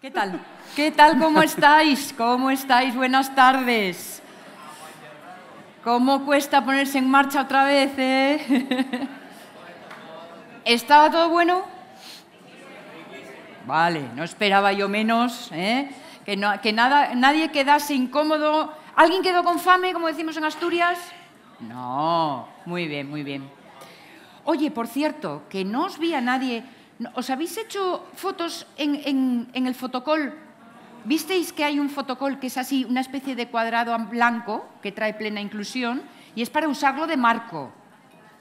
¿Qué tal? ¿Qué tal? ¿Cómo estáis? ¿Cómo estáis? Buenas tardes. ¿Cómo cuesta ponerse en marcha otra vez, eh? ¿Estaba todo bueno? Vale, no esperaba yo menos, ¿eh? Que, nada, nadie quedase incómodo. ¿Alguien quedó con fame, como decimos en Asturias? No, muy bien, muy bien. Oye, por cierto, que no os vi a nadie ¿Os habéis hecho fotos en, el fotocol? ¿Visteis que hay un fotocol que es así, una especie de cuadrado blanco que trae plena inclusión y es para usarlo de marco?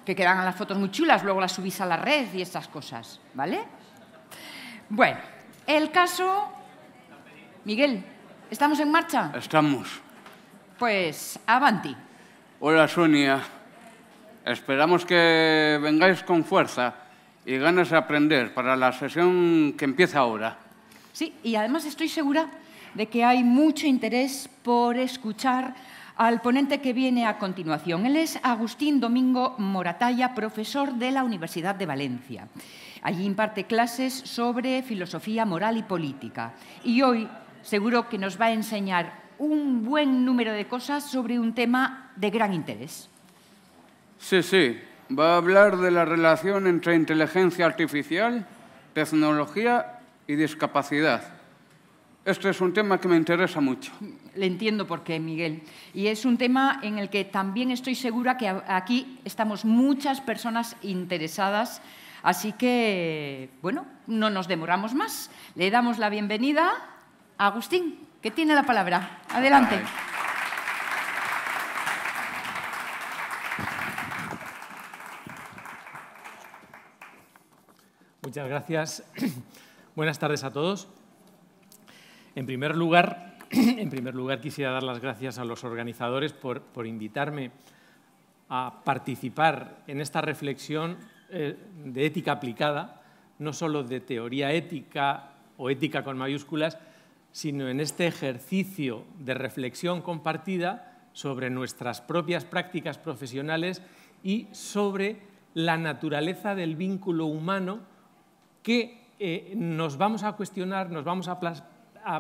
Que quedan las fotos muy chulas, luego las subís a la red y estas cosas, ¿vale? Bueno, el caso... Miguel, ¿estamos en marcha? Estamos. Pues, avanti. Hola, Sonia. Esperamos que vengáis con fuerza y ganas de aprender para la sesión que empieza ahora. Sí, y además estoy segura de que hay mucho interés por escuchar al ponente que viene a continuación. Él es Agustín Domingo Moratalla, profesor de la Universidad de Valencia. Allí imparte clases sobre filosofía moral y política. Y hoy seguro que nos va a enseñar un buen número de cosas sobre un tema de gran interés. Sí, sí, va a hablar de la relación entre inteligencia artificial, tecnología y discapacidad. Este es un tema que me interesa mucho. Le entiendo por qué, Miguel. Y es un tema en el que también estoy segura que aquí estamos muchas personas interesadas. Así que, bueno, no nos demoramos más. Le damos la bienvenida a Agustín, que tiene la palabra. Adelante. Muchas gracias. Buenas tardes a todos. En primer lugar, en primer lugar quisiera dar las gracias a los organizadores por, por invitarme a participar en esta reflexión eh, de ética aplicada, no solo de teoría ética o ética con mayúsculas, sino en este ejercicio de reflexión compartida sobre nuestras propias prácticas profesionales y sobre la naturaleza del vínculo humano que eh, nos vamos a cuestionar, nos vamos a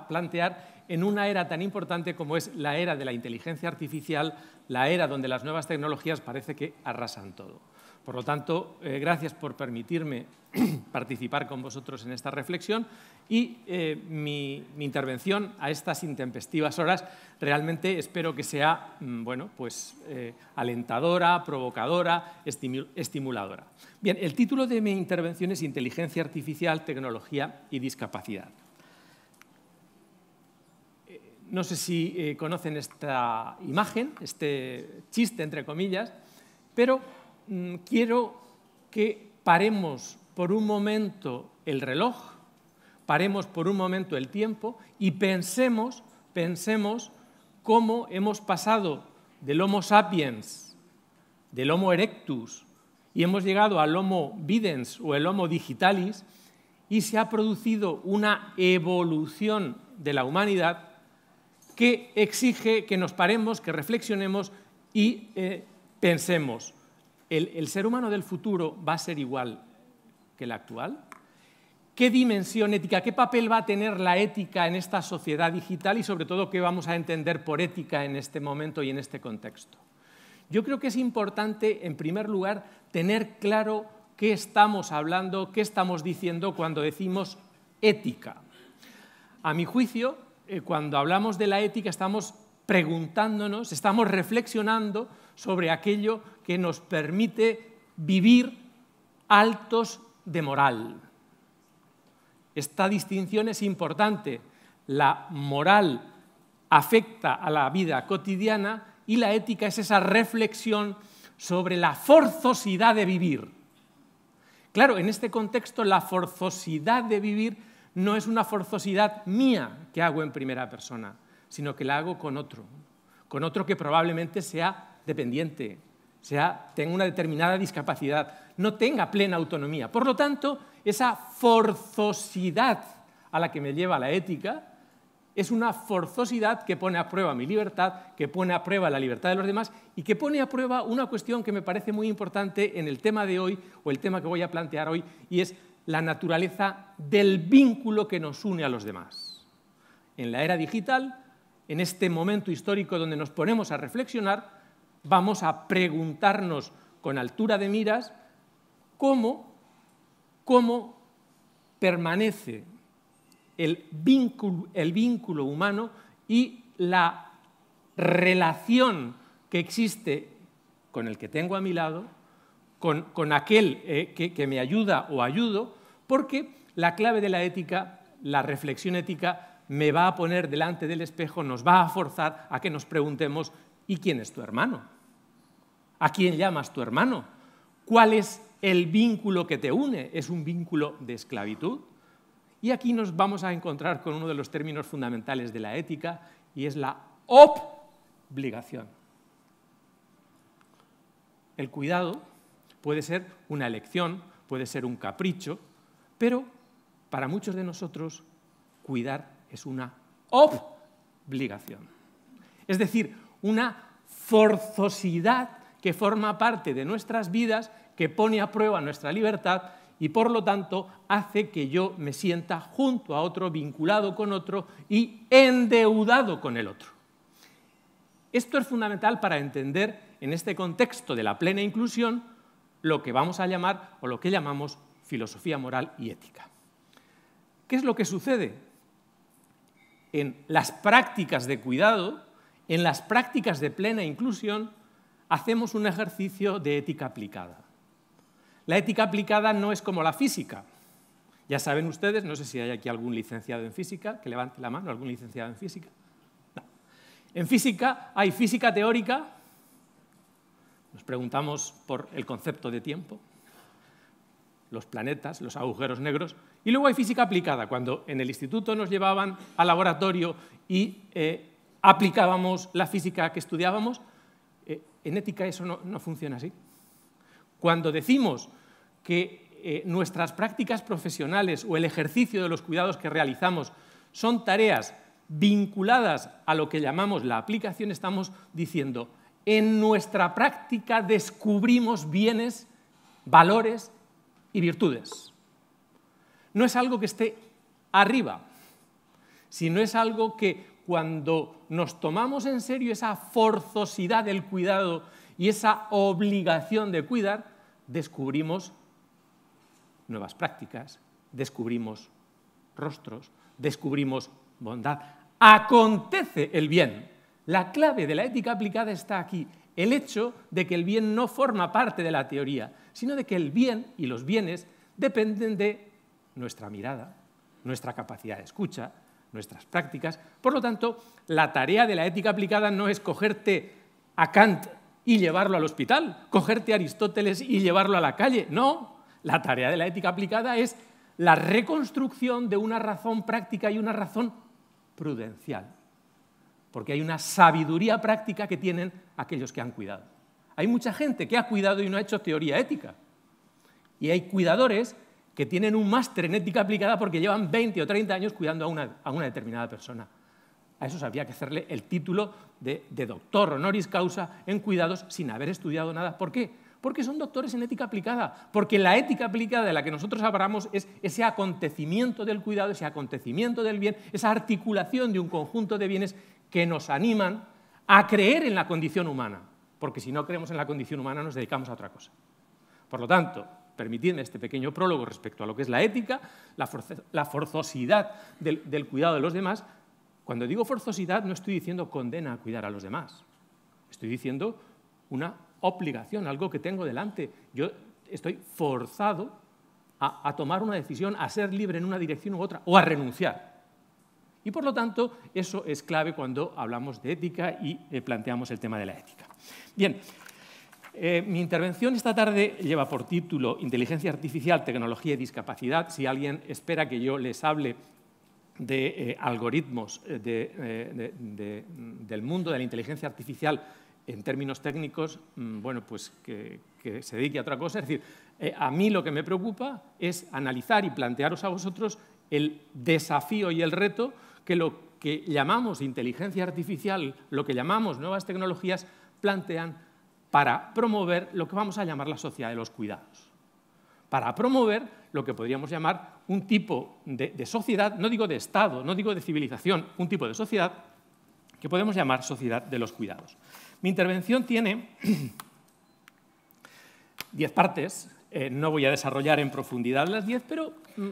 plantear en una era tan importante como es la era de la inteligencia artificial, la era donde las nuevas tecnologías parece que arrasan todo. Por lo tanto, eh, gracias por permitirme participar con vosotros en esta reflexión y eh, mi, intervención a estas intempestivas horas realmente espero que sea mm, bueno, pues, eh, alentadora, provocadora, estimuladora. Bien, el título de mi intervención es Inteligencia Artificial, Tecnología y Discapacidad. No sé si conocen esta imagen, este chiste entre comillas, pero Mm, quiero que paremos por un momento el reloj, paremos por un momento el tiempo y pensemos, pensemos cómo hemos pasado del Homo sapiens, del Homo erectus, y hemos llegado al Homo videns o el Homo digitalis, y se ha producido una evolución de la humanidad que exige que nos paremos, que reflexionemos y eh, pensemos el, ser humano del futuro va a ser igual que el actual? ¿Qué dimensión ética, qué papel va a tener la ética en esta sociedad digital y sobre todo qué vamos a entender por ética en este momento y en este contexto? Yo creo que es importante, en primer lugar, tener claro qué estamos hablando, qué estamos diciendo cuando decimos ética. A mi juicio, eh, cuando hablamos de la ética estamos preguntándonos, estamos reflexionando sobre aquello que nos permite vivir altos de moral. Esta distinción es importante. La moral afecta a la vida cotidiana y la ética es esa reflexión sobre la forzosidad de vivir. Claro, en este contexto la forzosidad de vivir no es una forzosidad mía que hago en primera persona, sino que la hago con otro, con otro que probablemente sea dependiente, sea, tenga una determinada discapacidad, no tenga plena autonomía. Por lo tanto, esa forzosidad a la que me lleva la ética es una forzosidad que pone a prueba mi libertad, que pone a prueba la libertad de los demás y que pone a prueba una cuestión que me parece muy importante en el tema de hoy o el tema que voy a plantear hoy y es la naturaleza del vínculo que nos une a los demás. En la era digital, en este momento histórico donde nos ponemos a reflexionar, vamos a preguntarnos con altura de miras cómo, permanece el vínculo, humano y la relación que existe con el que tengo a mi lado, con, aquel eh, que, que me ayuda o ayudo, porque la clave de la ética, la reflexión ética, me va a poner delante del espejo, nos va a forzar a que nos preguntemos ¿Y quién es tu hermano? ¿A quién llamas tu hermano? ¿Cuál es el vínculo que te une? ¿Es un vínculo de esclavitud? Y aquí nos vamos a encontrar con uno de los términos fundamentales de la ética y es la obligación. El cuidado puede ser una elección, puede ser un capricho, pero para muchos de nosotros cuidar es una obligación. Es decir, una forzosidad que forma parte de nuestras vidas, que pone a prueba nuestra libertad y por lo tanto hace que yo me sienta junto a otro, vinculado con otro y endeudado con el otro. Esto es fundamental para entender en este contexto de la plena inclusión lo que vamos a llamar o lo que llamamos filosofía moral y ética. ¿Qué es lo que sucede? En las prácticas de cuidado, en las prácticas de plena inclusión hacemos un ejercicio de ética aplicada. La ética aplicada no es como la física. Ya saben ustedes, no sé si hay aquí algún licenciado en física, que levante la mano, algún licenciado en física. En física hay física teórica, nos preguntamos por el concepto de tiempo, los planetas, los agujeros negros, y luego hay física aplicada, cuando en el instituto nos llevaban al laboratorio y eh, aplicábamos la física que estudiábamos. Eh, en ética eso no, funciona así. Cuando decimos que eh, nuestras prácticas profesionales o el ejercicio de los cuidados que realizamos son tareas vinculadas a lo que llamamos la aplicación, estamos diciendo, en nuestra práctica descubrimos bienes, valores y virtudes. No es algo que esté arriba, sino es algo que cuando nos tomamos en serio esa forzosidad del cuidado y esa obligación de cuidar, descubrimos nuevas prácticas, descubrimos rostros, descubrimos bondad. Acontece el bien. La clave de la ética aplicada está aquí, el hecho de que el bien no forma parte de la teoría, sino de que el bien y los bienes dependen de nuestra mirada, nuestra capacidad de escucha, nuestras prácticas. Por lo tanto, la tarea de la ética aplicada no es cogerte a Kant y llevarlo al hospital, cogerte a Aristóteles y llevarlo a la calle. No, la tarea de la ética aplicada es la reconstrucción de una razón práctica y una razón prudencial. Porque hay una sabiduría práctica que tienen aquellos que han cuidado. Hay mucha gente que ha cuidado y no ha hecho teoría ética. Y hay cuidadores que tienen un máster en ética aplicada porque llevan 20 o 30 años cuidando a una, a determinada persona. A eso había que hacerle el título de, de, doctor honoris causa en cuidados sin haber estudiado nada. ¿Por qué? Porque son doctores en ética aplicada, porque la ética aplicada de la que nosotros hablamos es ese acontecimiento del cuidado, ese acontecimiento del bien, esa articulación de un conjunto de bienes que nos animan a creer en la condición humana, porque si no creemos en la condición humana nos dedicamos a otra cosa. Por lo tanto, permitidme este pequeño prólogo respecto a lo que es la ética, la, forzosidad del, cuidado de los demás. Cuando digo forzosidad no estoy diciendo condena a cuidar a los demás, estoy diciendo una obligación, algo que tengo delante. Yo estoy forzado a, tomar una decisión, a ser libre en una dirección u otra, o a renunciar. Y por lo tanto, eso es clave cuando hablamos de ética y eh, planteamos el tema de la ética. Bien, eh, mi intervención esta tarde lleva por título Inteligencia Artificial, Tecnología y Discapacidad. Si alguien espera que yo les hable de eh, algoritmos eh, del mundo de la inteligencia artificial en términos técnicos, mm, bueno, pues que, se dedique a otra cosa. Es decir, a mí lo que me preocupa es analizar y plantearos a vosotros el desafío y el reto que lo que llamamos inteligencia artificial, lo que llamamos nuevas tecnologías, plantean para promover lo que vamos a llamar la sociedad de los cuidados, para promover lo que podríamos llamar un tipo de, sociedad, no digo de Estado, no digo de civilización, un tipo de sociedad que podemos llamar sociedad de los cuidados. Mi intervención tiene diez partes, eh, no voy a desarrollar en profundidad las diez, pero mm,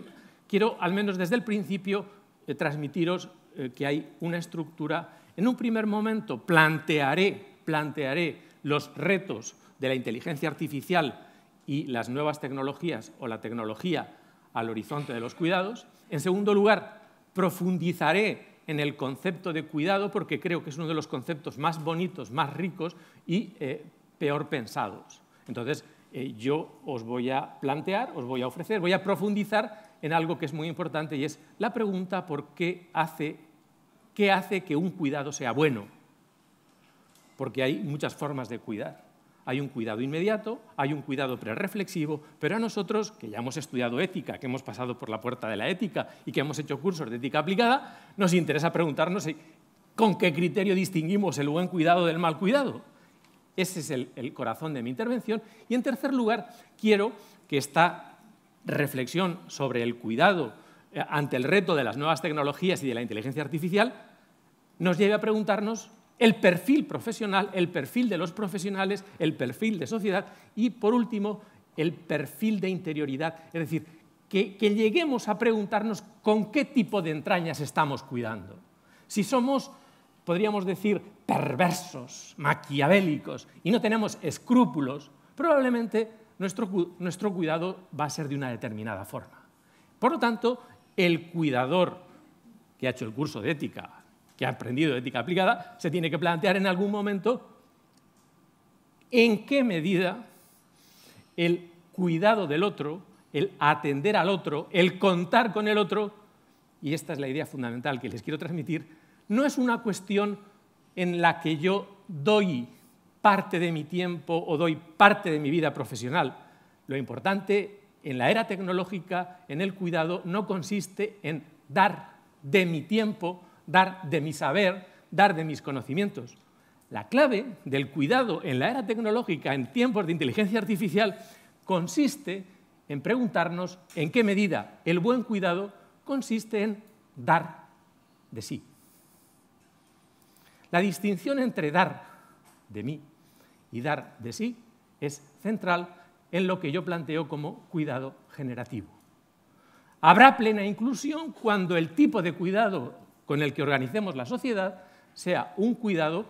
quiero al menos desde el principio eh, transmitiros eh, que hay una estructura. En un primer momento plantearé, plantearé los retos de la inteligencia artificial y las nuevas tecnologías o la tecnología al horizonte de los cuidados. En segundo lugar, profundizaré en el concepto de cuidado porque creo que es uno de los conceptos más bonitos, más ricos y eh, peor pensados. Entonces, eh, yo os voy a plantear, os voy a ofrecer, voy a profundizar en algo que es muy importante y es la pregunta por qué qué hace que un cuidado sea bueno porque hay muchas formas de cuidar. Hay un cuidado inmediato, hay un cuidado prereflexivo, pero a nosotros, que ya hemos estudiado ética, que hemos pasado por la puerta de la ética y que hemos hecho cursos de ética aplicada, nos interesa preguntarnos eh, con qué criterio distinguimos el buen cuidado del mal cuidado. Ese es el, el corazón de mi intervención. Y en tercer lugar, quiero que esta reflexión sobre el cuidado eh, ante el reto de las nuevas tecnologías y de la inteligencia artificial nos lleve a preguntarnos el perfil profesional, el perfil de los profesionales, el perfil de sociedad y, por último, el perfil de interioridad. Es decir, que, lleguemos a preguntarnos con qué tipo de entrañas estamos cuidando. Si somos, podríamos decir, perversos, maquiavélicos y no tenemos escrúpulos, probablemente nuestro cuidado va a ser de una determinada forma. Por lo tanto, el cuidador que ha hecho el curso de ética, que ha aprendido ética aplicada, se tiene que plantear en algún momento en qué medida el cuidado del otro, el atender al otro, el contar con el otro, y esta es la idea fundamental que les quiero transmitir, no es una cuestión en la que yo doy parte de mi tiempo o doy parte de mi vida profesional. Lo importante en la era tecnológica, en el cuidado, no consiste en dar de mi tiempo dar de mi saber, dar de mis conocimientos. La clave del cuidado en la era tecnológica en tiempos de inteligencia artificial consiste en preguntarnos en qué medida el buen cuidado consiste en dar de sí. La distinción entre dar de mí y dar de sí es central en lo que yo planteo como cuidado generativo. Habrá plena inclusión cuando el tipo de cuidado con el que organicemos la sociedad sea un cuidado,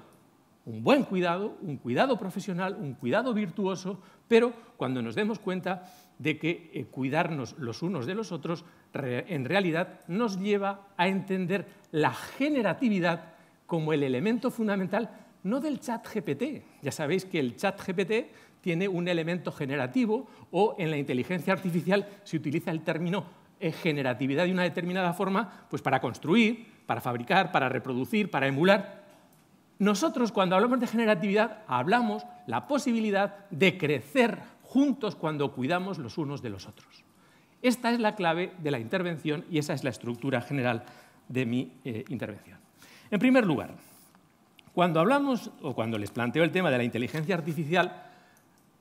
un buen cuidado, un cuidado profesional, un cuidado virtuoso, pero cuando nos demos cuenta de que eh, cuidarnos los unos de los otros en realidad nos lleva a entender la generatividad como el elemento fundamental no del chat GPT. Ya sabéis que el chat GPT tiene un elemento generativo o en la inteligencia artificial se utiliza el término eh, generatividad de una determinada forma pues para construir, para fabricar, para reproducir, para emular. Nosotros cuando hablamos de generatividad hablamos la posibilidad de crecer juntos cuando cuidamos los unos de los otros. Esta es la clave de la intervención y esa es la estructura general de mi eh, intervención. En primer lugar, cuando hablamos o cuando les planteo el tema de la inteligencia artificial,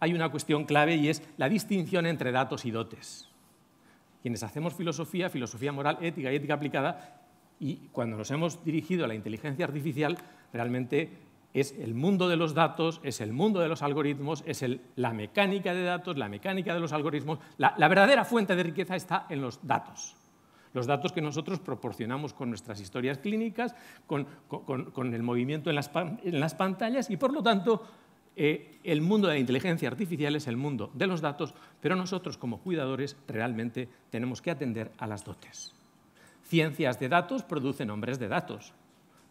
hay una cuestión clave y es la distinción entre datos y dotes. Quienes hacemos filosofía, filosofía moral, ética y ética aplicada, y cuando nos hemos dirigido a la inteligencia artificial, realmente es el mundo de los datos, es el mundo de los algoritmos, es la mecánica de datos, la mecánica de los algoritmos. La, verdadera fuente de riqueza está en los datos. Los datos que nosotros proporcionamos con nuestras historias clínicas, con, el movimiento en las, pantallas y, por lo tanto, eh, el mundo de la inteligencia artificial es el mundo de los datos, pero nosotros como cuidadores realmente tenemos que atender a las dotes. Ciencias de datos producen hombres de datos.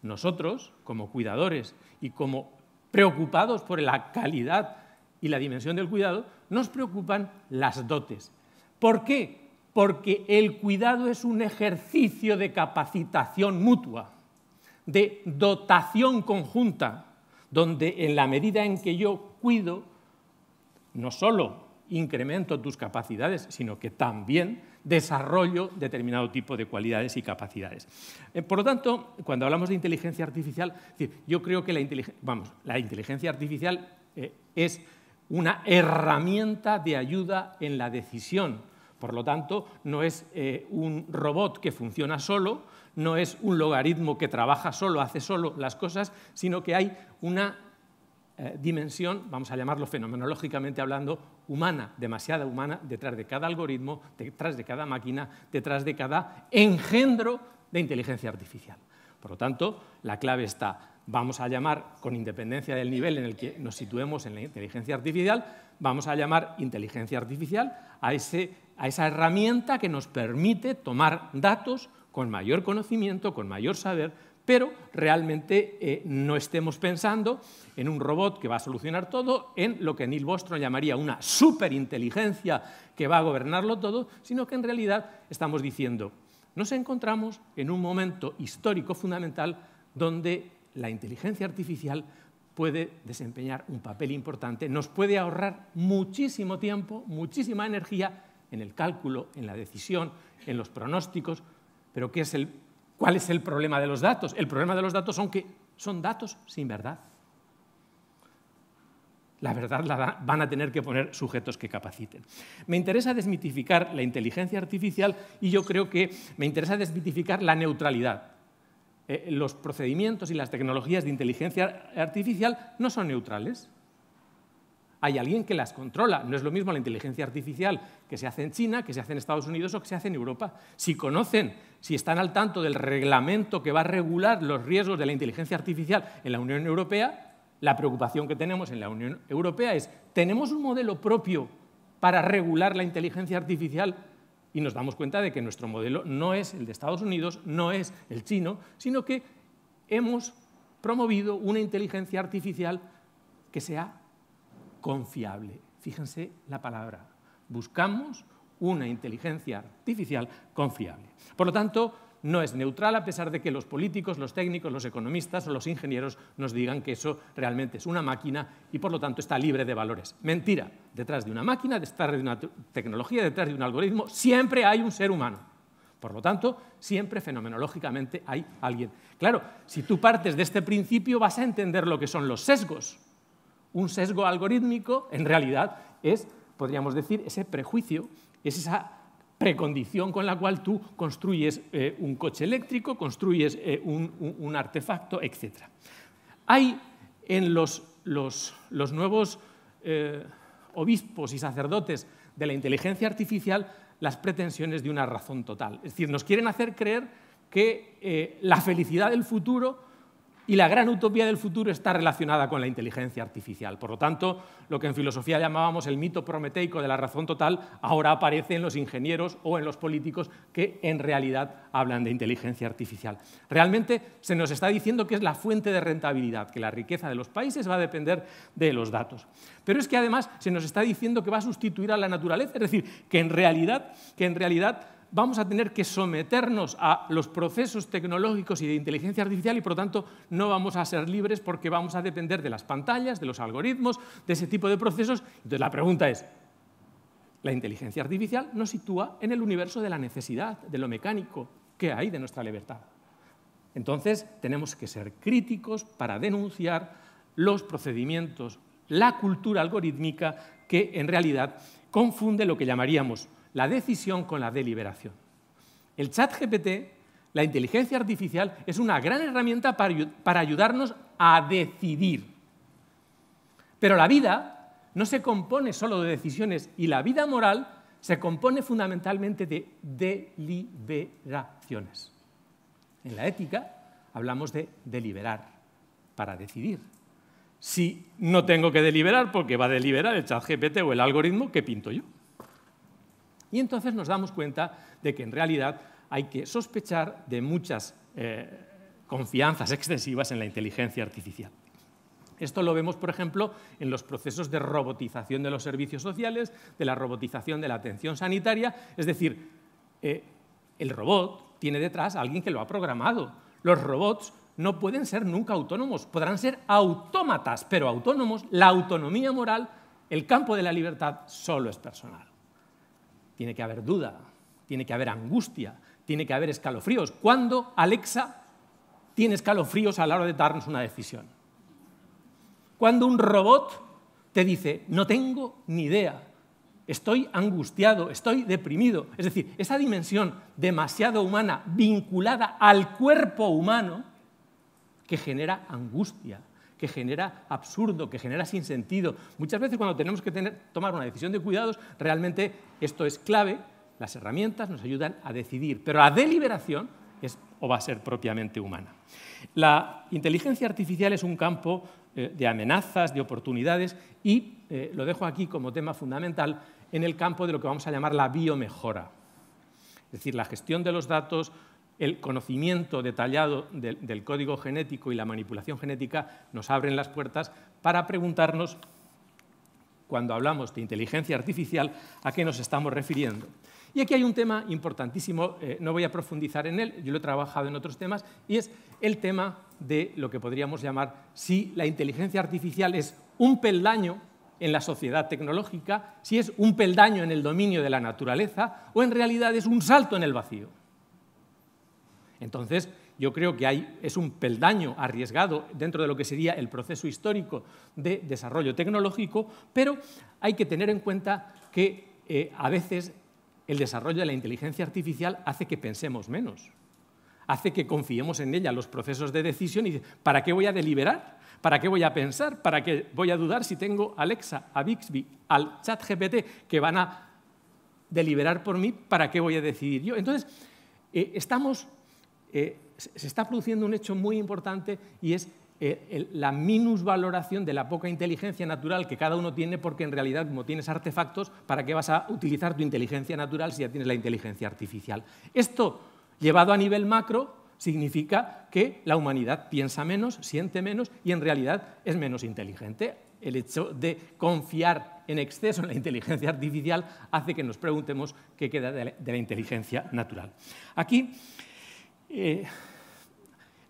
Nosotros, como cuidadores y como preocupados por la calidad y la dimensión del cuidado, nos preocupan las dotes. ¿Por qué? Porque el cuidado es un ejercicio de capacitación mutua, de dotación conjunta, donde en la medida en que yo cuido, no solo incremento tus capacidades, sino que también desarrollo determinado tipo de cualidades y capacidades. Eh, por lo tanto, cuando hablamos de inteligencia artificial, yo creo que la, inteligencia, vamos, la artificial eh, es una herramienta de ayuda en la decisión. Por lo tanto, no es eh, un robot que funciona solo, no es un logaritmo que trabaja solo, hace solo las cosas, sino que hay una eh, dimensión, vamos a llamarlo fenomenológicamente hablando, humana, demasiada humana, detrás de cada algoritmo, detrás de cada máquina, detrás de cada engendro de inteligencia artificial. Por lo tanto, la clave está, vamos a llamar, con independencia del nivel en el que nos situemos en la inteligencia artificial, vamos a llamar inteligencia artificial a esa herramienta que nos permite tomar datos con mayor conocimiento, con mayor saber, pero realmente eh, no estemos pensando en un robot que va a solucionar todo, en lo que Neil Bostrom llamaría una superinteligencia que va a gobernarlo todo, sino que en realidad estamos diciendo, nos encontramos en un momento histórico fundamental donde la inteligencia artificial puede desempeñar un papel importante, nos puede ahorrar muchísimo tiempo, muchísima energía en el cálculo, en la decisión, en los pronósticos, pero que es el ¿Cuál es el problema de los datos? El problema de los datos son que son datos sin verdad. La verdad la van a tener que poner sujetos que capaciten. Me interesa desmitificar la inteligencia artificial y yo creo que me interesa desmitificar la neutralidad. Eh, los procedimientos y las tecnologías de inteligencia artificial no son neutrales hay alguien que las controla. No es lo mismo la inteligencia artificial que se hace en China, que se hace en Estados Unidos o que se hace en Europa. Si conocen, si están al tanto del reglamento que va a regular los riesgos de la inteligencia artificial en la Unión Europea, la preocupación que tenemos en la Unión Europea es, ¿tenemos un modelo propio para regular la inteligencia artificial? Y nos damos cuenta de que nuestro modelo no es el de Estados Unidos, no es el chino, sino que hemos promovido una inteligencia artificial que sea confiable. Fíjense la palabra. Buscamos una inteligencia artificial confiable. Por lo tanto, no es neutral a pesar de que los políticos, los técnicos, los economistas o los ingenieros nos digan que eso realmente es una máquina y por lo tanto está libre de valores. Mentira, detrás de una máquina, detrás de una tecnología, detrás de un algoritmo, siempre hay un ser humano. Por lo tanto, siempre fenomenológicamente hay alguien. Claro, si tú partes de este principio vas a entender lo que son los sesgos, un sesgo algorítmico, en realidad es, podríamos decir, ese prejuicio, es esa precondición con la cual tú construyes eh, un coche eléctrico, construyes eh, un, artefacto, etc. Hay en los, nuevos eh, obispos y sacerdotes de la inteligencia artificial las pretensiones de una razón total. Es decir, nos quieren hacer creer que la felicidad del futuro y la gran utopía del futuro está relacionada con la inteligencia artificial. Por lo tanto, lo que en filosofía llamábamos el mito prometeico de la razón total, ahora aparece en los ingenieros o en los políticos que en realidad hablan de inteligencia artificial. Realmente se nos está diciendo que es la fuente de rentabilidad, que la riqueza de los países va a depender de los datos. Pero es que además se nos está diciendo que va a sustituir a la naturaleza, es decir, que en realidad, que en realidad vamos a tener que someternos a los procesos tecnológicos y de inteligencia artificial y por lo tanto no vamos a ser libres porque vamos a depender de las pantallas, de los algoritmos, de ese tipo de procesos. Entonces la pregunta es, la inteligencia artificial nos sitúa en el universo de la necesidad, de lo mecánico que hay de nuestra libertad. Entonces tenemos que ser críticos para denunciar los procedimientos, la cultura algorítmica que en realidad confunde lo que llamaríamos la decisión con la deliberación. El chat GPT, la inteligencia artificial, es una gran herramienta para ayudarnos a decidir. Pero la vida no se compone solo de decisiones y la vida moral se compone fundamentalmente de deliberaciones. En la ética hablamos de deliberar para decidir. Si no tengo que deliberar porque va a deliberar el chat GPT o el algoritmo, ¿qué pinto yo? Y entonces nos damos cuenta de que en realidad hay que sospechar de muchas eh, confianzas excesivas en la inteligencia artificial. Esto lo vemos, por ejemplo, en los procesos de robotización de los servicios sociales, de la robotización de la atención sanitaria. Es decir, eh, el robot tiene detrás a alguien que lo ha programado. Los robots no pueden ser nunca autónomos, podrán ser autómatas, pero autónomos, la autonomía moral, el campo de la libertad, solo es personal tiene que haber duda, tiene que haber angustia, tiene que haber escalofríos. ¿Cuándo Alexa tiene escalofríos a la hora de darnos una decisión? Cuando un robot te dice, no tengo ni idea, estoy angustiado, estoy deprimido. Es decir, esa dimensión demasiado humana vinculada al cuerpo humano que genera angustia, que genera absurdo, que genera sinsentido. Muchas veces cuando tenemos que tomar una decisión de cuidados, realmente esto es clave. Las herramientas nos ayudan a decidir, pero la deliberación es o va a ser propiamente humana. La inteligencia artificial es un campo eh, de amenazas, de oportunidades y eh, lo dejo aquí como tema fundamental en el campo de lo que vamos a llamar la biomejora. Es decir, la gestión de los datos, el conocimiento detallado del, código genético y la manipulación genética nos abren las puertas para preguntarnos, cuando hablamos de inteligencia artificial, a qué nos estamos refiriendo. Y aquí hay un tema importantísimo, eh, no voy a profundizar en él, yo lo he trabajado en otros temas, y es el tema de lo que podríamos llamar si la inteligencia artificial es un peldaño en la sociedad tecnológica, si es un peldaño en el dominio de la naturaleza o en realidad es un salto en el vacío. Entonces, yo creo que es un peldaño arriesgado dentro de lo que sería el proceso histórico de desarrollo tecnológico, pero hay que tener en cuenta que eh, a veces el desarrollo de la inteligencia artificial hace que pensemos menos, hace que confiemos en ella los procesos de decisión y ¿para qué voy a deliberar? ¿Para qué voy a pensar? ¿Para qué voy a dudar si tengo a Alexa, a Bixby, al chat GPT que van a deliberar por mí? ¿Para qué voy a decidir yo? Entonces, eh, estamos eh, se está produciendo un hecho muy importante y es eh, la minusvaloración de la poca inteligencia natural que cada uno tiene, porque en realidad, como tienes artefactos, ¿para qué vas a utilizar tu inteligencia natural si ya tienes la inteligencia artificial? Esto, llevado a nivel macro, significa que la humanidad piensa menos, siente menos y en realidad es menos inteligente. El hecho de confiar en exceso en la inteligencia artificial hace que nos preguntemos qué queda de la, de la inteligencia natural. Aquí eh,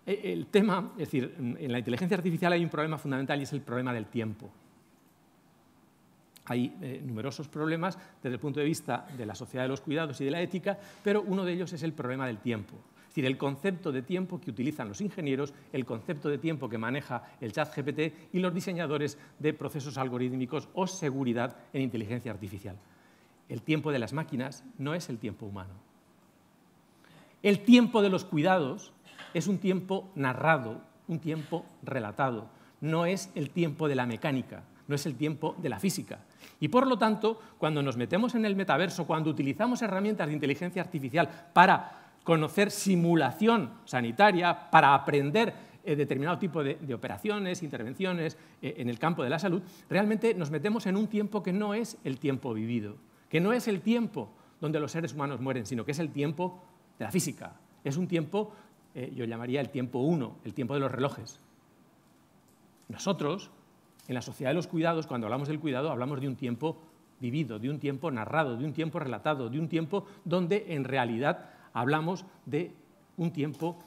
eh, el tema, es decir, en la inteligencia artificial hay un problema fundamental y es el problema del tiempo. Hay eh, numerosos problemas desde el punto de vista de la sociedad de los cuidados y de la ética, pero uno de ellos es el problema del tiempo. Es decir, el concepto de tiempo que utilizan los ingenieros, el concepto de tiempo que maneja el chat GPT y los diseñadores de procesos algorítmicos o seguridad en inteligencia artificial. El tiempo de las máquinas no es el tiempo humano. El tiempo de los cuidados es un tiempo narrado, un tiempo relatado. No es el tiempo de la mecánica, no es el tiempo de la física. Y por lo tanto, cuando nos metemos en el metaverso, cuando utilizamos herramientas de inteligencia artificial para conocer simulación sanitaria, para aprender eh, determinado tipo de, operaciones, intervenciones eh, en el campo de la salud, realmente nos metemos en un tiempo que no es el tiempo vivido, que no es el tiempo donde los seres humanos mueren, sino que es el tiempo de la física. Es un tiempo, eh, yo llamaría el tiempo uno, el tiempo de los relojes. Nosotros, en la sociedad de los cuidados, cuando hablamos del cuidado, hablamos de un tiempo vivido, de un tiempo narrado, de un tiempo relatado, de un tiempo donde en realidad hablamos de un tiempo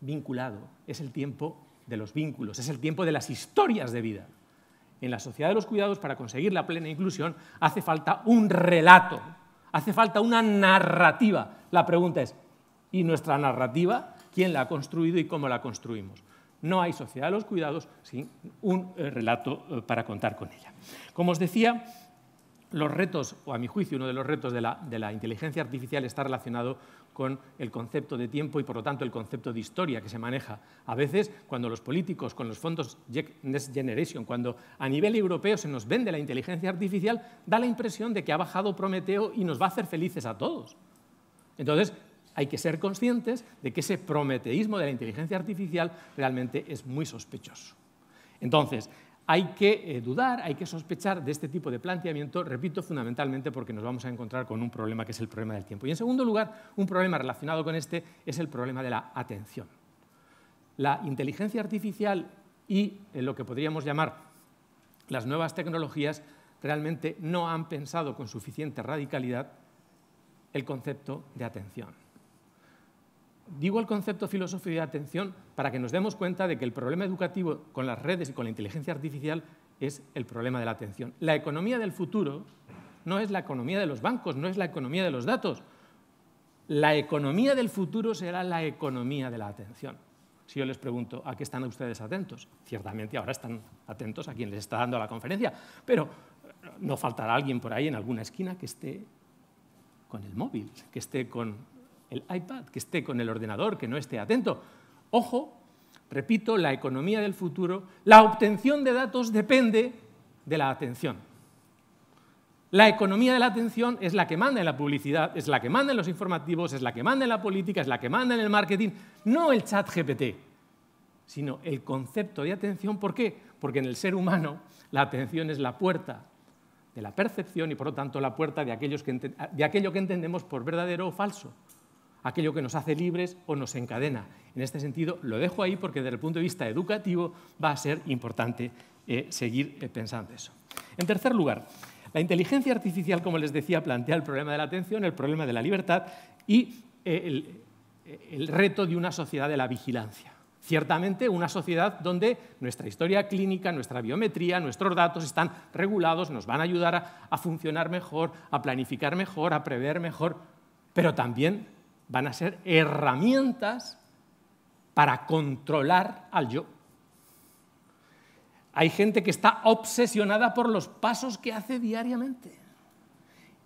vinculado. Es el tiempo de los vínculos, es el tiempo de las historias de vida. En la sociedad de los cuidados, para conseguir la plena inclusión, hace falta un relato Hace falta una narrativa. La pregunta es, ¿y nuestra narrativa? ¿Quién la ha construido y cómo la construimos? No hay sociedad de los cuidados sin un eh, relato eh, para contar con ella. Como os decía, los retos, o a mi juicio uno de los retos de la, inteligencia artificial está relacionado con el concepto de tiempo y por lo tanto el concepto de historia que se maneja. A veces cuando los políticos con los fondos Next Generation, cuando a nivel europeo se nos vende la inteligencia artificial, da la impresión de que ha bajado Prometeo y nos va a hacer felices a todos. Entonces hay que ser conscientes de que ese prometeísmo de la inteligencia artificial realmente es muy sospechoso. Entonces, hay que eh, dudar, hay que sospechar de este tipo de planteamiento, repito, fundamentalmente porque nos vamos a encontrar con un problema que es el problema del tiempo. Y en segundo lugar, un problema relacionado con este es el problema de la atención. La inteligencia artificial y eh, lo que podríamos llamar las nuevas tecnologías realmente no han pensado con suficiente radicalidad el concepto de atención. Digo el concepto filosófico de atención para que nos demos cuenta de que el problema educativo con las redes y con la inteligencia artificial es el problema de la atención. La economía del futuro no es la economía de los bancos, no es la economía de los datos. La economía del futuro será la economía de la atención. Si yo les pregunto a qué están ustedes atentos, ciertamente ahora están atentos a quien les está dando la conferencia, pero no faltará alguien por ahí en alguna esquina que esté con el móvil, que esté con el iPad, que esté con el ordenador, que no esté atento. Ojo, repito, la economía del futuro, la obtención de datos depende de la atención. La economía de la atención es la que manda en la publicidad, es la que manda en los informativos, es la que manda en la política, es la que manda en el marketing, no el chat GPT, sino el concepto de atención. ¿Por qué? Porque en el ser humano la atención es la puerta de la percepción y por lo tanto la puerta de, de aquello que entendemos por verdadero o falso aquello que nos hace libres o nos encadena. En este sentido, lo dejo ahí porque desde el punto de vista educativo va a ser importante eh, seguir eh, pensando eso. En tercer lugar, la inteligencia artificial, como les decía, plantea el problema de la atención, el problema de la libertad y eh, el, reto de una sociedad de la vigilancia. Ciertamente, una sociedad donde nuestra historia clínica, nuestra biometría, nuestros datos están regulados, nos van a ayudar a funcionar mejor, a planificar mejor, a prever mejor, pero también van a ser herramientas para controlar al yo. Hay gente que está obsesionada por los pasos que hace diariamente.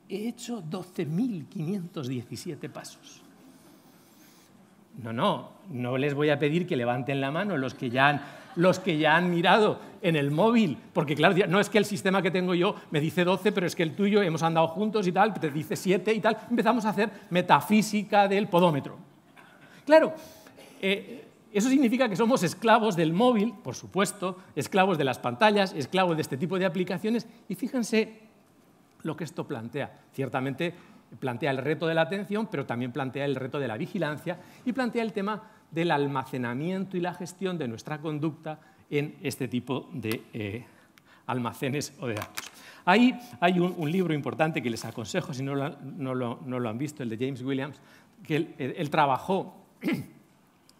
He hecho 12.517 pasos. No, no, no les voy a pedir que levanten la mano los que ya han los que ya han mirado en el móvil, porque claro, no es que el sistema que tengo yo me dice 12, pero es que el tuyo hemos andado juntos y tal, te dice 7 y tal, empezamos a hacer metafísica del podómetro. Claro, eh, eso significa que somos esclavos del móvil, por supuesto, esclavos de las pantallas, esclavos de este tipo de aplicaciones, y fíjense lo que esto plantea. Ciertamente plantea el reto de la atención, pero también plantea el reto de la vigilancia y plantea el tema del almacenamiento y la gestión de nuestra conducta en este tipo de eh, almacenes o de datos. Ahí hay un, libro importante que les aconsejo, si no lo, han visto, el de James Williams, que él, trabajó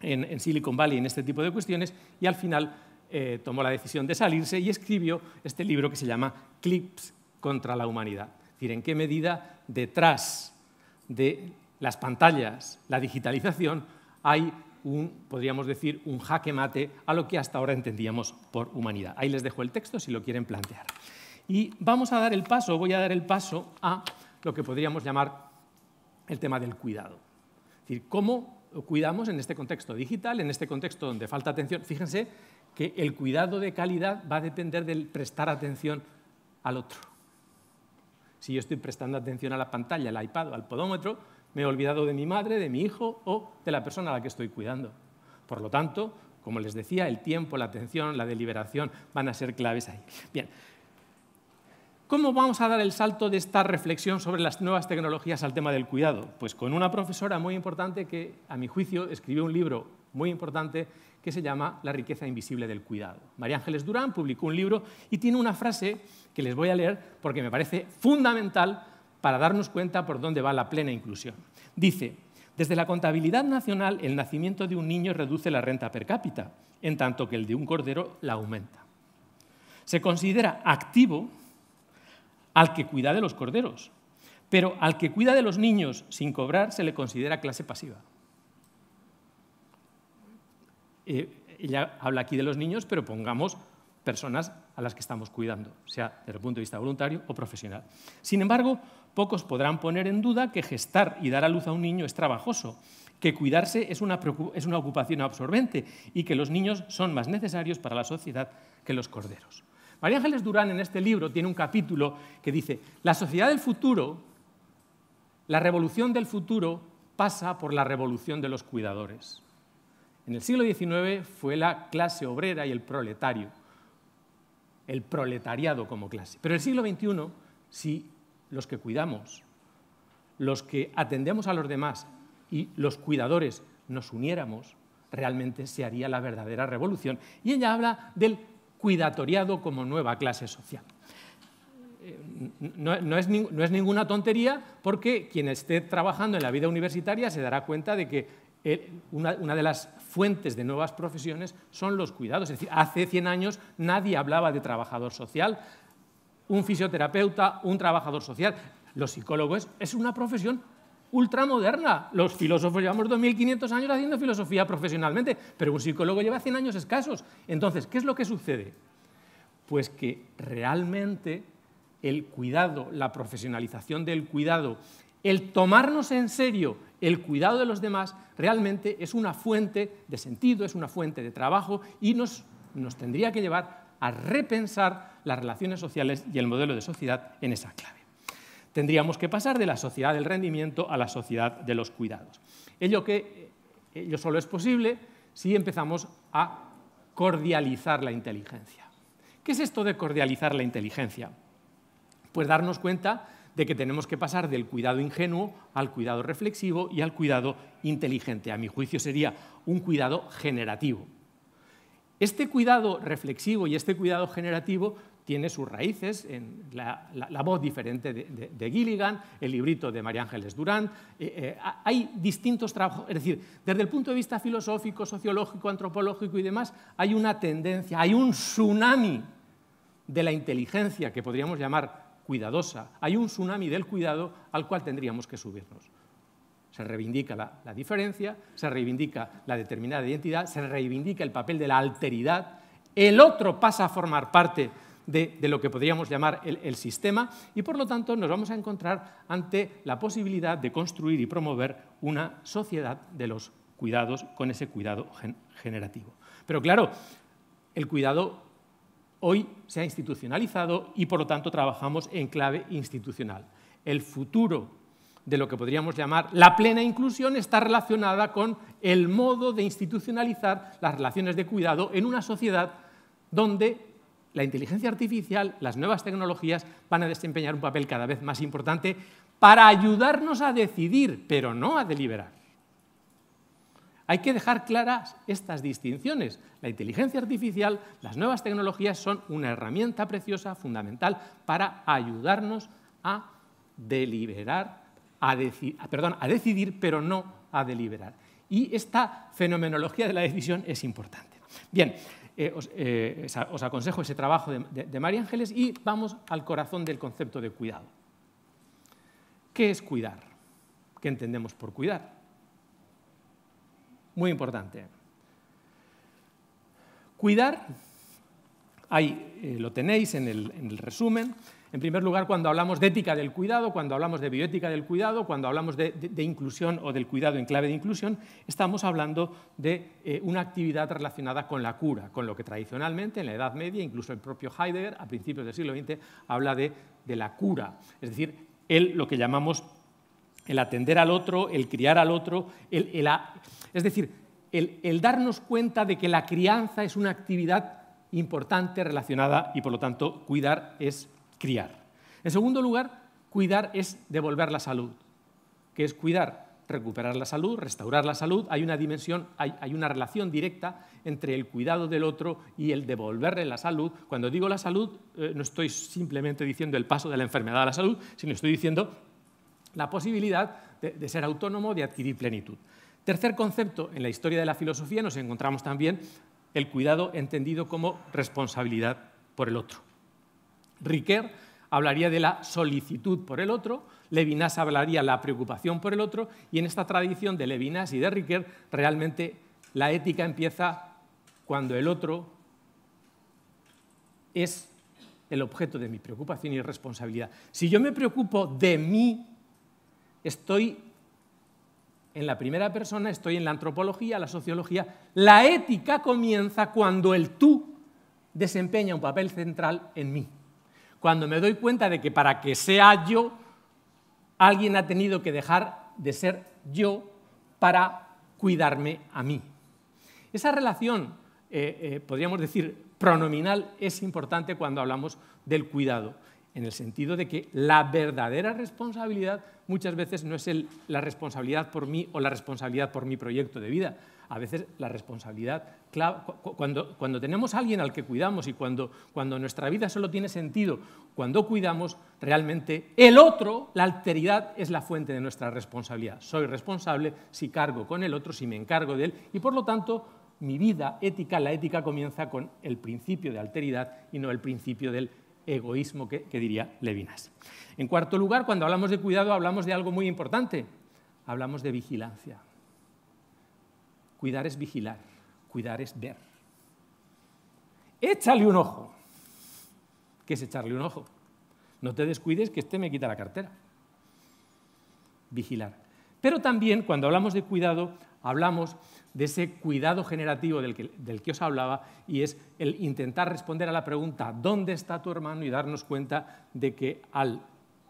en, Silicon Valley en este tipo de cuestiones y al final eh, tomó la decisión de salirse y escribió este libro que se llama Clips contra la humanidad. Es decir, en qué medida detrás de las pantallas, la digitalización, hay un, podríamos decir, un jaque mate a lo que hasta ahora entendíamos por humanidad. Ahí les dejo el texto si lo quieren plantear. Y vamos a dar el paso, voy a dar el paso a lo que podríamos llamar el tema del cuidado. Es decir, cómo cuidamos en este contexto digital, en este contexto donde falta atención. Fíjense que el cuidado de calidad va a depender del prestar atención al otro. Si yo estoy prestando atención a la pantalla, al iPad o al podómetro, me he olvidado de mi madre, de mi hijo o de la persona a la que estoy cuidando. Por lo tanto, como les decía, el tiempo, la atención, la deliberación van a ser claves ahí. Bien, ¿Cómo vamos a dar el salto de esta reflexión sobre las nuevas tecnologías al tema del cuidado? Pues con una profesora muy importante que, a mi juicio, escribió un libro muy importante que se llama La riqueza invisible del cuidado. María Ángeles Durán publicó un libro y tiene una frase que les voy a leer porque me parece fundamental para darnos cuenta por dónde va la plena inclusión. Dice, desde la contabilidad nacional, el nacimiento de un niño reduce la renta per cápita, en tanto que el de un cordero la aumenta. Se considera activo al que cuida de los corderos, pero al que cuida de los niños sin cobrar se le considera clase pasiva. Eh, ella habla aquí de los niños, pero pongamos personas a las que estamos cuidando, sea desde el punto de vista voluntario o profesional. Sin embargo, Pocos podrán poner en duda que gestar y dar a luz a un niño es trabajoso, que cuidarse es una, es una ocupación absorbente y que los niños son más necesarios para la sociedad que los corderos. María Ángeles Durán en este libro tiene un capítulo que dice, la sociedad del futuro, la revolución del futuro pasa por la revolución de los cuidadores. En el siglo XIX fue la clase obrera y el proletario, el proletariado como clase. Pero en el siglo XXI, si los que cuidamos, los que atendemos a los demás y los cuidadores nos uniéramos, realmente se haría la verdadera revolución. Y ella habla del cuidatoriado como nueva clase social. Eh, no, es, ninguna tontería porque quien esté trabajando en la vida universitaria se dará cuenta de que eh, una, de las fuentes de nuevas profesiones son los cuidados. Es decir, hace 100 años nadie hablaba de trabajador social, un fisioterapeuta, un trabajador social. Los psicólogos es una profesión ultramoderna. Los filósofos llevamos 2.500 años haciendo filosofía profesionalmente, pero un psicólogo lleva 100 años escasos. Entonces, ¿qué es lo que sucede? Pues que realmente el cuidado, la profesionalización del cuidado, el tomarnos en serio el cuidado de los demás, realmente es una fuente de sentido, es una fuente de trabajo y nos, nos tendría que llevar a repensar las relaciones sociales y el modelo de sociedad en esa clave. Tendríamos que pasar de la sociedad del rendimiento a la sociedad de los cuidados. Ello, que, solo es posible si empezamos a cordializar la inteligencia. ¿Qué es esto de cordializar la inteligencia? Pues darnos cuenta de que tenemos que pasar del cuidado ingenuo al cuidado reflexivo y al cuidado inteligente. A mi juicio sería un cuidado generativo. Este cuidado reflexivo y este cuidado generativo tiene sus raíces en la, voz diferente de, Gilligan, el librito de María Ángeles Durán. Eh, eh, hay distintos trabajos, es decir, desde el punto de vista filosófico, sociológico, antropológico y demás, hay una tendencia, hay un tsunami de la inteligencia que podríamos llamar cuidadosa, hay un tsunami del cuidado al cual tendríamos que subirnos. Se reivindica la, diferencia, se reivindica la determinada identidad, se reivindica el papel de la alteridad, el otro pasa a formar parte de, lo que podríamos llamar el, sistema y por lo tanto nos vamos a encontrar ante la posibilidad de construir y promover una sociedad de los cuidados con ese cuidado generativo. Pero claro, el cuidado hoy se ha institucionalizado y por lo tanto trabajamos en clave institucional. El futuro de lo que podríamos llamar la plena inclusión está relacionada con el modo de institucionalizar las relaciones de cuidado en una sociedad donde la inteligencia artificial, las nuevas tecnologías van a desempeñar un papel cada vez más importante para ayudarnos a decidir, pero no a deliberar. Hay que dejar claras estas distinciones. La inteligencia artificial, las nuevas tecnologías son una herramienta preciosa, fundamental, para ayudarnos a deliberar a, perdón, a decidir, pero no a deliberar. Y esta fenomenología de la decisión es importante. Bien, eh, eh, os, aconsejo ese trabajo de, María Ángeles y vamos al corazón del concepto de cuidado. ¿Qué es cuidar? ¿Qué entendemos por cuidar? Muy importante. Cuidar, ahí eh, lo tenéis en el resumen, en primer lugar, cuando hablamos de ética del cuidado, cuando hablamos de bioética del cuidado, cuando hablamos de, inclusión o del cuidado en clave de inclusión, estamos hablando de eh, una actividad relacionada con la cura, con lo que tradicionalmente en la Edad Media, incluso el propio Heidegger a principios del siglo XX, habla de, la cura, es decir, él lo que llamamos el atender al otro, el criar al otro, es decir, el, el darnos cuenta de que la crianza es una actividad importante relacionada y por lo tanto cuidar es criar. En segundo lugar, cuidar es devolver la salud, que es cuidar, recuperar la salud, restaurar la salud. Hay una dimensión, hay, una relación directa entre el cuidado del otro y el devolverle la salud. Cuando digo la salud, eh, no estoy simplemente diciendo el paso de la enfermedad a la salud, sino estoy diciendo la posibilidad de ser autónomo, de adquirir plenitud. Tercer concepto, en la historia de la filosofía nos encontramos también el cuidado entendido como responsabilidad por el otro. Riquer hablaría de la solicitud por el otro, Levinas hablaría de la preocupación por el otro, y en esta tradición de Levinas y de Riquer realmente la ética empieza cuando el otro es el objeto de mi preocupación y responsabilidad. Si yo me preocupo de mí, estoy en la primera persona, estoy en la antropología, la sociología. La ética comienza cuando el tú desempeña un papel central en mí cuando me doy cuenta de que para que sea yo, alguien ha tenido que dejar de ser yo para cuidarme a mí. Esa relación, eh, eh, podríamos decir, pronominal es importante cuando hablamos del cuidado, en el sentido de que la verdadera responsabilidad muchas veces no es la responsabilidad por mí o la responsabilidad por mi proyecto de vida, a veces la responsabilidad, cuando, cuando tenemos a alguien al que cuidamos y cuando, nuestra vida solo tiene sentido, cuando cuidamos, realmente el otro, la alteridad es la fuente de nuestra responsabilidad. Soy responsable si cargo con el otro, si me encargo de él y por lo tanto mi vida ética, la ética comienza con el principio de alteridad y no el principio del egoísmo que, diría Levinas. En cuarto lugar, cuando hablamos de cuidado, hablamos de algo muy importante, hablamos de vigilancia. Cuidar es vigilar, cuidar es ver. Échale un ojo. ¿Qué es echarle un ojo? No te descuides que este me quita la cartera. Vigilar. Pero también cuando hablamos de cuidado, hablamos de ese cuidado generativo del que, del que, os hablaba y es el intentar responder a la pregunta ¿dónde está tu hermano? y darnos cuenta de que al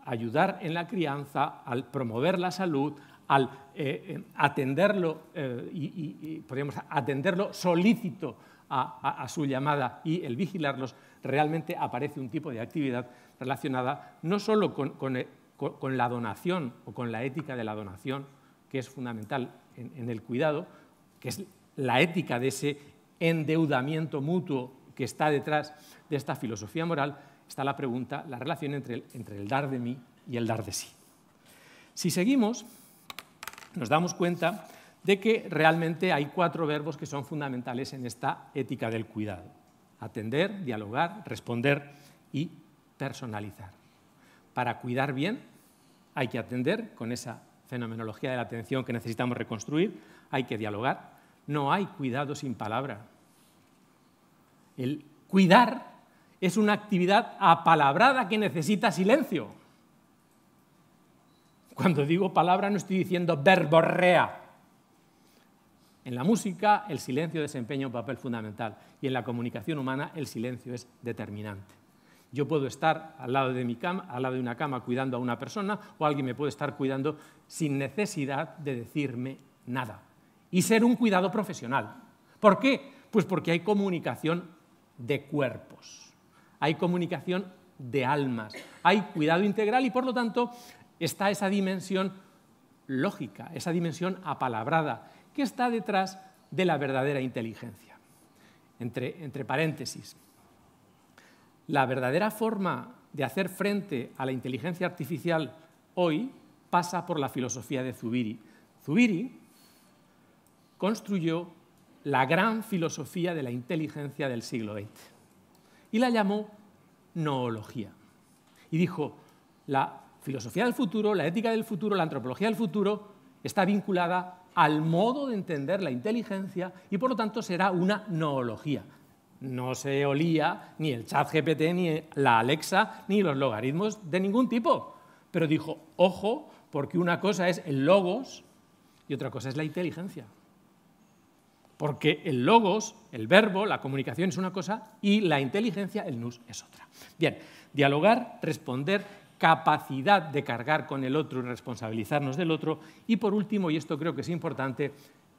ayudar en la crianza, al promover la salud, al eh, eh, atenderlo, eh, y, atenderlo solícito a, su llamada y el vigilarlos, realmente aparece un tipo de actividad relacionada no solo con, la donación o con la ética de la donación, que es fundamental en, el cuidado, que es la ética de ese endeudamiento mutuo que está detrás de esta filosofía moral, está la pregunta, la relación entre el dar de mí y el dar de sí. Si seguimos, nos damos cuenta de que realmente hay cuatro verbos que son fundamentales en esta ética del cuidado. Atender, dialogar, responder y personalizar. Para cuidar bien hay que atender con esa fenomenología de la atención que necesitamos reconstruir, hay que dialogar. No hay cuidado sin palabra. El cuidar es una actividad apalabrada que necesita silencio. Cuando digo palabra no estoy diciendo verborrea. En la música el silencio desempeña un papel fundamental y en la comunicación humana el silencio es determinante. Yo puedo estar al lado de, mi cama, al lado de una cama cuidando a una persona o alguien me puede estar cuidando sin necesidad de decirme nada. Y ser un cuidado profesional. ¿Por qué? Pues porque hay comunicación de cuerpos, hay comunicación de almas, hay cuidado integral y por lo tanto está esa dimensión lógica, esa dimensión apalabrada, que está detrás de la verdadera inteligencia. Entre, paréntesis, la verdadera forma de hacer frente a la inteligencia artificial hoy pasa por la filosofía de Zubiri. Zubiri construyó la gran filosofía de la inteligencia del siglo XX y la llamó noología. Y dijo, la filosofía del futuro, la ética del futuro, la antropología del futuro, está vinculada al modo de entender la inteligencia y por lo tanto será una noología. No se olía ni el chat GPT, ni la Alexa, ni los logaritmos de ningún tipo. Pero dijo, ojo, porque una cosa es el logos y otra cosa es la inteligencia. Porque el logos, el verbo, la comunicación es una cosa y la inteligencia, el nous, es otra. Bien, dialogar, responder capacidad de cargar con el otro y responsabilizarnos del otro. Y por último, y esto creo que es importante,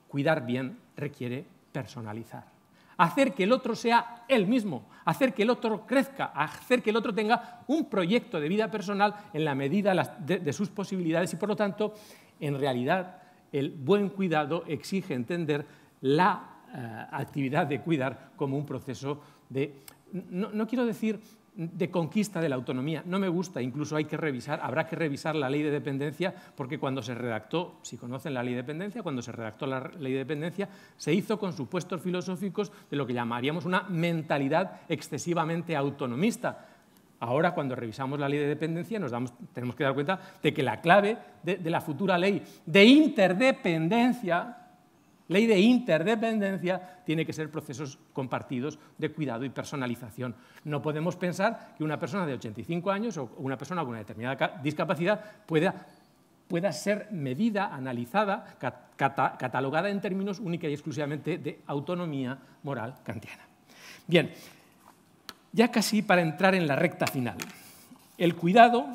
cuidar bien requiere personalizar hacer que el otro sea él mismo, hacer que el otro crezca, hacer que el otro tenga un proyecto de vida personal en la medida de sus posibilidades y, por lo tanto, en realidad, el buen cuidado exige entender la eh, actividad de cuidar como un proceso de, no quiero decir de conquista de la autonomía. No me gusta, incluso hay que revisar, habrá que revisar la ley de dependencia, porque cuando se redactó, si conocen la ley de dependencia, cuando se redactó la ley de dependencia, se hizo con supuestos filosóficos de lo que llamaríamos una mentalidad excesivamente autonomista. Ahora, cuando revisamos la ley de dependencia, nos damos, tenemos que dar cuenta de que la clave de la futura ley de interdependencia ley de interdependencia tiene que ser procesos compartidos de cuidado y personalización. No podemos pensar que una persona de 85 años o una persona con una determinada discapacidad pueda, pueda ser medida, analizada, catalogada en términos única y exclusivamente de autonomía moral kantiana. Bien, ya casi para entrar en la recta final. El cuidado,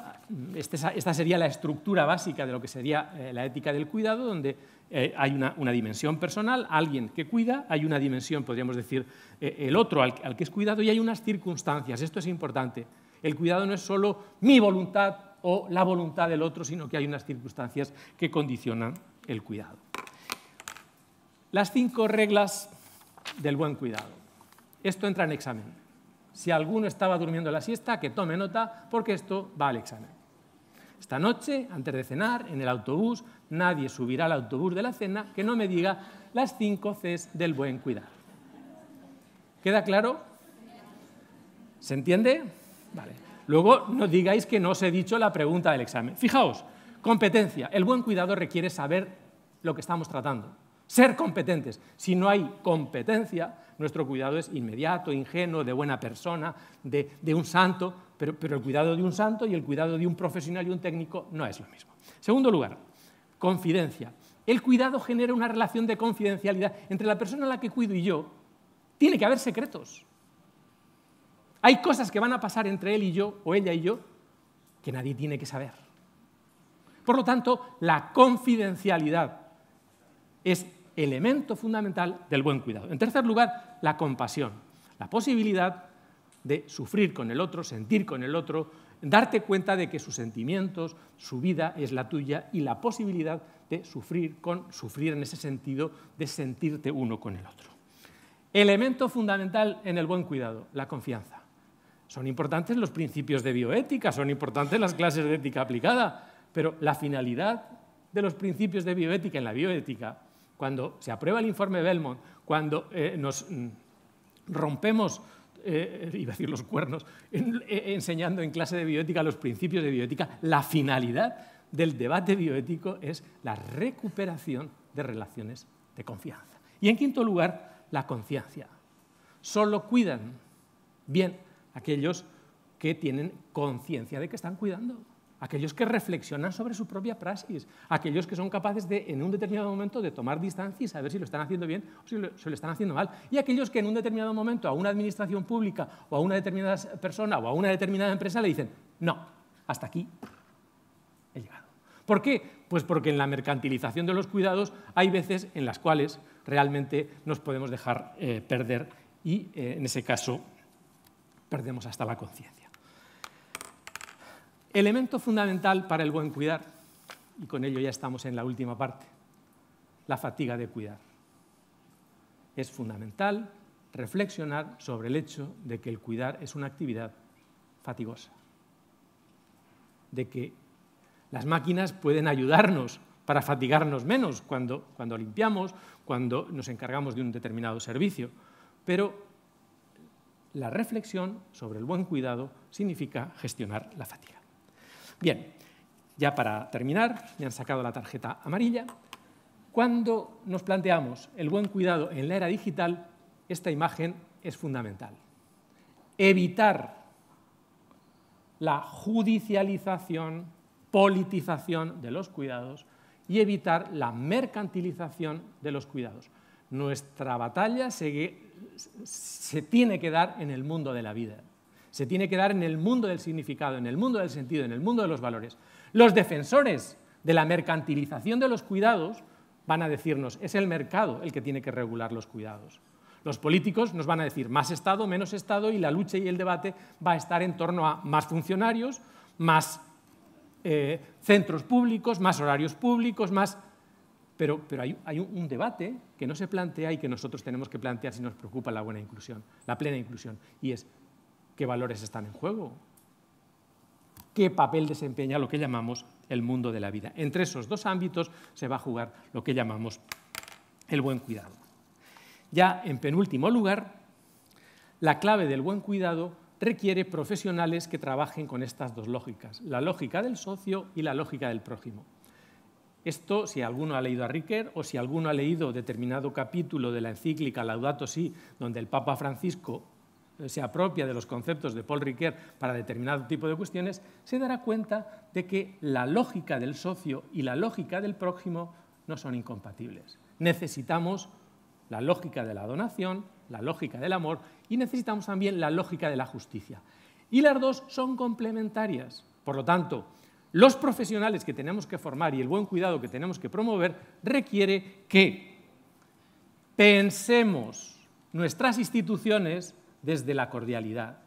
este esta sería la estructura básica de lo que sería eh, la ética del cuidado, donde eh, hay una, dimensión personal, alguien que cuida, hay una dimensión, podríamos decir, eh, el otro al, al, que es cuidado y hay unas circunstancias. Esto es importante. El cuidado no es solo mi voluntad o la voluntad del otro, sino que hay unas circunstancias que condicionan el cuidado. Las cinco reglas del buen cuidado. Esto entra en examen. Si alguno estaba durmiendo la siesta, que tome nota, porque esto va al examen. Esta noche, antes de cenar, en el autobús, nadie subirá al autobús de la cena que no me diga las cinco Cs del buen cuidar. ¿Queda claro? ¿Se entiende? Vale. Luego no digáis que no os he dicho la pregunta del examen. Fijaos, competencia. El buen cuidado requiere saber lo que estamos tratando. Ser competentes. Si no hay competencia, nuestro cuidado es inmediato, ingenuo, de buena persona, de, de un santo pero, el cuidado de un santo y el cuidado de un profesional y un técnico no es lo mismo. Segundo lugar, confidencia. El cuidado genera una relación de confidencialidad entre la persona a la que cuido y yo. Tiene que haber secretos. Hay cosas que van a pasar entre él y yo, o ella y yo, que nadie tiene que saber. Por lo tanto, la confidencialidad es elemento fundamental del buen cuidado. En tercer lugar, la compasión, la posibilidad de sufrir con el otro, sentir con el otro, darte cuenta de que sus sentimientos, su vida es la tuya y la posibilidad de sufrir con sufrir en ese sentido de sentirte uno con el otro. Elemento fundamental en el buen cuidado, la confianza. Son importantes los principios de bioética, son importantes las clases de ética aplicada, pero la finalidad de los principios de bioética en la bioética, cuando se aprueba el informe Belmont, cuando eh, nos mm, rompemos eh, eh, iba a decir los cuernos, eh, enseñando en clase de bioética los principios de bioética, la finalidad del debate bioético es la recuperación de relaciones de confianza. Y en quinto lugar, la conciencia. Solo cuidan bien aquellos que tienen conciencia de que están cuidando aquellos que reflexionan sobre su propia praxis, aquellos que son capaces de, en un determinado momento, de tomar distancia y saber si lo están haciendo bien o si lo, están haciendo mal, y aquellos que en un determinado momento a una administración pública o a una determinada persona o a una determinada empresa le dicen, no, hasta aquí he llegado. ¿Por qué? Pues porque en la mercantilización de los cuidados hay veces en las cuales realmente nos podemos dejar eh, perder y, eh, en ese caso, perdemos hasta la conciencia. Elemento fundamental para el buen cuidar, y con ello ya estamos en la última parte, la fatiga de cuidar. Es fundamental reflexionar sobre el hecho de que el cuidar es una actividad fatigosa, de que las máquinas pueden ayudarnos para fatigarnos menos cuando, cuando limpiamos, cuando nos encargamos de un determinado servicio, pero la reflexión sobre el buen cuidado significa gestionar la fatiga. Bien, ya para terminar, me han sacado la tarjeta amarilla. Cuando nos planteamos el buen cuidado en la era digital, esta imagen es fundamental. Evitar la judicialización, politización de los cuidados y evitar la mercantilización de los cuidados. Nuestra batalla se, tiene que dar en el mundo de la vida se tiene que dar en el mundo del significado, en el mundo del sentido, en el mundo de los valores. Los defensores de la mercantilización de los cuidados van a decirnos, es el mercado el que tiene que regular los cuidados. Los políticos nos van a decir más Estado, menos Estado, y la lucha y el debate va a estar en torno a más funcionarios, más eh, centros públicos, más horarios públicos, más... Pero, pero hay, hay un debate que no se plantea y que nosotros tenemos que plantear si nos preocupa la buena inclusión, la plena inclusión, y es qué valores están en juego, qué papel desempeña lo que llamamos el mundo de la vida. Entre esos dos ámbitos se va a jugar lo que llamamos el buen cuidado. Ya en penúltimo lugar, la clave del buen cuidado requiere profesionales que trabajen con estas dos lógicas, la lógica del socio y la lógica del prójimo. Esto, si alguno ha leído a Ricker o si alguno ha leído determinado capítulo de la encíclica Laudato Si, donde el Papa Francisco eh, se apropia de los conceptos de Paul Ricoeur para determinado tipo de cuestiones, se dará cuenta de que la lógica del socio y la lógica del prójimo no son incompatibles. Necesitamos la lógica de la donación, la lógica del amor y necesitamos también la lógica de la justicia. Y las dos son complementarias. Por lo tanto, los profesionales que tenemos que formar y el buen cuidado que tenemos que promover requiere que pensemos nuestras instituciones desde la cordialidad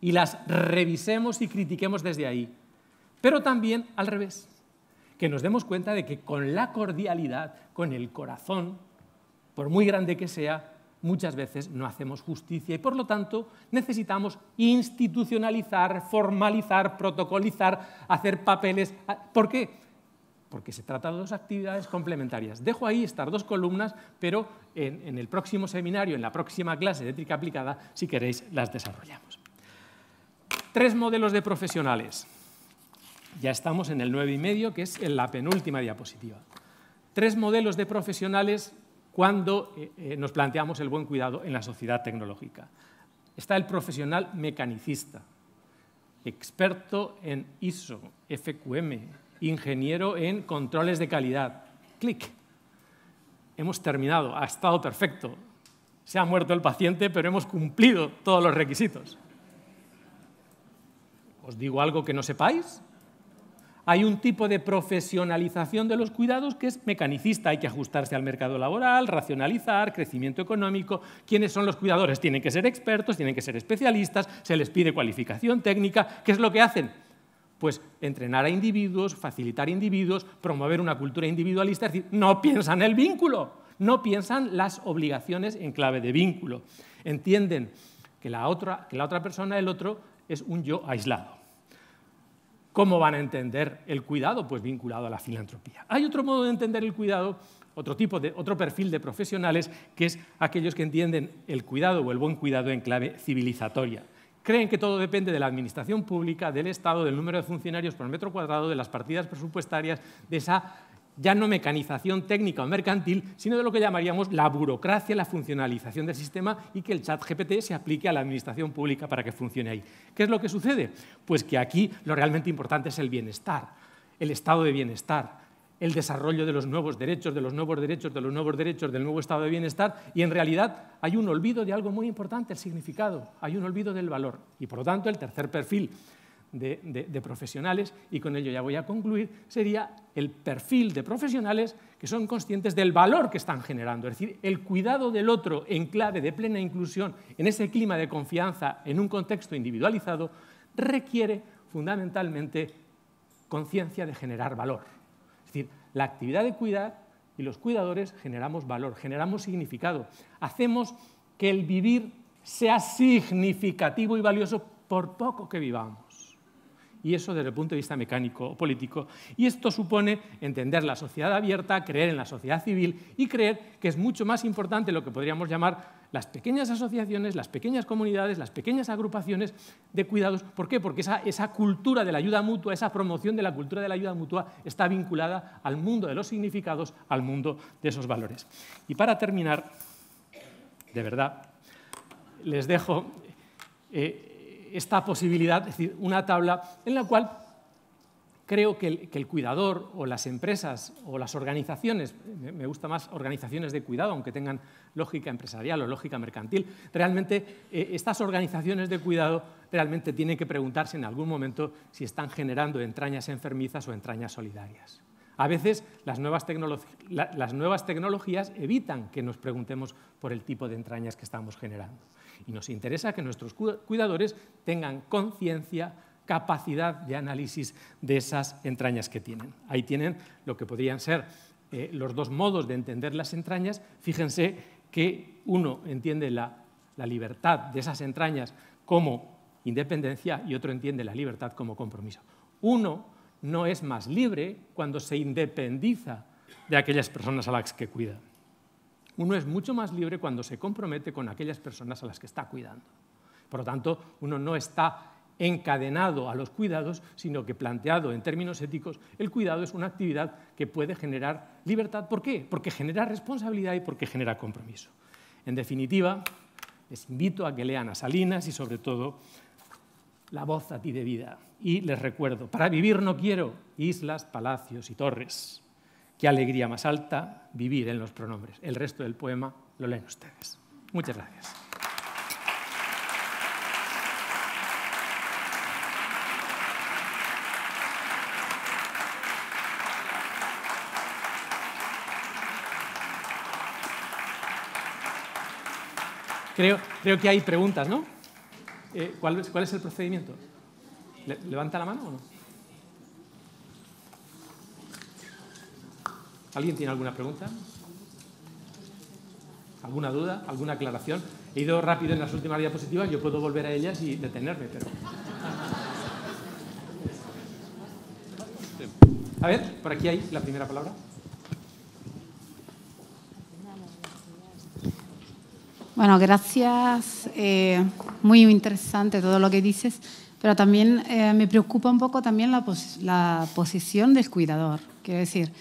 y las revisemos y critiquemos desde ahí, pero también al revés, que nos demos cuenta de que con la cordialidad, con el corazón, por muy grande que sea, muchas veces no hacemos justicia y por lo tanto necesitamos institucionalizar, formalizar, protocolizar, hacer papeles. ¿Por qué? porque se trata de dos actividades complementarias. Dejo ahí estas dos columnas, pero en, el próximo seminario, en la próxima clase de ética aplicada, si queréis, las desarrollamos. Tres modelos de profesionales. Ya estamos en el y medio, que es en la penúltima diapositiva. Tres modelos de profesionales cuando eh, eh, nos planteamos el buen cuidado en la sociedad tecnológica. Está el profesional mecanicista, experto en ISO, FQM, ingeniero en controles de calidad. Clic. Hemos terminado, ha estado perfecto. Se ha muerto el paciente, pero hemos cumplido todos los requisitos. ¿Os digo algo que no sepáis? Hay un tipo de profesionalización de los cuidados que es mecanicista. Hay que ajustarse al mercado laboral, racionalizar, crecimiento económico. ¿Quiénes son los cuidadores? Tienen que ser expertos, tienen que ser especialistas, se les pide cualificación técnica. ¿Qué es lo que hacen? Pues entrenar a individuos, facilitar individuos, promover una cultura individualista, es decir, no piensan el vínculo, no piensan las obligaciones en clave de vínculo. Entienden que la otra, que la otra persona, el otro, es un yo aislado. ¿Cómo van a entender el cuidado? Pues vinculado a la filantropía. Hay otro modo de entender el cuidado, otro tipo de otro perfil de profesionales que es aquellos que entienden el cuidado o el buen cuidado en clave civilizatoria. Creen que todo depende de la administración pública, del Estado, del número de funcionarios por metro cuadrado, de las partidas presupuestarias, de esa ya no mecanización técnica o mercantil, sino de lo que llamaríamos la burocracia, la funcionalización del sistema y que el chat GPT se aplique a la administración pública para que funcione ahí. ¿Qué es lo que sucede? Pues que aquí lo realmente importante es el bienestar, el estado de bienestar, el desarrollo de los nuevos derechos, de los nuevos derechos, de los nuevos derechos, del nuevo estado de bienestar, y en realidad hay un olvido de algo muy importante, el significado, hay un olvido del valor. Y por lo tanto, el tercer perfil de, profesionales, y con ello ya voy a concluir, sería el perfil de profesionales que son conscientes del valor que están generando, es decir, el cuidado del otro en clave de plena inclusión, en ese clima de confianza, en un contexto individualizado, requiere fundamentalmente conciencia de generar valor. La actividad de cuidar y los cuidadores generamos valor, generamos significado, hacemos que el vivir sea significativo y valioso por poco que vivamos. Y eso desde el punto de vista mecánico o político. Y esto supone entender la sociedad abierta, creer en la sociedad civil y creer que es mucho más importante lo que podríamos llamar las pequeñas asociaciones, las pequeñas comunidades, las pequeñas agrupaciones de cuidados. ¿Por qué? Porque esa, cultura de la ayuda mutua, esa promoción de la cultura de la ayuda mutua está vinculada al mundo de los significados, al mundo de esos valores. Y para terminar, de verdad, les dejo eh, esta posibilidad, es decir, una tabla en la cual creo que el, cuidador o las empresas o las organizaciones, me gusta más organizaciones de cuidado, aunque tengan lógica empresarial o lógica mercantil, realmente eh, estas organizaciones de cuidado realmente tienen que preguntarse en algún momento si están generando entrañas enfermizas o entrañas solidarias. A veces las nuevas, las nuevas tecnologías evitan que nos preguntemos por el tipo de entrañas que estamos generando. Y nos interesa que nuestros cuidadores tengan conciencia capacidad de análisis de esas entrañas que tienen. Ahí tienen lo que podrían ser eh, los dos modos de entender las entrañas. Fíjense que uno entiende la libertad de esas entrañas como independencia y otro entiende la libertad como compromiso. Uno no es más libre cuando se independiza de aquellas personas a las que cuida. Uno es mucho más libre cuando se compromete con aquellas personas a las que está cuidando. Por lo tanto, uno no está encadenado a los cuidados, sino que planteado en términos éticos, el cuidado es una actividad que puede generar libertad. ¿Por qué? Porque genera responsabilidad y porque genera compromiso. En definitiva, les invito a que lean a Salinas y sobre todo la voz a ti de vida. Y les recuerdo, para vivir no quiero islas, palacios y torres. Qué alegría más alta vivir en los pronombres. El resto del poema lo leen ustedes. Muchas gracias. creo, que hay preguntas, ¿no? Eh, ¿cuál, es, el procedimiento? ¿Levanta la mano o no? ¿Alguien tiene alguna pregunta? ¿Alguna duda? ¿Alguna aclaración? He ido rápido en las últimas diapositivas, yo puedo volver a ellas y detenerme, pero... A ver, por aquí hay la primera palabra. Bueno, gracias. Eh, muy interesante todo lo que dices, pero también eh, me preocupa un poco también la, posición del cuidador. Quiero decir,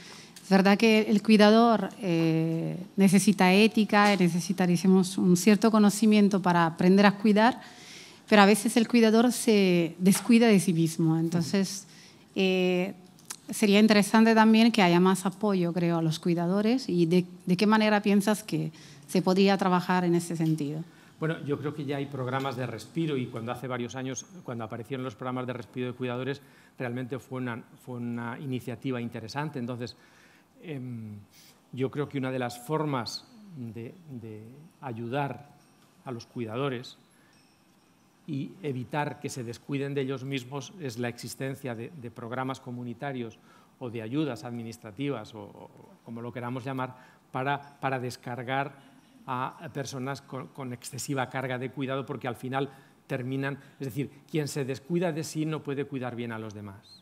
es verdad que el cuidador eh, necesita ética, necesita, un cierto conocimiento para aprender a cuidar, pero a veces el cuidador se descuida de sí mismo. Entonces, sería interesante también que haya más apoyo, creo, a los cuidadores y de qué manera piensas que se podía trabajar en ese sentido. Bueno, yo creo que ya hay programas de respiro y cuando hace varios años, cuando aparecieron los programas de respiro de cuidadores, realmente fue una, fue una iniciativa interesante. Entonces, em, yo creo que una de las formas de, ayudar a los cuidadores y evitar que se descuiden de ellos mismos es la existencia de, programas comunitarios o de ayudas administrativas o, como lo queramos llamar para, para descargar a personas con, excesiva carga de cuidado porque al final terminan, es decir, quien se descuida de sí no puede cuidar bien a los demás.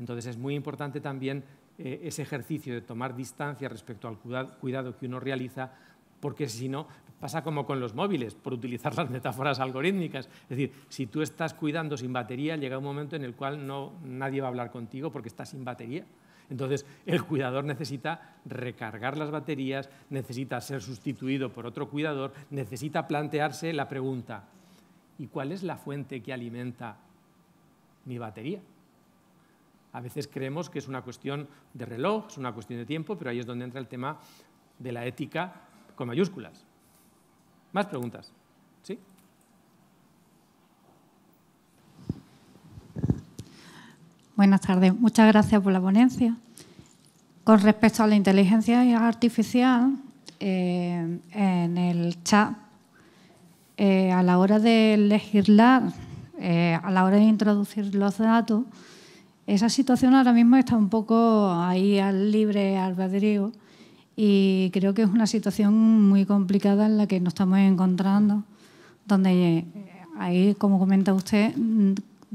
Entonces es muy importante también eh, ese ejercicio de tomar distancia respecto al cuidado que uno realiza, porque si no, pasa como con los móviles, por utilizar las metáforas algorítmicas. Es decir, si tú estás cuidando sin batería, llega un momento en el cual no, nadie va a hablar contigo porque estás sin batería. Entonces, el cuidador necesita recargar las baterías, necesita ser sustituido por otro cuidador, necesita plantearse la pregunta, ¿y cuál es la fuente que alimenta mi batería? A veces creemos que es una cuestión de reloj, es una cuestión de tiempo, pero ahí es donde entra el tema de la ética con mayúsculas. Más preguntas. Buenas tardes. Muchas gracias por la ponencia. Con respecto a la inteligencia artificial, eh, en el chat, eh, a la hora de legislar, eh, a la hora de introducir los datos, esa situación ahora mismo está un poco ahí al libre albedrío y creo que es una situación muy complicada en la que nos estamos encontrando, donde ahí, como comenta usted,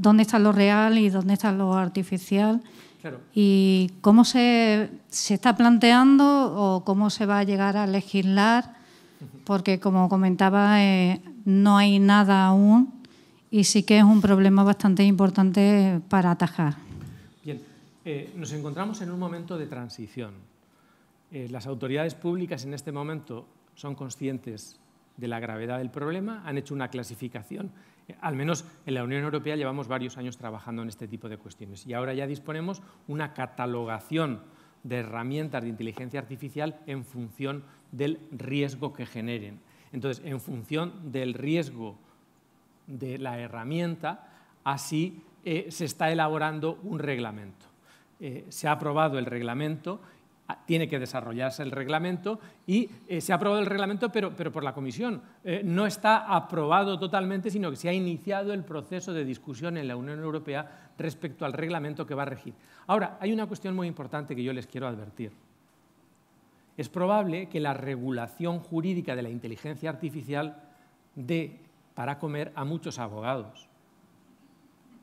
dónde está lo real y dónde está lo artificial. ¿Y cómo se, está planteando o cómo se va a llegar a legislar? Porque, como comentaba, eh, no hay nada aún y sí que es un problema bastante importante para atajar. Bien, eh, nos encontramos en un momento de transición. Eh, las autoridades públicas en este momento son conscientes de la gravedad del problema, han hecho una clasificación al menos en la Unión Europea llevamos varios años trabajando en este tipo de cuestiones y ahora ya disponemos una catalogación de herramientas de inteligencia artificial en función del riesgo que generen. Entonces, en función del riesgo de la herramienta, así eh, se está elaborando un reglamento. Eh, se ha aprobado el reglamento Ah, tiene que desarrollarse el reglamento y eh, se ha aprobado el reglamento, pero, por la comisión. Eh, no está aprobado totalmente, sino que se ha iniciado el proceso de discusión en la Unión Europea respecto al reglamento que va a regir. Ahora, hay una cuestión muy importante que yo les quiero advertir. Es probable que la regulación jurídica de la inteligencia artificial dé para comer a muchos abogados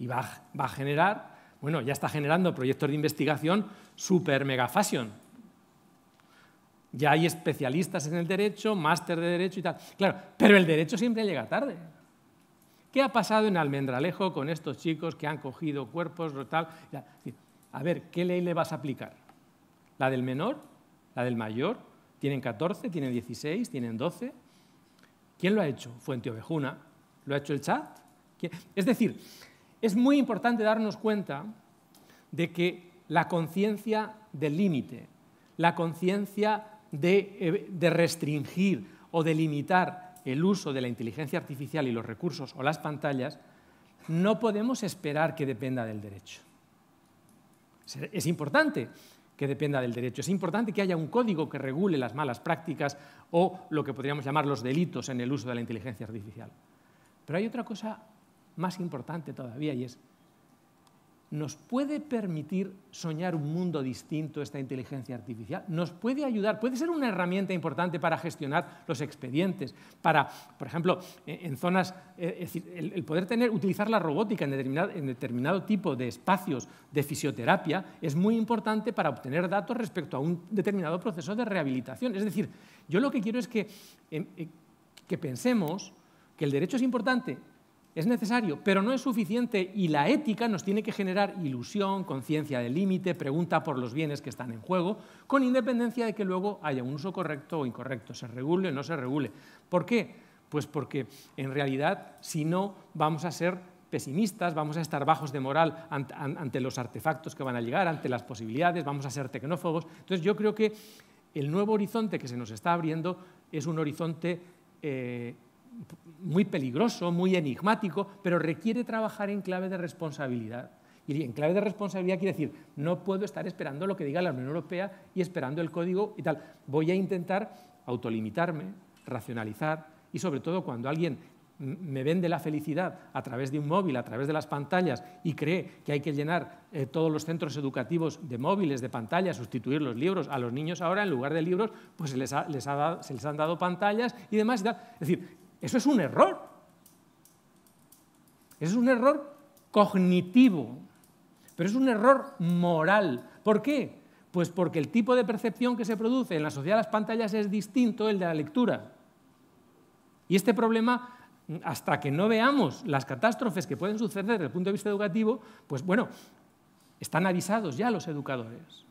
y va, va a generar, bueno, ya está generando proyectos de investigación super mega fashion ya hay especialistas en el derecho, máster de derecho y tal. Claro, pero el derecho siempre llega tarde. ¿Qué ha pasado en Almendralejo con estos chicos que han cogido cuerpos, tal? A ver, ¿qué ley le vas a aplicar? ¿La del menor? ¿La del mayor? ¿Tienen 14? ¿Tienen 16? ¿Tienen 12? ¿Quién lo ha hecho? Fuente Ovejuna. ¿Lo ha hecho el chat? Es decir, es muy importante darnos cuenta de que la conciencia del límite, la conciencia eh, de, restringir o de limitar el uso de la inteligencia artificial y los recursos o las pantallas, no podemos esperar que dependa del derecho. Es importante que dependa del derecho. Es importante que haya un código que regule las malas prácticas o lo que podríamos llamar los delitos en el uso de la inteligencia artificial. Pero hay otra cosa más importante todavía y es ¿Nos puede permitir soñar un mundo distinto esta inteligencia artificial? ¿Nos puede ayudar? ¿Puede ser una herramienta importante para gestionar los expedientes? Para, por ejemplo, eh, en zonas, eh, el poder tener, utilizar la robótica en determinado, en determinado tipo de espacios de fisioterapia es muy importante para obtener datos respecto a un determinado proceso de rehabilitación. Es decir, yo lo que quiero es que, em, eh, que pensemos que el derecho es importante, es necesario, pero no es suficiente y la ética nos tiene que generar ilusión, conciencia de límite, pregunta por los bienes que están en juego, con independencia de que luego haya un uso correcto o incorrecto, se regule o no se regule. ¿Por qué? Pues porque en realidad, si no, vamos a ser pesimistas, vamos a estar bajos de moral ante, los artefactos que van a llegar, ante las posibilidades, vamos a ser tecnófobos. Entonces yo creo que el nuevo horizonte que se nos está abriendo es un horizonte... Eh, muy peligroso, muy enigmático, pero requiere trabajar en clave de responsabilidad. Y en clave de responsabilidad quiere decir, no puedo estar esperando lo que diga la Unión Europea y esperando el código y tal. Voy a intentar autolimitarme, racionalizar y sobre todo cuando alguien me vende la felicidad a través de un móvil, a través de las pantallas y cree que hay que llenar eh, todos los centros educativos de móviles, de pantallas, sustituir los libros. A los niños ahora, en lugar de libros, pues les se les han dado pantallas y demás. Es decir, eso es un error. Eso es un error cognitivo, pero es un error moral. ¿Por qué? Pues porque el tipo de percepción que se produce en la sociedad de las pantallas es distinto el de la lectura. Y este problema, hasta que no veamos las catástrofes que pueden suceder desde el punto de vista educativo, pues bueno, están avisados ya los educadores.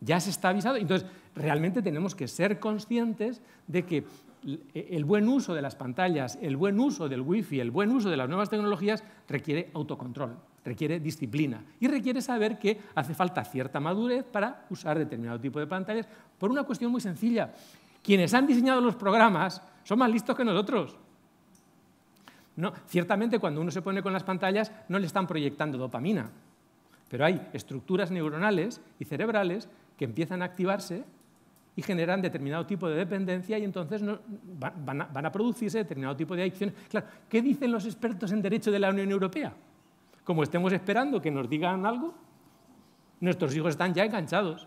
Ya se está avisado. Entonces, realmente tenemos que ser conscientes de que e-, el buen uso de las pantallas, el buen uso del wifi, el buen uso de las nuevas tecnologías requiere autocontrol, requiere disciplina y requiere saber que hace falta cierta madurez para usar determinado tipo de pantallas por una cuestión muy sencilla. Quienes han diseñado los programas son más listos que nosotros. No, ciertamente cuando uno se pone con las pantallas no le están proyectando dopamina, pero hay estructuras neuronales y cerebrales que empiezan a activarse y generan determinado tipo de dependencia y entonces van, a, producirse determinado tipo de adicciones. Claro, ¿qué dicen los expertos en derecho de la Unión Europea? Como estemos esperando que nos digan algo, nuestros hijos están ya enganchados.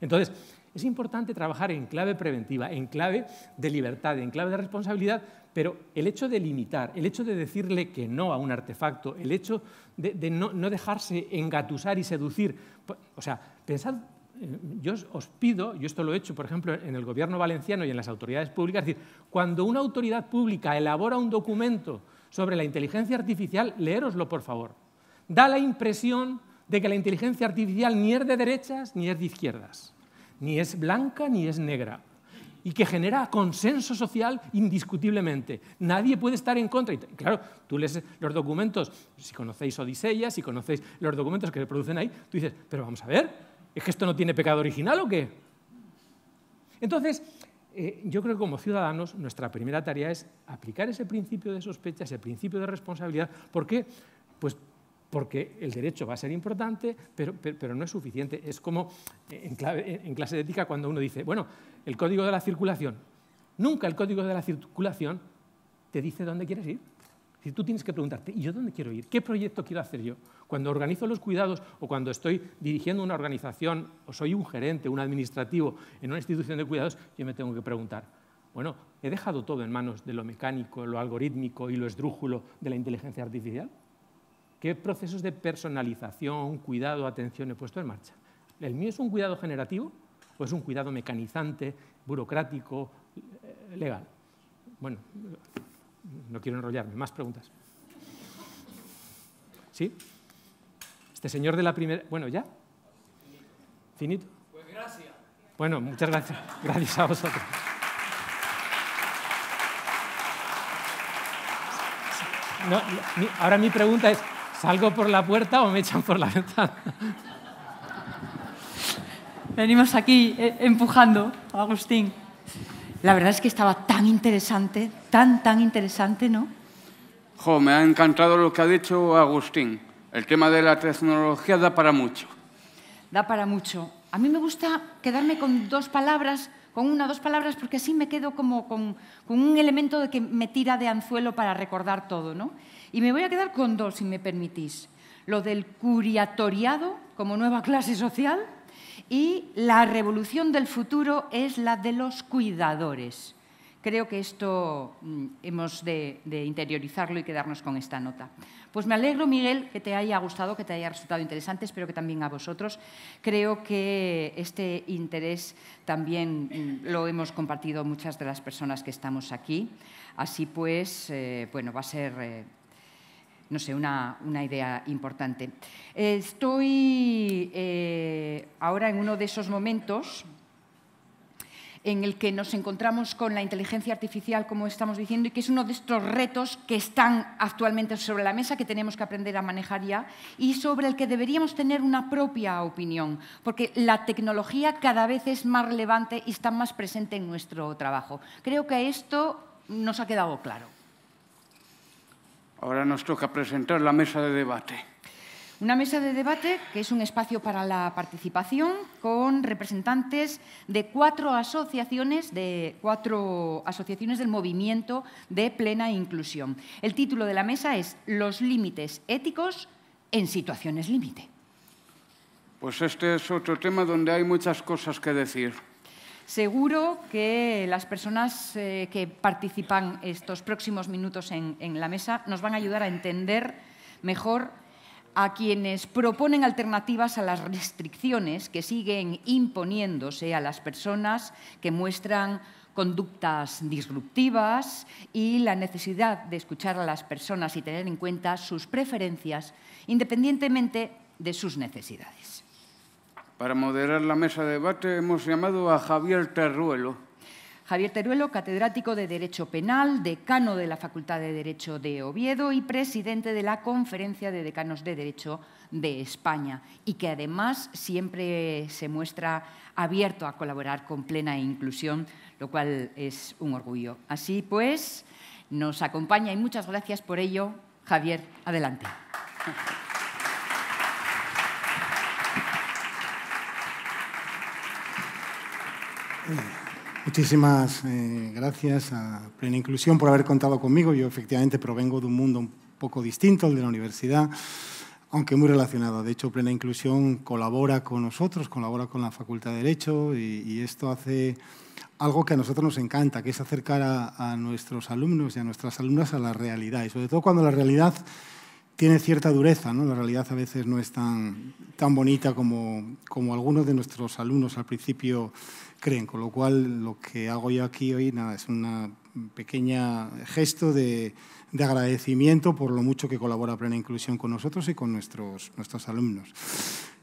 Entonces, es importante trabajar en clave preventiva, en clave de libertad, en clave de responsabilidad, pero el hecho de limitar, el hecho de decirle que no a un artefacto, el hecho de, no, no, dejarse engatusar y seducir, o sea, pensad yo os pido, yo esto lo he hecho, por ejemplo, en el gobierno valenciano y en las autoridades públicas, es decir, cuando una autoridad pública elabora un documento sobre la inteligencia artificial, leéroslo, por favor. Da la impresión de que la inteligencia artificial ni es de derechas ni es de izquierdas, ni es blanca ni es negra, y que genera consenso social indiscutiblemente. Nadie puede estar en contra. Y claro, tú lees los documentos, si conocéis Odisea, si conocéis los documentos que se producen ahí, tú dices, pero vamos a ver, ¿Es que esto no tiene pecado original o qué? Entonces, eh, yo creo que como ciudadanos nuestra primera tarea es aplicar ese principio de sospecha, ese principio de responsabilidad. ¿Por qué? Pues porque el derecho va a ser importante, pero, no es suficiente. Es como en, en clase de ética cuando uno dice, bueno, el código de la circulación. Nunca el código de la circulación te dice dónde quieres ir. Si tú tienes que preguntarte, ¿y yo dónde quiero ir? ¿Qué proyecto quiero hacer yo? Cuando organizo los cuidados o cuando estoy dirigiendo una organización o soy un gerente, un administrativo en una institución de cuidados, yo me tengo que preguntar, bueno, ¿he dejado todo en manos de lo mecánico, lo algorítmico y lo esdrújulo de la inteligencia artificial? ¿Qué procesos de personalización, cuidado, atención he puesto en marcha? ¿El mío es un cuidado generativo o es un cuidado mecanizante, burocrático, eh, legal? Bueno, no quiero enrollarme. Más preguntas. ¿Sí? Este señor de la primera... Bueno, ¿ya? ¿Finito? Pues gracias. Bueno, muchas gracias. Gracias a vosotros. ahora mi pregunta es, ¿salgo por la puerta o me echan por la ventana? Venimos aquí eh, empujando a Agustín. La verdad es que estaba tan interesante, tan, tan interesante, ¿no? Jo, me ha encantado lo que ha dicho Agustín. El tema de la tecnología da para mucho. Da para mucho. A mí me gusta quedarme con dos palabras, con una o dos palabras, porque así me quedo como con, un elemento que me tira de anzuelo para recordar todo, ¿no? Y me voy a quedar con dos, si me permitís. Lo del curatoriado como nueva clase social y la revolución del futuro es la de los cuidadores. Creo que esto mm, hemos de interiorizarlo y quedarnos con esta nota. Pues me alegro, Miguel, que te haya gustado, que te haya resultado interesante. Espero que también a vosotros. Creo que este interés también mm, lo hemos compartido muchas de las personas que estamos aquí. Así pues, eh, bueno, va a ser... Eh, no sé, una, idea importante. estoy eh, ahora en uno de esos momentos en el que nos encontramos con la inteligencia artificial, como estamos diciendo, y que es uno de estos retos que están actualmente sobre la mesa, que tenemos que aprender a manejar ya, y sobre el que deberíamos tener una propia opinión, porque la tecnología cada vez es más relevante y está más presente en nuestro trabajo. Creo que esto nos ha quedado claro. Ahora nos toca presentar la mesa de debate. Una mesa de debate que es un espacio para la participación con representantes de cuatro asociaciones, de cuatro asociaciones del movimiento de plena inclusión. El título de la mesa es Los límites éticos en situaciones límite. Pues este es otro tema donde hay muchas cosas que decir. Seguro que las personas eh, que participan estos próximos minutos en, en la mesa nos van a ayudar a entender mejor a quienes proponen alternativas a las restricciones que siguen imponiéndose a las personas que muestran conductas disruptivas y la necesidad de escuchar a las personas y tener en cuenta sus preferencias independientemente de sus necesidades. Para moderar la mesa de debate hemos llamado a Javier Terruelo. Javier Teruelo, catedrático de Derecho Penal, decano de la Facultad de Derecho de Oviedo y presidente de la Conferencia de Decanos de Derecho de España, y que además siempre se muestra abierto a colaborar con plena inclusión, lo cual es un orgullo. Así pues, nos acompaña y muchas gracias por ello. Javier, adelante. Eh, Muchísimas eh, gracias a Plena Inclusión por haber contado conmigo. Yo efectivamente provengo de un mundo un poco distinto, al de la universidad, aunque muy relacionado. De hecho, Plena Inclusión colabora con nosotros, colabora con la Facultad de Derecho y, esto hace algo que a nosotros nos encanta, que es acercar a, nuestros alumnos y a nuestras alumnas a la realidad. Y sobre todo cuando la realidad tiene cierta dureza, ¿no? La realidad a veces no es tan, tan bonita como, como algunos de nuestros alumnos al principio creen, con lo cual lo que hago yo aquí hoy nada, es un pequeño gesto de, agradecimiento por lo mucho que colabora Plena Inclusión con nosotros y con nuestros, nuestros alumnos.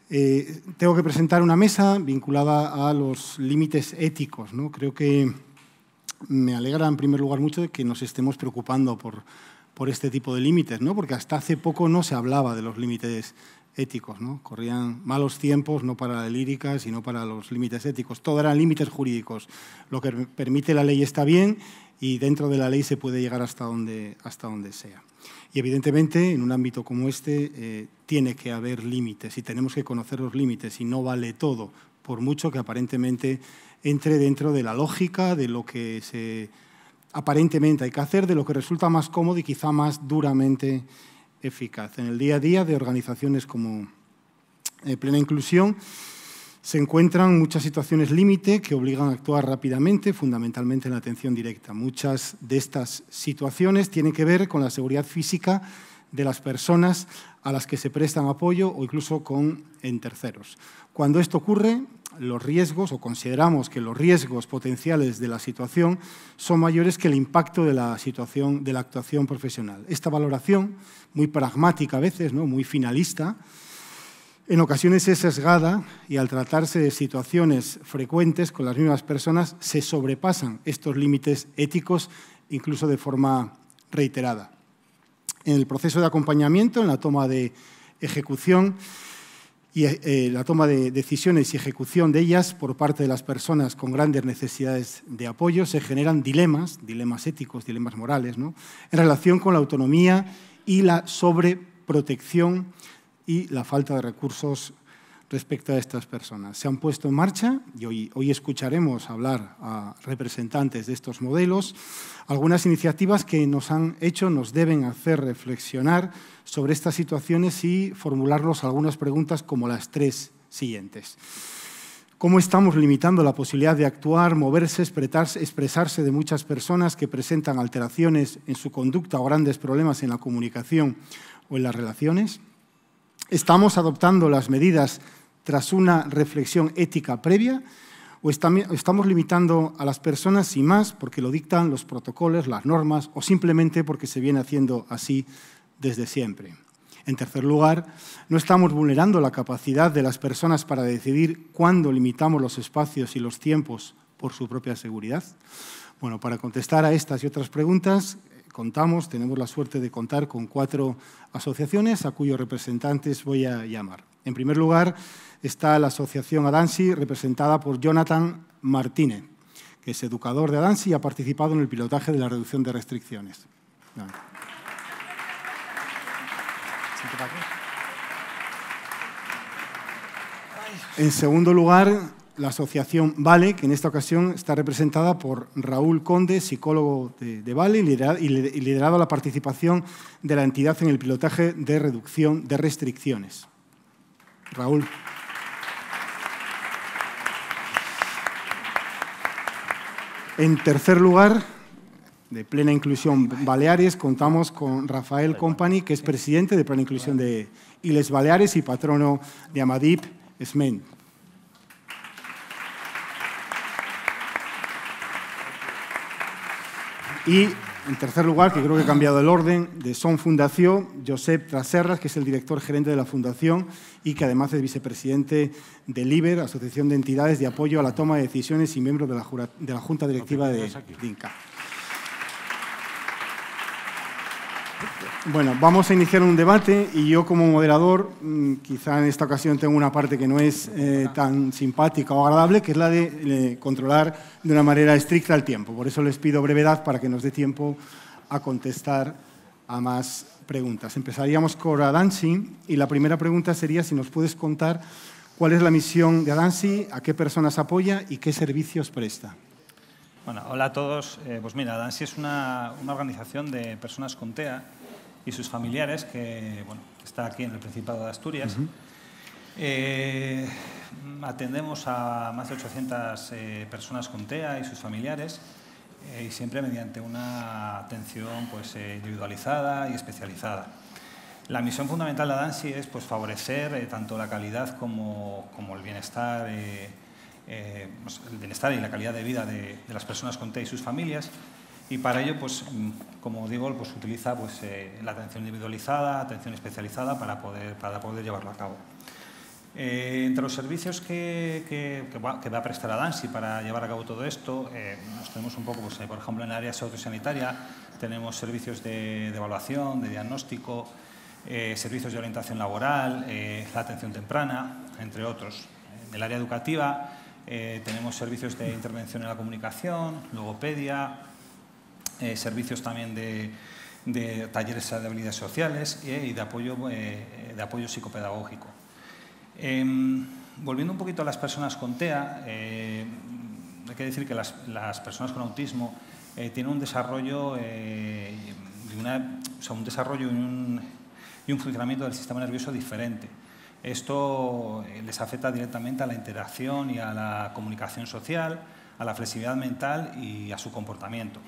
Eh, tengo que presentar una mesa vinculada a los límites éticos. ¿no? Creo que me alegra en primer lugar mucho que nos estemos preocupando por, por este tipo de límites, porque hasta hace poco no se hablaba de los límites éticos. ¿no? Corrían malos tiempos, no para la lírica, sino para los límites éticos. Todo eran límites jurídicos. Lo que permite la ley está bien y dentro de la ley se puede llegar hasta donde, hasta donde sea. Y evidentemente, en un ámbito como este, eh, tiene que haber límites y tenemos que conocer los límites y no vale todo, por mucho que aparentemente entre dentro de la lógica, de lo que se, aparentemente hay que hacer, de lo que resulta más cómodo y quizá más duramente eficaz. En el día a día de organizaciones como eh, Plena Inclusión se encuentran muchas situaciones límite que obligan a actuar rápidamente, fundamentalmente en la atención directa. Muchas de estas situaciones tienen que ver con la seguridad física de las personas a las que se prestan apoyo o incluso con en terceros. Cuando esto ocurre, los riesgos, o consideramos que los riesgos potenciales de la situación son mayores que el impacto de la situación de la actuación profesional. Esta valoración, muy pragmática a veces, ¿no? muy finalista, en ocasiones es sesgada y al tratarse de situaciones frecuentes con las mismas personas se sobrepasan estos límites éticos incluso de forma reiterada. En el proceso de acompañamiento, en la toma de ejecución, y eh, la toma de decisiones y ejecución de ellas por parte de las personas con grandes necesidades de apoyo, se generan dilemas, dilemas éticos, dilemas morales, en relación con la autonomía y la sobreprotección y la falta de recursos respecto a estas personas. Se han puesto en marcha y hoy, hoy escucharemos hablar a representantes de estos modelos algunas iniciativas que nos han hecho, nos deben hacer reflexionar sobre estas situaciones y formularnos algunas preguntas como las tres siguientes. ¿Cómo estamos limitando la posibilidad de actuar, moverse, expresarse de muchas personas que presentan alteraciones en su conducta o grandes problemas en la comunicación o en las relaciones? ¿Estamos adoptando las medidas tras una reflexión ética previa? ¿O estamos limitando a las personas sin más porque lo dictan los protocolos, las normas o simplemente porque se viene haciendo así desde siempre? En tercer lugar, no estamos vulnerando la capacidad de las personas para decidir cuándo limitamos los espacios y los tiempos por su propia seguridad. Bueno, para contestar a estas y otras preguntas, contamos, tenemos la suerte de contar con cuatro asociaciones a cuyos representantes voy a llamar. En primer lugar, está la Asociación Adansi, representada por Jonathan Martínez, que es educador de Adansi y ha participado en el pilotaje de la reducción de restricciones. En segundo lugar, la asociación Vale, que en esta ocasión está representada por Raúl Conde, psicólogo de, Vale, y liderado, la participación de la entidad en el pilotaje de reducción de restricciones. Raúl. En tercer lugar, de Plena Inclusión Baleares, contamos con Rafael Company, que es presidente de Plena Inclusión de Iles Baleares y patrono de Amadip Esmen. Y en tercer lugar, que creo que he cambiado el orden, de Son Fundación, Josep Traserras, que es el director gerente de la Fundación y que además es vicepresidente del IBER, Asociación de Entidades de Apoyo a la Toma de Decisiones y miembro de la, Junta Directiva de, de INCA. Bueno, vamos a iniciar un debate y yo como moderador, mm, quizá en esta ocasión tengo una parte que no es eh, tan simpática o agradable, que es la de eh, controlar de una manera estricta el tiempo. Por eso les pido brevedad para que nos dé tiempo a contestar a más preguntas. Empezaríamos con Adansi y la primera pregunta sería si nos puedes contar cuál es la misión de Adansi, a qué personas apoya y qué servicios presta. Bueno, hola a todos. Eh, pues mira, Adansi es una organización de personas con TEA y sus familiares, que bueno, está aquí en el Principado de Asturias. Eh, atendemos a más de 800 eh, personas con TEA y sus familiares eh, y siempre mediante una atención pues, individualizada y especializada. La misión fundamental de DANSI es pues, favorecer tanto la calidad como, el bienestar. Pues, el bienestar y la calidad de vida de, de las personas con TEA y sus familias, y para ello, pues, mm, como digo, pues utiliza pues, eh, la atención individualizada, atención especializada para poder, para poder llevarlo a cabo. Eh, entre los servicios que, que, va, a prestar a DANSI para llevar a cabo todo esto, eh, nos tenemos un poco, pues, por ejemplo, en el área sanitaria, tenemos servicios de, evaluación, de diagnóstico, servicios de orientación laboral, la atención temprana, entre otros. En el área educativa tenemos servicios de intervención en la comunicación, logopedia, eh, servicios también de, talleres de habilidades sociales eh, y de apoyo, eh, de apoyo psicopedagógico. Em, volviendo un poquito a las personas con TEA, hay que decir que las, personas con autismo tienen un desarrollo, un desarrollo y un funcionamiento del sistema nervioso diferente. Esto les afecta directamente a la interacción y a la comunicación social, a la flexibilidad mental y a su comportamiento.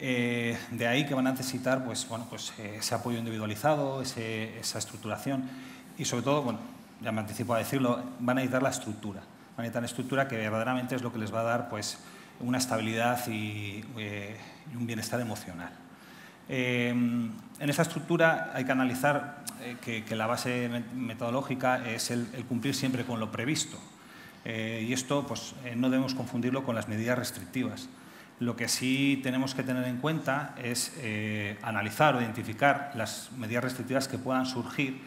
Eh, de ahí que van a necesitar pues, pues, eh, ese apoyo individualizado, esa estructuración y sobre todo, ya me anticipo a decirlo, van a necesitar la estructura. Van a necesitar una estructura que verdaderamente es lo que les va a dar pues, una estabilidad eh, y, un bienestar emocional. en esa estructura hay que analizar que, la base metodológica es el, cumplir siempre con lo previsto. y esto no debemos confundirlo con las medidas restrictivas. Lo que sí tenemos que tener en cuenta es eh, analizar o identificar las medidas restrictivas que puedan surgir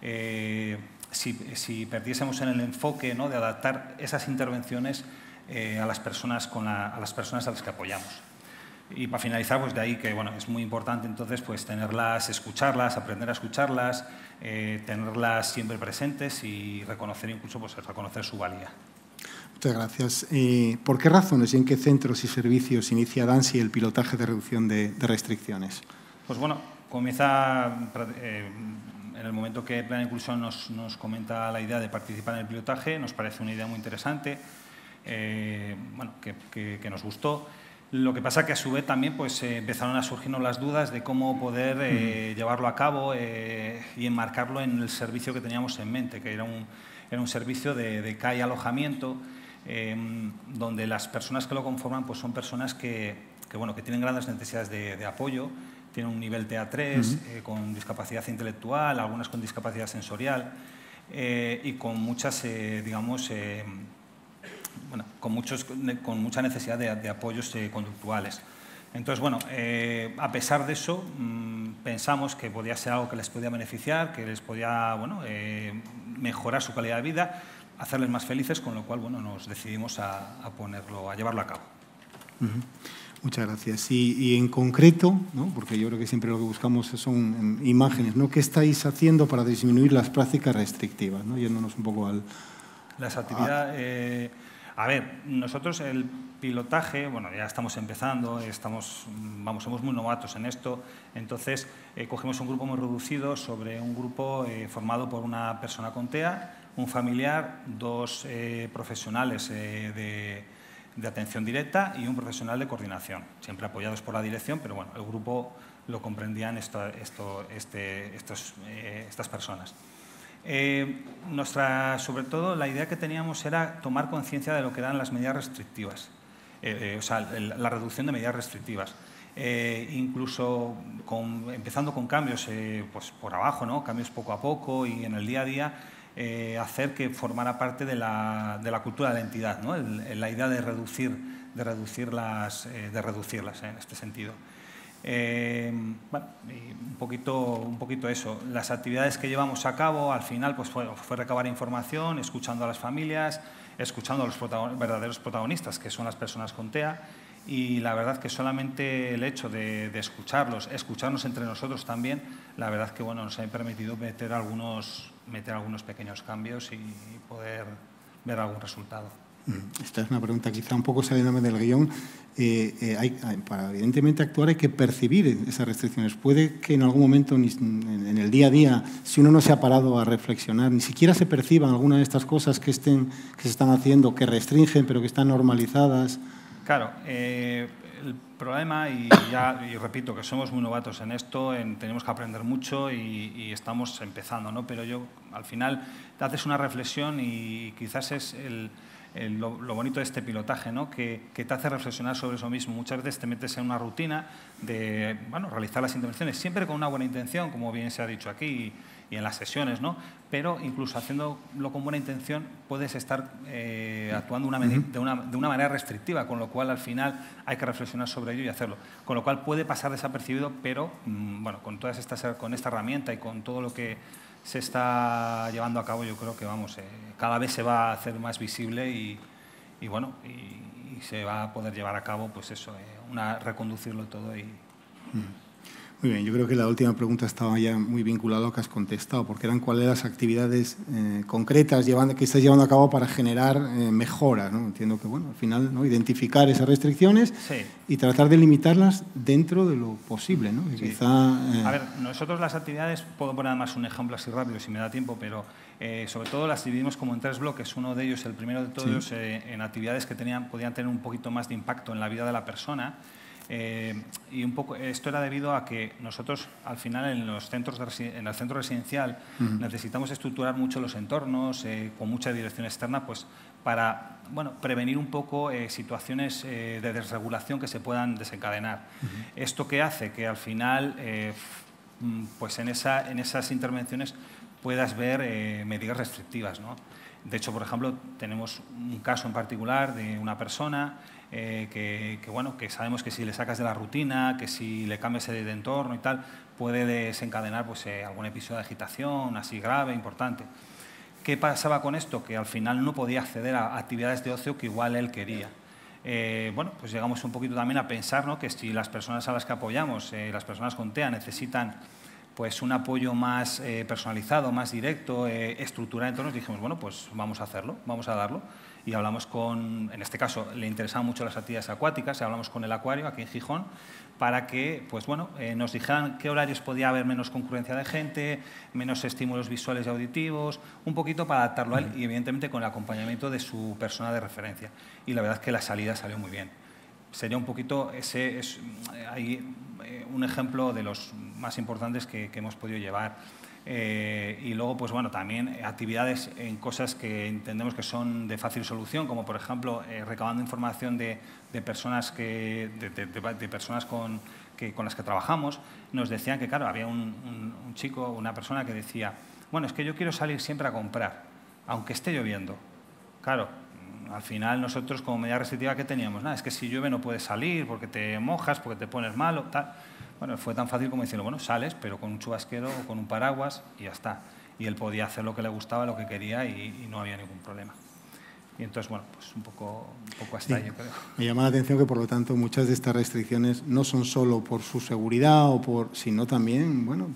eh, si, perdiésemos en el enfoque de adaptar esas intervenciones eh, a, las personas a las personas a las que apoyamos. Y para finalizar, pues de ahí que es muy importante entonces pues, tenerlas, escucharlas, aprender a escucharlas, tenerlas siempre presentes y reconocer incluso pues, reconocer su valía. Muchas gracias. Eh, ¿Por qué razones y en qué centros y servicios inicia DANSI el pilotaje de reducción de, restricciones? Pues bueno, comienza eh, en el momento que Plan Inclusión nos, nos, comenta la idea de participar en el pilotaje, nos parece una idea muy interesante, eh, bueno, que, que, nos gustó. Lo que pasa que a su vez también pues, empezaron a surgirnos las dudas de cómo poder mm. llevarlo a cabo y enmarcarlo en el servicio que teníamos en mente, que era un, era un servicio de, de CAI alojamiento, Em, donde las personas que lo conforman pues son personas que, bueno, que tienen grandes necesidades de, apoyo, tienen un nivel TA3, eh, con discapacidad intelectual, algunas con discapacidad sensorial eh, y con muchas, eh, digamos, bueno, con, muchos, con mucha necesidad de, apoyos conductuales. Entonces, bueno, a pesar de eso, mm, pensamos que podía ser algo que les podía beneficiar, que les podía bueno, mejorar su calidad de vida hacerles más felices, con lo cual bueno, nos decidimos a, ponerlo, a llevarlo a cabo. Muchas gracias. Y, en concreto, porque yo creo que siempre lo que buscamos son imágenes, ¿no? ¿qué estáis haciendo para disminuir las prácticas restrictivas? ¿no? Yéndonos un poco al... Las actividades... Eh, a... ver, nosotros el pilotaje, bueno, ya estamos empezando, estamos, vamos, somos muy novatos en esto, entonces eh, cogemos un grupo muy reducido sobre un grupo eh, formado por una persona con TEA un familiar, dos eh, profesionales eh, de, atención directa y un profesional de coordinación, siempre apoyados por la dirección, pero bueno, el grupo lo comprendían esto, este, eh, estas personas. nuestra, sobre todo, la idea que teníamos era tomar conciencia de lo que eran las medidas restrictivas, o sea, la reducción de medidas restrictivas. incluso con, empezando con cambios pues por abajo, ¿no? cambios poco a poco y en el día a día, eh, hacer que formara parte de la, cultura de la entidad, ¿no? la idea de reducir, de reducirlas, eh, de reducirlas ¿eh? en este sentido. bueno, un, poquito, un poquito eso. Las actividades que llevamos a cabo al final pues fue, recabar información, escuchando a las familias, escuchando a los verdaderos protagonistas, que son las personas con TEA. Y la verdad que solamente el hecho de, de escucharlos, escucharnos entre nosotros también, la verdad que bueno, nos ha permitido meter algunos, meter algunos pequeños cambios y poder ver algún resultado. Esta es una pregunta quizá un poco saliéndome del guión. Eh, eh, para evidentemente actuar hay que percibir esas restricciones. Puede que en algún momento, en el día a día, si uno no se ha parado a reflexionar, ni siquiera se perciban alguna de estas cosas que, estén, que se están haciendo, que restringen, pero que están normalizadas. Claro, eh, problema, y ya y repito que somos muy novatos en esto, tenemos que aprender mucho y, estamos empezando, ¿no? pero yo al final te haces una reflexión y quizás es lo, bonito de este pilotaje, que, te hace reflexionar sobre eso mismo. Muchas veces te metes en una rutina de bueno, realizar las intervenciones, siempre con una buena intención, como bien se ha dicho aquí y, y en las sesiones, ¿no? pero incluso haciéndolo con buena intención puedes estar eh, actuando de, una, manera restrictiva, con lo cual al final hay que reflexionar sobre ello y hacerlo. Con lo cual puede pasar desapercibido, pero mm, bueno, con, todas estas, con esta herramienta y con todo lo que se está llevando a cabo, yo creo que vamos, eh, cada vez se va a hacer más visible y, bueno, y, se va a poder llevar a cabo, pues eso, eh, una, reconducirlo todo y... Muy bien, yo creo que la última pregunta estaba ya muy vinculada a lo que has contestado, porque eran cuáles eran las actividades eh, concretas que estás llevando a cabo para generar eh, mejoras. Entiendo que, bueno, al final, ¿no? identificar esas restricciones y tratar de limitarlas dentro de lo posible. ¿no? Eh, a ver, nosotros las actividades, puedo poner además un ejemplo así rápido si me da tiempo, pero sobre todo las dividimos como en tres bloques. Uno de ellos, el primero de todos, en actividades que podían tener un poquito más de impacto en la vida de la persona eh, y un poco esto era debido a que nosotros al final en los centros en el centro residencial necesitamos estructurar mucho los entornos eh, con mucha dirección externa, pues para bueno, prevenir un poco eh, situaciones de desregulación que se puedan desencadenar. Esto que hace que al final, mm, pues en, esa, en esas intervenciones puedas ver medidas restrictivas, ¿no? De hecho, por ejemplo, tenemos un caso en particular de una persona eh, que, bueno, que sabemos que si le sacas de la rutina, que si le cambias de, entorno y tal, puede desencadenar pues, eh, algún episodio de agitación así grave, importante. ¿Qué pasaba con esto? Que al final no podía acceder a actividades de ocio que igual él quería. Eh, bueno, pues llegamos un poquito también a pensar que si las personas a las que apoyamos, las personas con TEA, necesitan pues, un apoyo más personalizado, más directo, estructurado entonces dijimos, bueno, pues vamos a hacerlo, vamos a darlo y hablamos con, en este caso, le interesaban mucho las actividades acuáticas y hablamos con el acuario aquí en Gijón para que pues bueno, eh, nos dijeran qué horarios podía haber menos concurrencia de gente, menos estímulos visuales y auditivos, un poquito para adaptarlo a él y evidentemente con el acompañamiento de su persona de referencia. Y la verdad es que la salida salió muy bien. Sería un poquito ese, es, hay eh, eh, un ejemplo de los más importantes que hemos podido llevar. Eh, y luego, pues bueno, también actividades en cosas que entendemos que son de fácil solución, como por ejemplo eh, recabando información de, personas, de, personas con, las que trabajamos. Nos decían que, claro, había un, un, un chico, una persona que decía, bueno, es que yo quiero salir siempre a comprar, aunque esté lloviendo. Claro, al final nosotros como medida restrictiva, que teníamos? Nada, es que si llueve no puedes salir porque te mojas, porque te pones malo, tal. Bueno, fue tan fácil como decirlo, bueno, sales, pero con un chubasquero o con un paraguas y ya está. Y él podía hacer lo que le gustaba, lo que quería y, no había ningún problema. Y entonces, bueno, pues un poco, un poco hasta ahí, creo. Me llama la atención que, por lo tanto, muchas de estas restricciones no son solo por su seguridad, o por, sino también, bueno,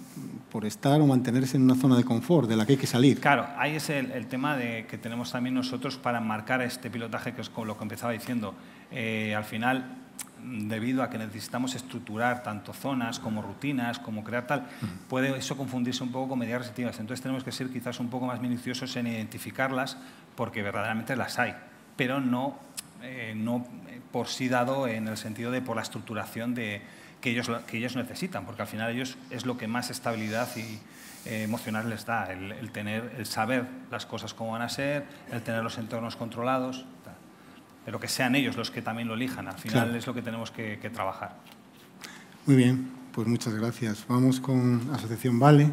por estar o mantenerse en una zona de confort de la que hay que salir. Claro, ahí es el, tema de, que tenemos también nosotros para marcar este pilotaje, que es lo que empezaba diciendo. Eh, al final, debido a que necesitamos estructurar tanto zonas como rutinas, como crear tal, puede eso confundirse un poco con medidas restrictivas. Entonces tenemos que ser quizás un poco más minuciosos en identificarlas porque verdaderamente las hay, pero no, eh, no por sí dado en el sentido de por la estructuración de, que, ellos, que ellos necesitan, porque al final ellos es lo que más estabilidad y, eh, emocional les da, el, tener, el saber las cosas cómo van a ser, el tener los entornos controlados pero que sean ellos los que también lo elijan. Al final es lo que tenemos que, trabajar. Muy bien, pues muchas gracias. Vamos con Asociación Vale,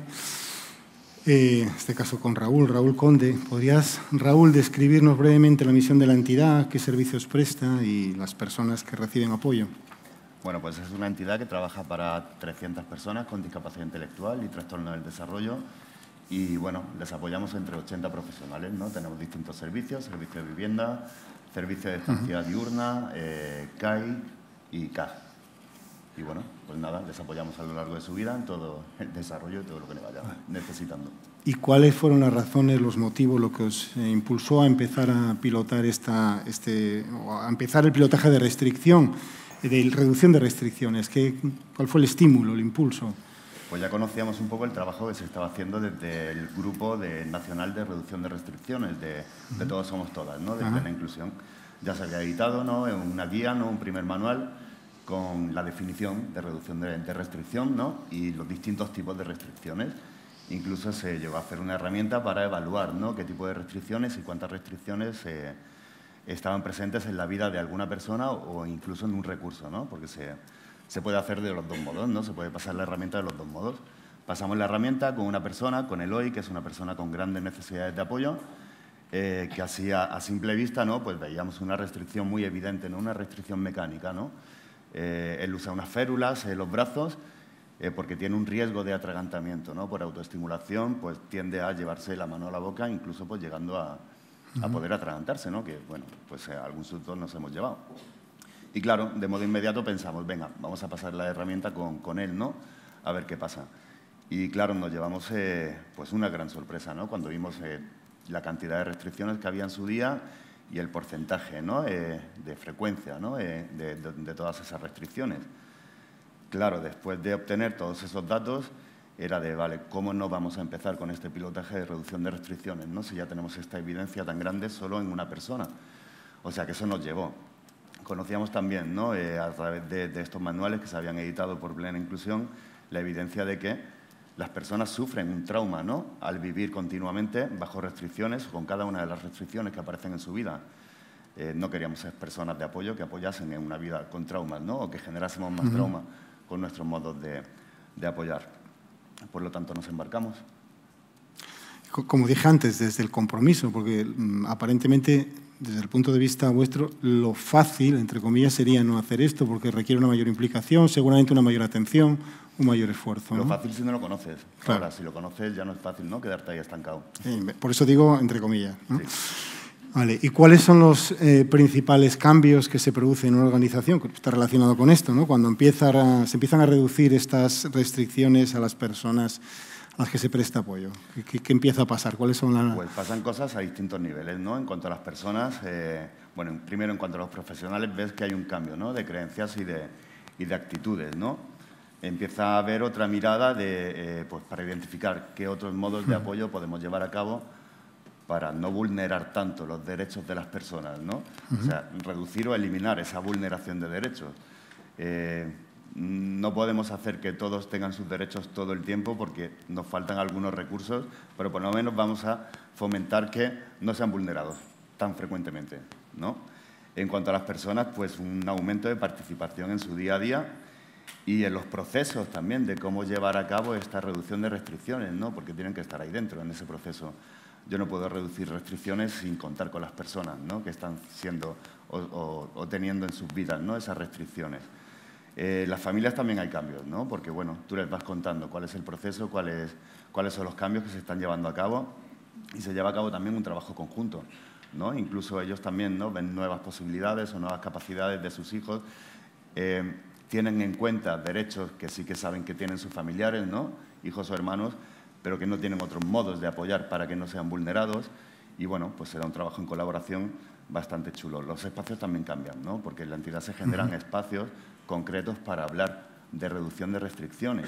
eh, en este caso con Raúl, Raúl Conde. ¿Podrías, Raúl, describirnos brevemente la misión de la entidad, qué servicios presta y las personas que reciben apoyo? Bueno, pues es una entidad que trabaja para 300 personas con discapacidad intelectual y trastorno del desarrollo y bueno, les apoyamos entre 80 profesionales, ¿no? Tenemos distintos servicios, servicio de vivienda, servicio de estancia diurna, eh, CAI y CAG. Y bueno, pues nada, les apoyamos a lo largo de su vida en todo el desarrollo y todo lo que le vaya necesitando. ¿Y cuáles fueron las razones, los motivos, lo que os impulsó a empezar a pilotar esta, este, a empezar el pilotaje de restricción, de reducción de restricciones? ¿Qué, ¿Cuál fue el estímulo, el impulso? pues ya conocíamos un poco el trabajo que se estaba haciendo desde el grupo de, nacional de reducción de restricciones, de, Todos Somos Todas, ¿no? de la inclusión. Ya se había editado ¿no? una guía, ¿no? un primer manual con la definición de reducción de, restricción ¿no? y los distintos tipos de restricciones. Incluso se llegó a hacer una herramienta para evaluar ¿no? qué tipo de restricciones y cuántas restricciones eh, estaban presentes en la vida de alguna persona o incluso en un recurso, ¿no? porque se, se puede hacer de los dos modos, ¿no? Se puede pasar la herramienta de los dos modos. Pasamos la herramienta con una persona, con el Eloy, que es una persona con grandes necesidades de apoyo, eh, que así a, simple vista, ¿no? Pues veíamos una restricción muy evidente, ¿no? Una restricción mecánica, ¿no? Eh, él usa unas férulas, en los brazos, eh, porque tiene un riesgo de atragantamiento, ¿no? Por autoestimulación, pues tiende a llevarse la mano a la boca, incluso pues llegando a, a poder atragantarse, ¿no? Que, bueno, pues eh, algún susto nos hemos llevado. Y claro, de modo inmediato pensamos, venga, vamos a pasar la herramienta con, con él, ¿no? A ver qué pasa. Y claro, nos llevamos eh, pues una gran sorpresa, ¿no? Cuando vimos eh, la cantidad de restricciones que había en su día y el porcentaje ¿no? Eh, de frecuencia ¿no? de, de todas esas restricciones. Claro, después de obtener todos esos datos, era de, vale, ¿cómo no vamos a empezar con este pilotaje de reducción de restricciones, ¿no? si ya tenemos esta evidencia tan grande solo en una persona? O sea, que eso nos llevó conocíamos también, ¿no? Eh, a través de, estos manuales que se habían editado por plena inclusión, la evidencia de que las personas sufren un trauma ¿no? al vivir continuamente bajo restricciones o con cada una de las restricciones que aparecen en su vida. Eh, no queríamos ser personas de apoyo que apoyasen en una vida con traumas ¿no? o que generásemos más trauma con nuestros modos de, de apoyar. Por lo tanto, nos embarcamos como dije antes, desde el compromiso, porque mm, aparentemente desde el punto de vista vuestro, lo fácil, entre comillas, sería no hacer esto porque requiere una mayor implicación, seguramente una mayor atención, un mayor esfuerzo. Lo fácil si no lo conoces. Claro. si lo conoces ya no es fácil, ¿no? Quedarte ahí estancado. por eso digo entre comillas. Vale, ¿y cuáles son los eh, principales cambios que se producen en una organización? Que está relacionado con esto, Cuando se empiezan a reducir estas restricciones a las personas las que se presta apoyo? ¿Qué, empieza a pasar? ¿Cuáles son las...? Pues pasan cosas a distintos niveles, ¿no? En cuanto a las personas, eh, bueno, primero en cuanto a los profesionales ves que hay un cambio, ¿no? De creencias y de, y de actitudes, ¿no? Empieza a haber otra mirada de, eh, pues para identificar qué otros modos de hmm. apoyo podemos llevar a cabo para no vulnerar tanto los derechos de las personas, ¿no? O sea, reducir o eliminar esa vulneración de derechos. Eh, no podemos hacer que todos tengan sus derechos todo el tiempo porque nos faltan algunos recursos, pero por lo menos vamos a fomentar que no sean vulnerados tan frecuentemente. ¿no? En cuanto a las personas, pues un aumento de participación en su día a día y en los procesos también de cómo llevar a cabo esta reducción de restricciones, ¿no? porque tienen que estar ahí dentro en ese proceso. Yo no puedo reducir restricciones sin contar con las personas ¿no? que están siendo o, teniendo en sus vidas ¿no? esas restricciones. Eh, las familias también hay cambios, ¿no? Porque, bueno, tú les vas contando cuál es el proceso, cuáles son los cambios que se están llevando a cabo y se lleva a cabo también un trabajo conjunto, ¿no? Incluso ellos también ¿no? ven nuevas posibilidades o nuevas capacidades de sus hijos. Eh, tienen en cuenta derechos que sí que saben que tienen sus familiares, ¿no? hijos o hermanos, pero que no tienen otros modos de apoyar para que no sean vulnerados. Y bueno, pues será un trabajo en colaboración bastante chulo. Los espacios también cambian, ¿no? porque en la entidad se generan espacios concretos para hablar de reducción de restricciones.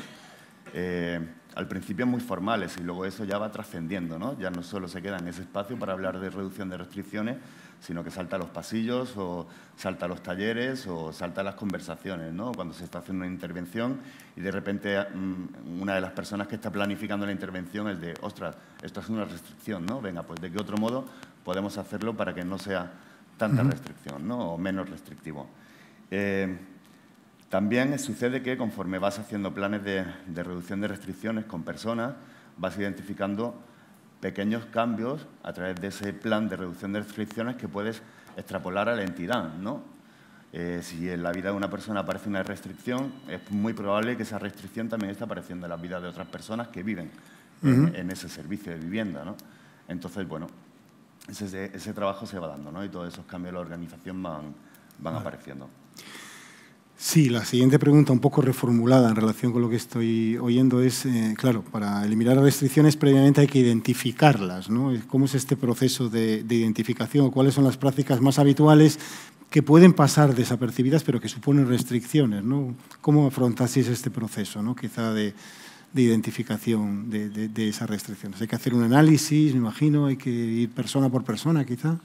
Eh, al principio muy formales y luego eso ya va trascendiendo, Ya no solo se queda en ese espacio para hablar de reducción de restricciones, sino que salta a los pasillos o salta a los talleres o salta a las conversaciones, ¿no? Cuando se está haciendo una intervención y de repente mm, una de las personas que está planificando la intervención es de, ostras, esto es una restricción, ¿no? Venga, pues de qué otro modo podemos hacerlo para que no sea tanta restricción, ¿no? O menos restrictivo. Eh, también sucede que conforme vas haciendo planes de, reducción de restricciones con personas, vas identificando pequeños cambios a través de ese plan de reducción de restricciones que puedes extrapolar a la entidad. ¿no? Eh, si en la vida de una persona aparece una restricción, es muy probable que esa restricción también esté apareciendo en la vida de otras personas que viven en, ese servicio de vivienda. ¿no? Entonces, bueno, ese, trabajo se va dando ¿no? y todos esos cambios de la organización van, apareciendo. Sí, la siguiente pregunta, un poco reformulada en relación con lo que estoy oyendo, es, eh, claro, para eliminar restricciones previamente hay que identificarlas, ¿no? Eh, ¿Cómo es este proceso de, identificación? ¿Cuáles son las prácticas más habituales que pueden pasar desapercibidas pero que suponen restricciones? ¿no? ¿Cómo afrontasis este proceso, quizá de, identificación de, de esas restricciones? ¿Hay que hacer un análisis, me imagino? ¿Hay que ir persona por persona, quizá?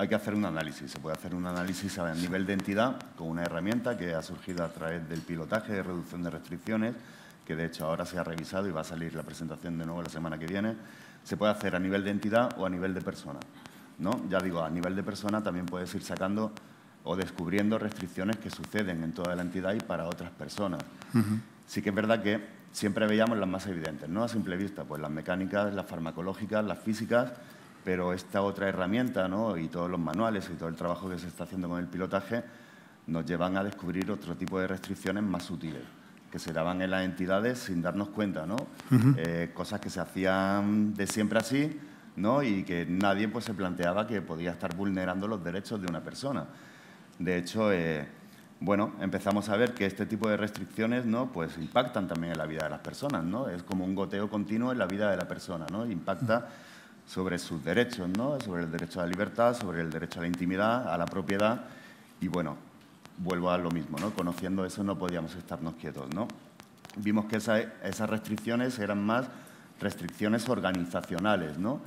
hay que hacer un análisis. Se puede hacer un análisis a nivel de entidad con una herramienta que ha surgido a través del pilotaje de reducción de restricciones, que de hecho ahora se ha revisado y va a salir la presentación de nuevo la semana que viene. Se puede hacer a nivel de entidad o a nivel de persona. ¿no? Ya digo, a nivel de persona también puedes ir sacando o descubriendo restricciones que suceden en toda la entidad y para otras personas. Sí que es verdad que siempre veíamos las más evidentes, ¿no? A simple vista, pues las mecánicas, las farmacológicas, las físicas, pero esta otra herramienta ¿no? y todos los manuales y todo el trabajo que se está haciendo con el pilotaje nos llevan a descubrir otro tipo de restricciones más sutiles que se daban en las entidades sin darnos cuenta, ¿no? Eh, cosas que se hacían de siempre así, ¿no? Y que nadie pues, se planteaba que podía estar vulnerando los derechos de una persona. De hecho, eh, bueno, empezamos a ver que este tipo de restricciones, ¿no? Pues impactan también en la vida de las personas, ¿no? Es como un goteo continuo en la vida de la persona, ¿no? Impacta sobre sus derechos, ¿no? sobre el derecho a la libertad, sobre el derecho a la intimidad, a la propiedad. Y bueno, vuelvo a lo mismo, ¿no? conociendo eso no podíamos estarnos quietos. ¿no? Vimos que esas restricciones eran más restricciones organizacionales, ¿no?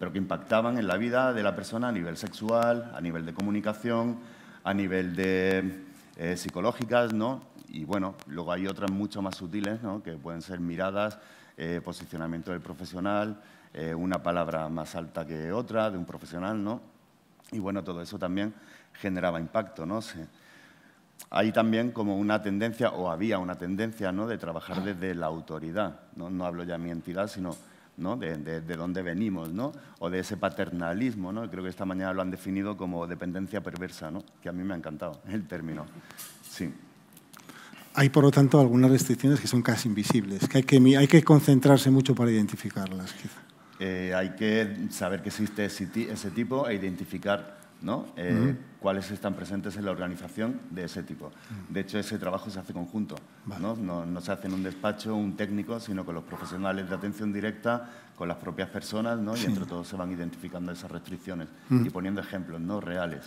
pero que impactaban en la vida de la persona a nivel sexual, a nivel de comunicación, a nivel de eh, psicológicas, ¿no? Y bueno, luego hay otras mucho más sutiles, Que pueden ser miradas, eh, posicionamiento del profesional, eh, una palabra más alta que otra, de un profesional, ¿no? Y bueno, todo eso también generaba impacto, ¿no? hay también como una tendencia, o había una tendencia, ¿no? de trabajar desde la autoridad. No, no hablo ya de mi entidad, sino ¿no? de, dónde venimos, ¿no? o de ese paternalismo. ¿no? Creo que esta mañana lo han definido como dependencia perversa, ¿no? que a mí me ha encantado el término. Sí. Hay, por lo tanto, algunas restricciones que son casi invisibles, que hay que, concentrarse mucho para identificarlas, quizás. Eh, hay que saber que existe ese tipo e identificar eh, cuáles están presentes en la organización de ese tipo. De hecho, ese trabajo se hace conjunto. ¿no? se hace en un despacho, un técnico, sino con los profesionales de atención directa, con las propias personas, y entre todos se van identificando esas restricciones y poniendo ejemplos ¿no? reales.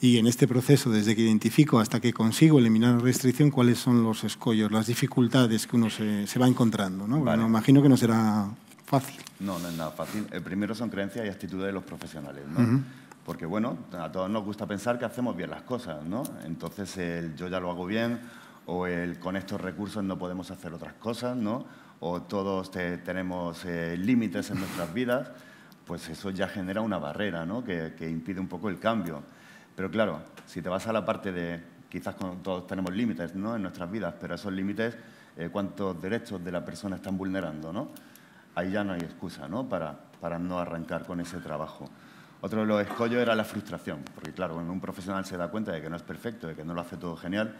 Y en este proceso, desde que identifico hasta que consigo eliminar la restricción, ¿cuáles son los escollos, las dificultades que uno se, va encontrando? imagino que no será no, no es nada fácil. El primero son creencias y actitudes de los profesionales, Porque, bueno, a todos nos gusta pensar que hacemos bien las cosas, ¿no? Entonces, el yo ya lo hago bien o el con estos recursos no podemos hacer otras cosas, ¿no? O todos tenemos eh, límites en nuestras vidas, pues eso ya genera una barrera, ¿no? Que, impide un poco el cambio. Pero claro, si te vas a la parte de, quizás todos tenemos límites ¿no? en nuestras vidas, pero esos límites, eh, cuántos derechos de la persona están vulnerando. ¿no? ahí ya no hay excusa Para, no arrancar con ese trabajo. Otro de los escollos era la frustración, porque claro, cuando un profesional se da cuenta de que no es perfecto, de que no lo hace todo genial,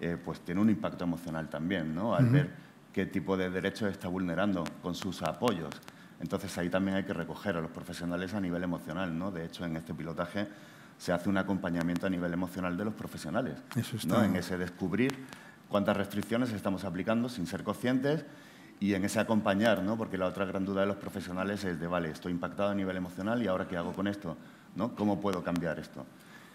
eh, pues tiene un impacto emocional también, ¿no? Al ver qué tipo de derechos está vulnerando con sus apoyos. Entonces ahí también hay que recoger a los profesionales a nivel emocional, ¿no? De hecho, en este pilotaje se hace un acompañamiento a nivel emocional de los profesionales, ¿no? En ese descubrir cuántas restricciones estamos aplicando sin ser conscientes y en ese acompañar, porque la otra gran duda de los profesionales es de, vale, estoy impactado a nivel emocional y ahora qué hago con esto, ¿no? ¿Cómo puedo cambiar esto?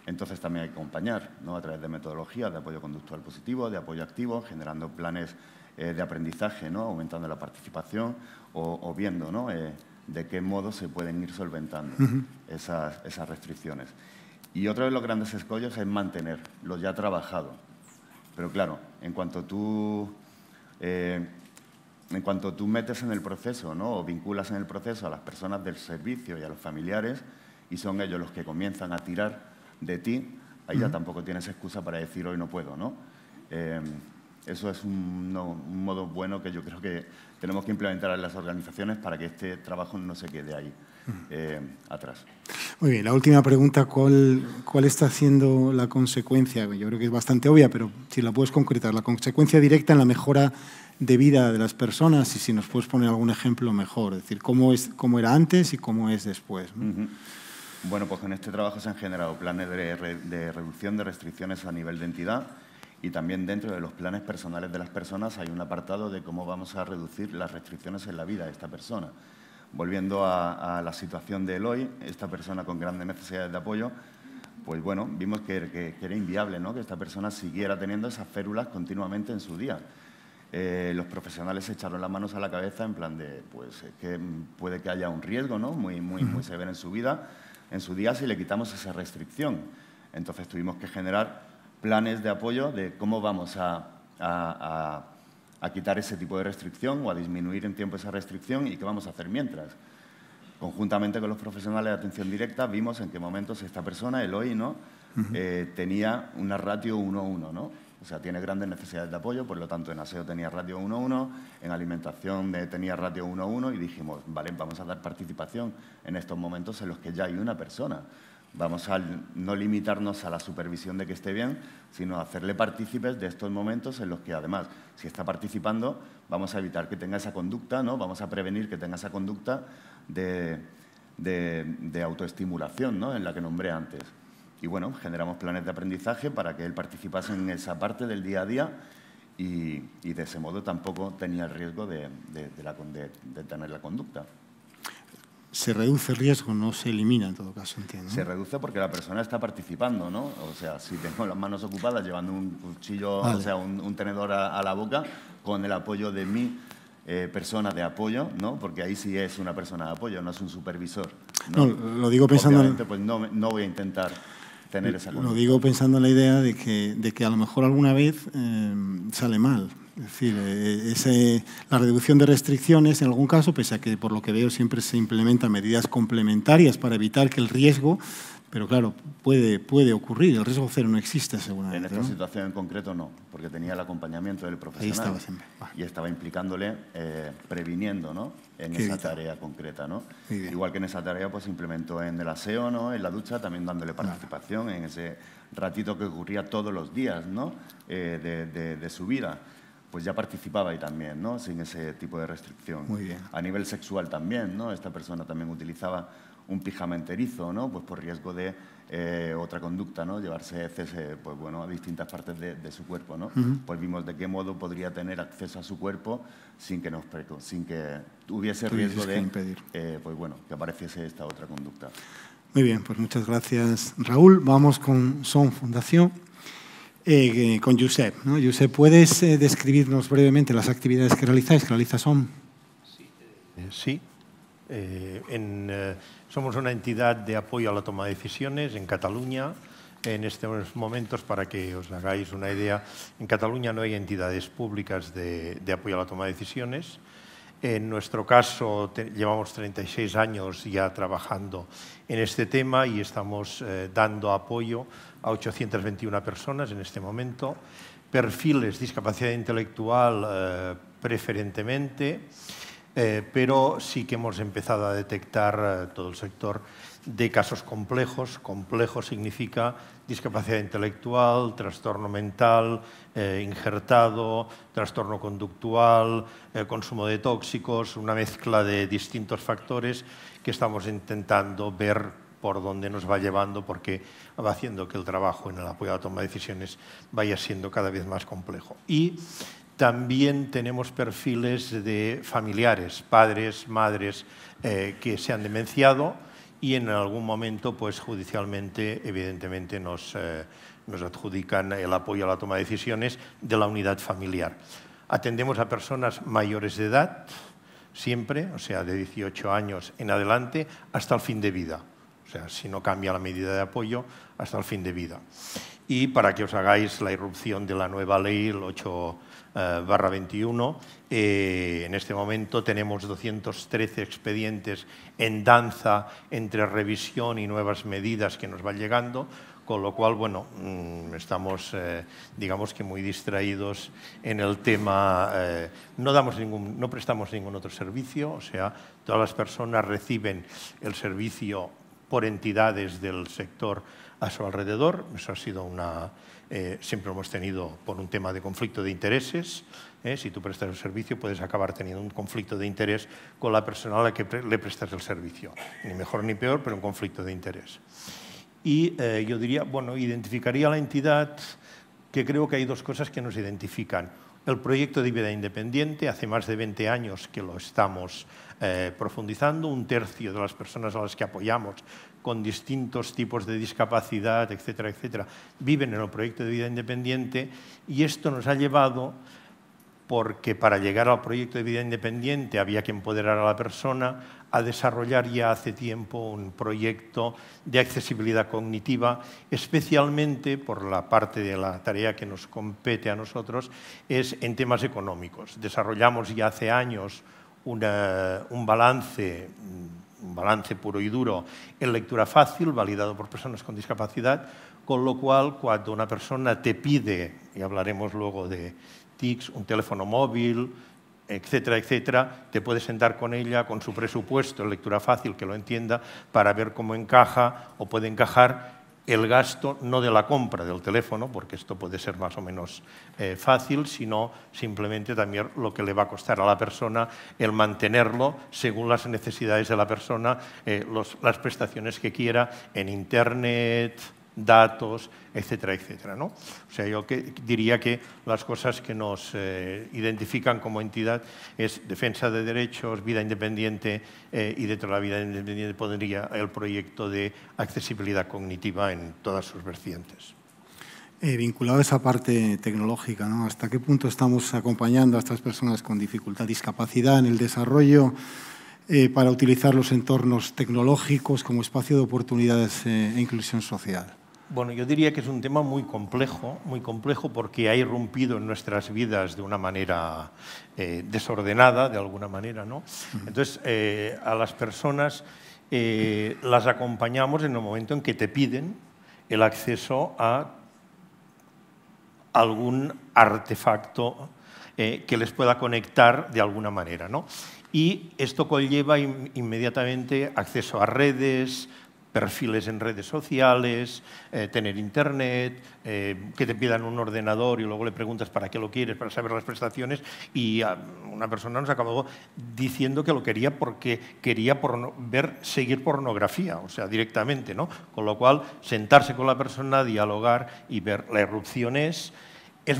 Entonces también hay que acompañar ¿no? a través de metodologías de apoyo conductual positivo, de apoyo activo, generando planes eh, de aprendizaje, ¿no? aumentando la participación o, viendo eh, de qué modo se pueden ir solventando esas, restricciones. Y otro de los grandes escollos es mantener lo ya trabajado. Pero claro, en cuanto tú eh, en cuanto tú metes en el proceso ¿no? o vinculas en el proceso a las personas del servicio y a los familiares, y son ellos los que comienzan a tirar de ti, ahí ya tampoco tienes excusa para decir hoy no puedo. ¿no? Em, eso es un, modo bueno que yo creo que tenemos que implementar en las organizaciones para que este trabajo no se quede ahí em, atrás. Muy bien, la última pregunta, ¿cuál, ¿cuál está siendo la consecuencia? Yo creo que es bastante obvia, pero si la puedes concretar, la consecuencia directa en la mejora de vida de las personas y si nos puedes poner algún ejemplo mejor, es decir, cómo, es, cómo era antes y cómo es después. Bueno, pues con este trabajo se han generado planes de, reducción de restricciones a nivel de entidad y también dentro de los planes personales de las personas hay un apartado de cómo vamos a reducir las restricciones en la vida de esta persona. Volviendo a, la situación de Eloy, esta persona con grandes necesidades de apoyo, pues bueno, vimos que, era inviable ¿no? que esta persona siguiera teniendo esas férulas continuamente en su día. Eh, los profesionales se echaron las manos a la cabeza en plan de, pues es que puede que haya un riesgo ¿no? muy, muy, muy severo en su vida, en su día, si le quitamos esa restricción. Entonces tuvimos que generar planes de apoyo de cómo vamos a, quitar ese tipo de restricción o a disminuir en tiempo esa restricción y qué vamos a hacer mientras. Conjuntamente con los profesionales de atención directa vimos en qué momentos esta persona, el hoy, ¿no? Eh, tenía una ratio 1-1, ¿no? O sea, tiene grandes necesidades de apoyo, por lo tanto en aseo tenía radio 1-1, en alimentación tenía radio 1-1 y dijimos, vale, vamos a dar participación en estos momentos en los que ya hay una persona. Vamos a no limitarnos a la supervisión de que esté bien, sino a hacerle partícipes de estos momentos en los que además, si está participando, vamos a evitar que tenga esa conducta, ¿no? vamos a prevenir que tenga esa conducta de, de autoestimulación ¿no? en la que nombré antes y bueno, generamos planes de aprendizaje para que él participase en esa parte del día a día y, de ese modo tampoco tenía el riesgo de, de, tener la conducta. Se reduce el riesgo, no se elimina en todo caso, ¿entiendes? Se reduce porque la persona está participando, ¿no? O sea, si tengo las manos ocupadas llevando un cuchillo, o sea, un, tenedor a, la boca, con el apoyo de mi eh, persona de apoyo, ¿no? Porque ahí sí es una persona de apoyo, no es un supervisor. No, lo digo pensando pues no, no voy a intentar lo digo pensando en la idea de que, a lo mejor alguna vez em, sale mal. Es decir, eh, eh, la reducción de restricciones, en algún caso, pese a que por lo que veo siempre se implementan medidas complementarias para evitar que el riesgo pero claro, puede, puede ocurrir, el riesgo cero no existe seguramente. En esta situación en concreto no, porque tenía el acompañamiento del profesional. Ahí estaba siempre. Y estaba implicándole, eh, previniendo, ¿no? En esa tarea concreta, ¿no? Igual que en esa tarea, pues implementó en el aseo, ¿no? En la ducha, también dándole participación en ese ratito que ocurría todos los días, ¿no? Eh, de, su vida pues ya participaba ahí también, ¿no? Sin ese tipo de restricción. Muy bien. A nivel sexual también, ¿no? Esta persona también utilizaba un pijama enterizo, ¿no? Pues por riesgo de eh, otra conducta, ¿no? Llevarse eh, pues bueno, a distintas partes de, su cuerpo, ¿no? Pues vimos de qué modo podría tener acceso a su cuerpo sin que nos sin que hubiese riesgo de impedir. Eh, pues bueno, que apareciese esta otra conducta. Muy bien, pues muchas gracias, Raúl. Vamos con Son Fundación. con Josep. Josep, ¿puedes describirnos brevemente las actividades que realizáis, que realiza SOM? Sí, eh, en, eh, somos una entidad de apoyo a la toma de decisiones en Cataluña. En estos momentos, para que os hagáis una idea, en Cataluña no hay entidades públicas de, apoyo a la toma de decisiones. En nuestro caso, llevamos 36 años ya trabajando en este tema y estamos eh, dando apoyo a 821 personas en este momento, perfiles discapacidad intelectual preferentemente. Eh, pero sí que hemos empezado a detectar eh, todo el sector de casos complejos. Complejo significa discapacidad intelectual, trastorno mental, eh, injertado, trastorno conductual, consumo de tóxicos, una mezcla de distintos factores que estamos intentando ver por dónde nos va llevando, porque va haciendo que el trabajo en el apoyo a la toma de decisiones vaya siendo cada vez más complejo. Y también tenemos perfiles de familiares, padres, madres eh, que se han demenciado y en algún momento, pues judicialmente, evidentemente, nos, eh, nos adjudican el apoyo a la toma de decisiones de la unidad familiar. Atendemos a personas mayores de edad, siempre, o sea, de 18 años en adelante, hasta el fin de vida. O sea, si no cambia la medida de apoyo, hasta el fin de vida. Y para que os hagáis la irrupción de la nueva ley, el 8 eh, barra 21. Eh, en este momento tenemos 213 expedientes en danza entre revisión y nuevas medidas que nos van llegando, con lo cual, bueno, mm, estamos, eh, digamos que muy distraídos en el tema, no, damos ningún, no prestamos ningún otro servicio, o sea, todas las personas reciben el servicio por entidades del sector a su alrededor, eso ha sido una, eh, siempre lo hemos tenido por un tema de conflicto de intereses. Eh, si tú prestas el servicio, puedes acabar teniendo un conflicto de interés con la persona a la que le prestas el servicio. Ni mejor ni peor, pero un conflicto de interés. Y eh, yo diría, bueno, identificaría la entidad que creo que hay dos cosas que nos identifican. El proyecto de vida independiente, hace más de 20 años que lo estamos profundizando, un tercio de las personas a las que apoyamos con distintos tipos de discapacidad, etcétera, etcétera, viven en el proyecto de vida independiente y esto nos ha llevado, porque para llegar al proyecto de vida independiente había que empoderar a la persona, a desarrollar ya hace tiempo un proyecto de accesibilidad cognitiva, especialmente por la parte de la tarea que nos compete a nosotros, es en temas económicos. Desarrollamos ya hace años un balance mm, un balance puro y duro en lectura fácil, validado por personas con discapacidad, con lo cual cuando una persona te pide, y hablaremos luego de TICs, un teléfono móvil, etcétera, etcétera, te puedes sentar con ella, con su presupuesto, en lectura fácil, que lo entienda, para ver cómo encaja o puede encajar el gasto no de la compra del teléfono, porque esto puede ser más o menos eh, fácil, sino simplemente también lo que le va a costar a la persona el mantenerlo según las necesidades de la persona, eh, las prestaciones que quiera en Internet, datos, etcétera, etcétera. ¿no? O sea, yo diría que las cosas que nos eh, identifican como entidad es defensa de derechos, vida independiente eh, y dentro de la vida independiente pondría el proyecto de accesibilidad cognitiva en todas sus vertientes. Eh, vinculado a esa parte tecnológica, ¿no? ¿hasta qué punto estamos acompañando a estas personas con dificultad, discapacidad en el desarrollo? para utilizar los entornos tecnológicos como espacio de oportunidades e inclusión social. Bueno, yo diría que es un tema muy complejo, muy complejo porque ha irrumpido en nuestras vidas de una manera eh, desordenada, de alguna manera, ¿no? Entonces, eh, a las personas eh, las acompañamos en el momento en que te piden el acceso a algún artefacto que les pueda conectar de alguna manera, ¿no? Y esto conlleva inmediatamente acceso a redes, perfiles en redes sociales, eh, tener internet, eh, que te pidan un ordenador y luego le preguntas para qué lo quieres, para saber las prestaciones, y ah, una persona nos acabó diciendo que lo quería porque quería ver, seguir pornografía, o sea, directamente, ¿no? Con lo cual, sentarse con la persona, dialogar y ver. La erupción es...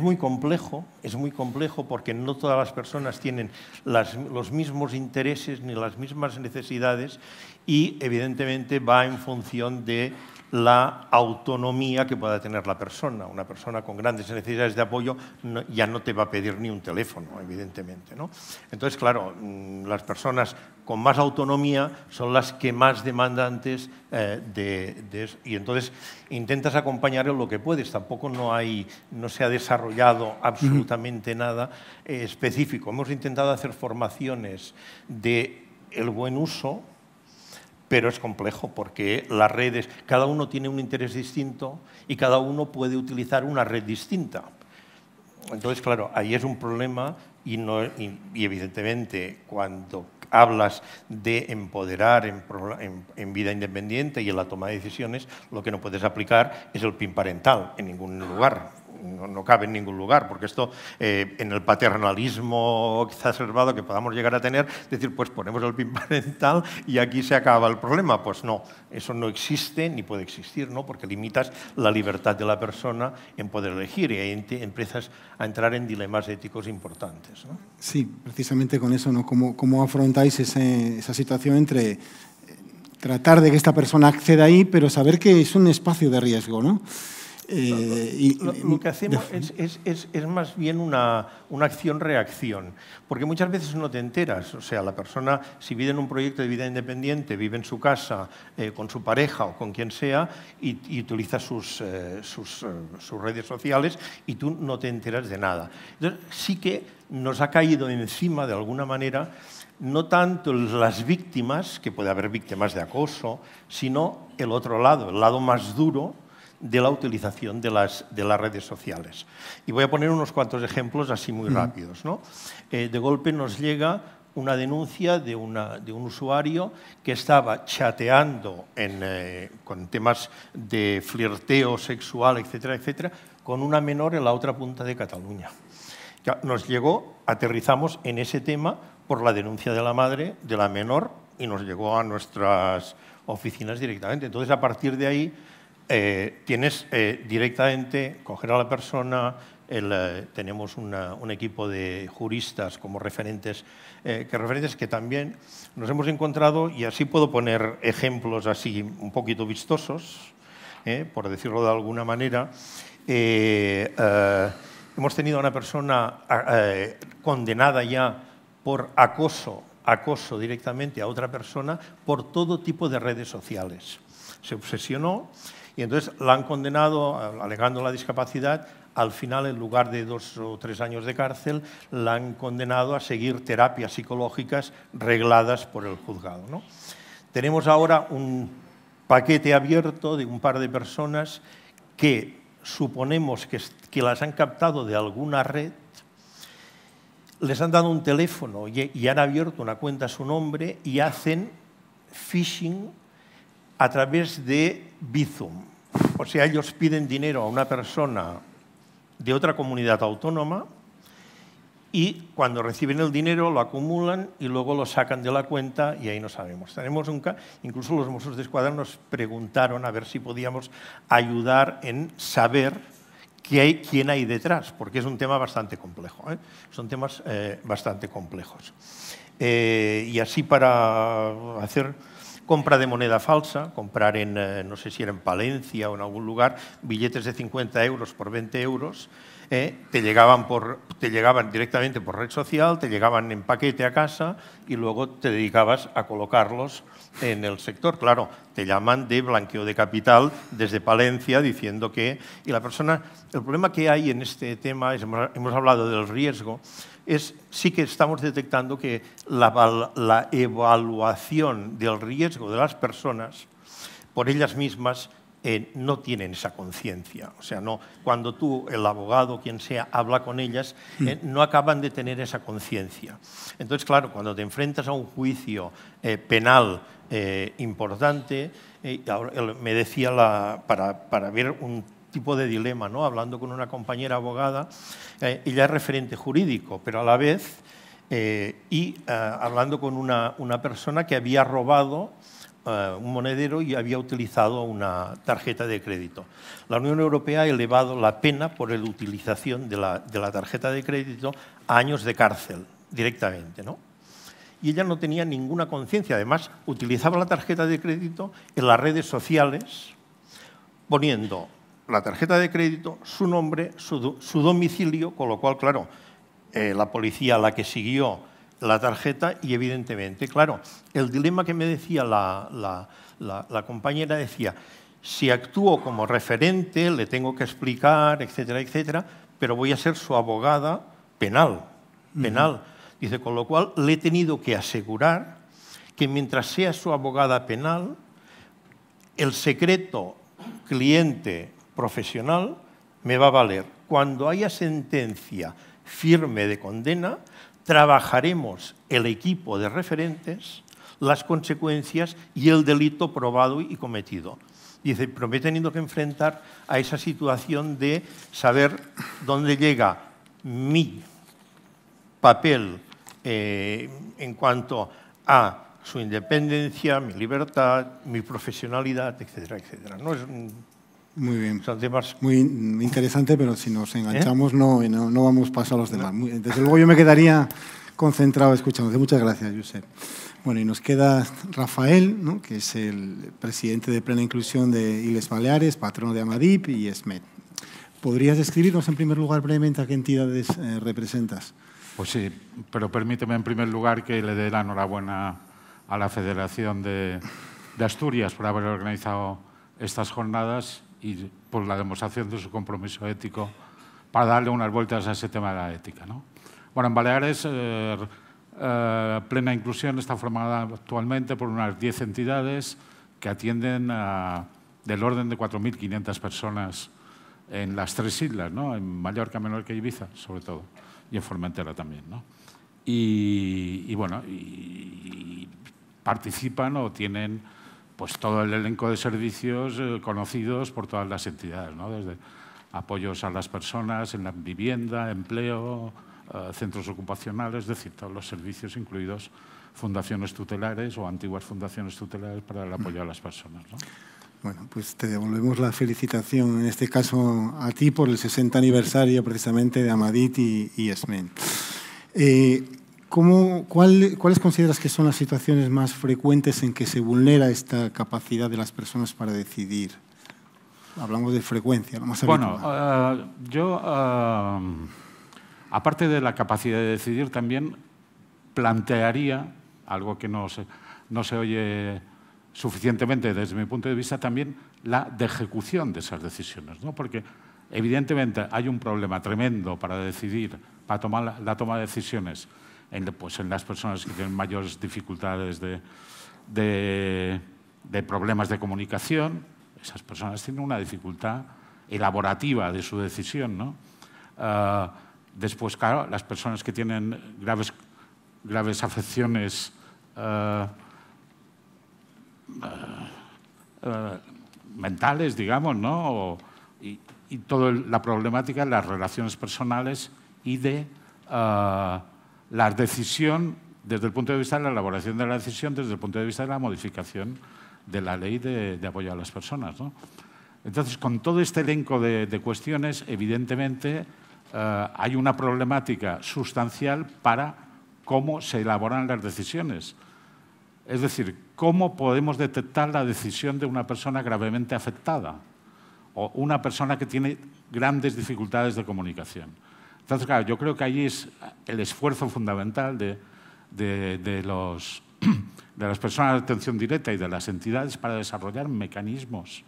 muy complejo, es muy complejo porque no todas las personas tienen los mismos intereses ni las mismas necesidades y evidentemente va en función de la autonomía que pueda tener la persona. Una persona con grandes necesidades de apoyo ya no te va a pedir ni un teléfono, evidentemente. ¿no? Entonces, claro, mm, las personas con más autonomía son las que más demandantes eh, de, eso. Y entonces intentas acompañar en lo que puedes. Tampoco no, hay, no se ha desarrollado absolutamente nada específico. Hemos intentado hacer formaciones de el buen uso pero es complejo porque las redes, cada uno tiene un interés distinto y cada uno puede utilizar una red distinta. Entonces, claro, ahí es un problema y, evidentemente cuando hablas de empoderar en, vida independiente y en la toma de decisiones, lo que no puedes aplicar es el PIN parental en ningún lugar no, cabe en ningún lugar, porque esto eh, en el paternalismo observado que podamos llegar a tener, decir, pues ponemos el PIN parental y aquí se acaba el problema. Pues no, eso no existe ni puede existir, ¿no? porque limitas la libertad de la persona en poder elegir y ahí empiezas a entrar en dilemas éticos importantes. Sí, precisamente con eso, ¿no? ¿Cómo, afrontáis esa situación entre eh, tratar de que esta persona acceda ahí, pero saber que es un espacio de riesgo, ¿no? Eh, lo, que hacemos es, más bien una, acción-reacción, porque muchas veces no te enteras. O sea, la persona, si vive en un proyecto de vida independiente, vive en su casa eh, con su pareja o con quien sea y, utiliza sus, eh, sus redes sociales y tú no te enteras de nada. Entonces, sí que nos ha caído encima de alguna manera no tanto las víctimas, que puede haber víctimas de acoso, sino el otro lado, el lado más duro de la utilización de las, de las redes sociales. Y voy a poner unos cuantos ejemplos así muy rápidos. Eh, de golpe nos llega una denuncia de, una, de, un usuario que estaba chateando eh, con temas de flirteo sexual, etcétera, etcétera, con una menor en la otra punta de Cataluña. Nos llegó, aterrizamos en ese tema por la denuncia de la madre, de la menor, y nos llegó a nuestras oficinas directamente. Entonces, a partir de ahí, eh, tienes eh, directamente coger a la persona, eh, tenemos un equipo de juristas como referentes, que referentes que también nos hemos encontrado, y así puedo poner ejemplos así un poquito vistosos, por decirlo de alguna manera. hemos tenido a una persona condenada ya por acoso, acoso directamente a otra persona por todo tipo de redes sociales. Se obsesionó y entonces la han condenado, alegando la discapacidad, al final, en lugar de dos o tres años de cárcel, la han condenado a seguir terapias psicológicas regladas por el juzgado. Tenemos ahora un paquete abierto de un par de personas que suponemos que, las han captado de alguna red, les han dado un teléfono y han abierto una cuenta a su nombre y hacen phishing a través de Bizum. O sea, ellos piden dinero a una persona de otra comunidad autónoma y cuando reciben el dinero lo acumulan y luego lo sacan de la cuenta y ahí no sabemos. Tenemos nunca. incluso los Mossos de Escuadra nos preguntaron a ver si podíamos ayudar en saber quién hay detrás, porque es un tema bastante complejo. ¿eh? Son temas eh, bastante complejos. Eh, y así para hacer compra de moneda falsa, comprar en, eh, no sé si era en Palencia o en algún lugar, billetes de 50 euros por 20 euros, eh, te, llegaban por, te llegaban directamente por red social, te llegaban en paquete a casa y luego te dedicabas a colocarlos en el sector. Claro, te llaman de blanqueo de capital desde Palencia diciendo que... Y la persona, el problema que hay en este tema, es, hemos hablado del riesgo, es, sí que estamos detectando que la, evaluación del riesgo de las personas por ellas mismas eh, no tienen esa conciencia. O sea, no, cuando tú, el abogado, quien sea, habla con ellas, mm. eh, no acaban de tener esa conciencia. Entonces, claro, cuando te enfrentas a un juicio eh, penal importante, me decía, la, para, para ver un tipo de dilema, ¿no? hablando con una compañera abogada, eh, ella es referente jurídico, pero a la vez, eh, y eh, hablando con una, persona que había robado un monedero y había utilizado una tarjeta de crédito. La Unión Europea ha elevado la pena por la utilización de la, tarjeta de crédito a años de cárcel directamente. y ella no tenía ninguna conciencia. Además, utilizaba la tarjeta de crédito en las redes sociales poniendo la tarjeta de crédito, su nombre, su, domicilio, con lo cual, claro, eh, la policía la que siguió la tarjeta y evidentemente, claro, el dilema que me decía la, compañera decía, si actúo como referente, le tengo que explicar, etcétera, etcétera, pero voy a ser su abogada penal, penal. Dice, con lo cual le he tenido que asegurar que mientras sea su abogada penal, el secreto cliente profesional me va a valer. Cuando haya sentencia firme de condena, trabajaremos el equipo de referentes, las consecuencias y el delito probado y cometido. Dice, pero me he tenido que enfrentar a esa situación de saber dónde llega mi papel eh, en cuanto a su independencia, mi libertad, mi profesionalidad, etcétera, etcétera. No es muy bien. Muy interesante, pero si nos ¿Eh? enganchamos no, no, vamos paso a los demás. desde luego yo me quedaría concentrado escuchándote. Muchas gracias, Josep. Bueno, y nos queda Rafael, que es el presidente de Plena Inclusión de Iles Baleares, patrono de Amadip y ESMED. ¿Podrías describirnos en primer lugar brevemente a qué entidades eh, representas? Pues sí, pero permíteme en primer lugar que le dé la enhorabuena a la Federación de, de Asturias por haber organizado estas jornadas y por la demostración de su compromiso ético para darle unas vueltas a ese tema de la ética. ¿no? Bueno, en Baleares, eh, eh, Plena Inclusión está formada actualmente por unas 10 entidades que atienden a, del orden de 4.500 personas en las tres islas, ¿no? en Mallorca, Menorca y Ibiza, sobre todo, y en Formentera también. ¿no? Y, bueno, y, participan o tienen pues todo el elenco de servicios eh, conocidos por todas las entidades, ¿no? desde apoyos a las personas en la vivienda, empleo, eh, centros ocupacionales, es decir, todos los servicios incluidos fundaciones tutelares o antiguas fundaciones tutelares para el apoyo a las personas. Bueno, pues te devolvemos la felicitación, en este caso a ti, por el 60 aniversario precisamente de Amadit y, Esmen. Eh, ¿Cuáles consideras que son las situaciones más frecuentes en que se vulnera esta capacidad de las personas para decidir? Hablamos de frecuencia, lo más habitual. Bueno, eh, yo, eh, aparte de la capacidad de decidir, también plantearía, algo que no se, no se oye suficientemente desde mi punto de vista, también la de ejecución de esas decisiones. ¿no? Porque evidentemente hay un problema tremendo para decidir, para tomar la toma de decisiones en, pues, en las personas que tienen mayores dificultades de, de, problemas de comunicación. Esas personas tienen una dificultad elaborativa de su decisión. ¿no? Ah, después, claro, las personas que tienen graves, graves afecciones ah, ah, mentales, digamos, ¿no? y, y toda la problemática de las relaciones personales y de la decisión desde el punto de vista de la elaboración de la decisión, desde el punto de vista de la modificación de la ley de, apoyo a las personas. Entonces, con todo este elenco de, cuestiones, evidentemente eh, hay una problemática sustancial para cómo se elaboran las decisiones. Es decir, cómo podemos detectar la decisión de una persona gravemente afectada o una persona que tiene grandes dificultades de comunicación. Entonces, claro, yo creo que allí es el esfuerzo fundamental de, los, de las personas de atención directa y de las entidades para desarrollar mecanismos.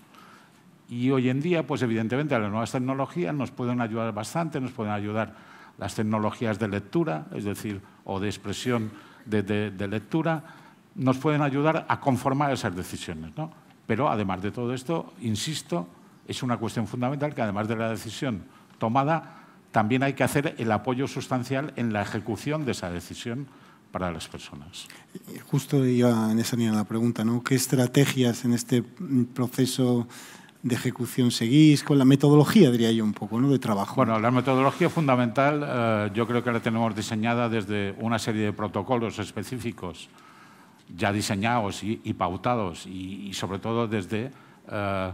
Y hoy en día, pues evidentemente, las nuevas tecnologías nos pueden ayudar bastante, nos pueden ayudar las tecnologías de lectura, es decir, o de expresión de, lectura, nos pueden ayudar a conformar esas decisiones. ¿no? Pero además de todo esto, insisto, es una cuestión fundamental que además de la decisión tomada, también hay que hacer el apoyo sustancial en la ejecución de esa decisión para las personas. Justo iba en esa línea la pregunta, ¿Qué estrategias en este proceso de ejecución seguís? Con la metodología, diría yo, un poco, ¿no? De trabajo. Bueno, la metodología fundamental eh, yo creo que la tenemos diseñada desde una serie de protocolos específicos ya diseñados y, pautados y, sobre todo desde... Eh,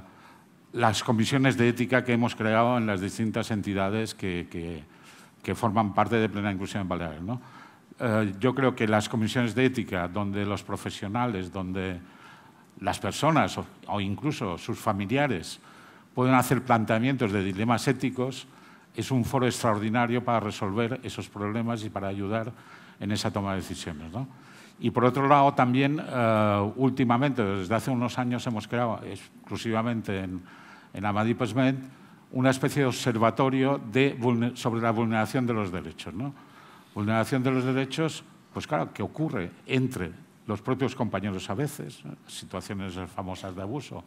las comisiones de ética que hemos creado en las distintas entidades que, que, forman parte de Plena Inclusión en Baleares. ¿no? Eh, yo creo que las comisiones de ética, donde los profesionales, donde las personas o, incluso sus familiares pueden hacer planteamientos de dilemas éticos, es un foro extraordinario para resolver esos problemas y para ayudar en esa toma de decisiones. ¿no? Y por otro lado, también eh, últimamente, desde hace unos años, hemos creado exclusivamente en, en la una especie de observatorio de, sobre la vulneración de los derechos. ¿no? Vulneración de los derechos, pues claro, que ocurre entre los propios compañeros a veces, situaciones famosas de abuso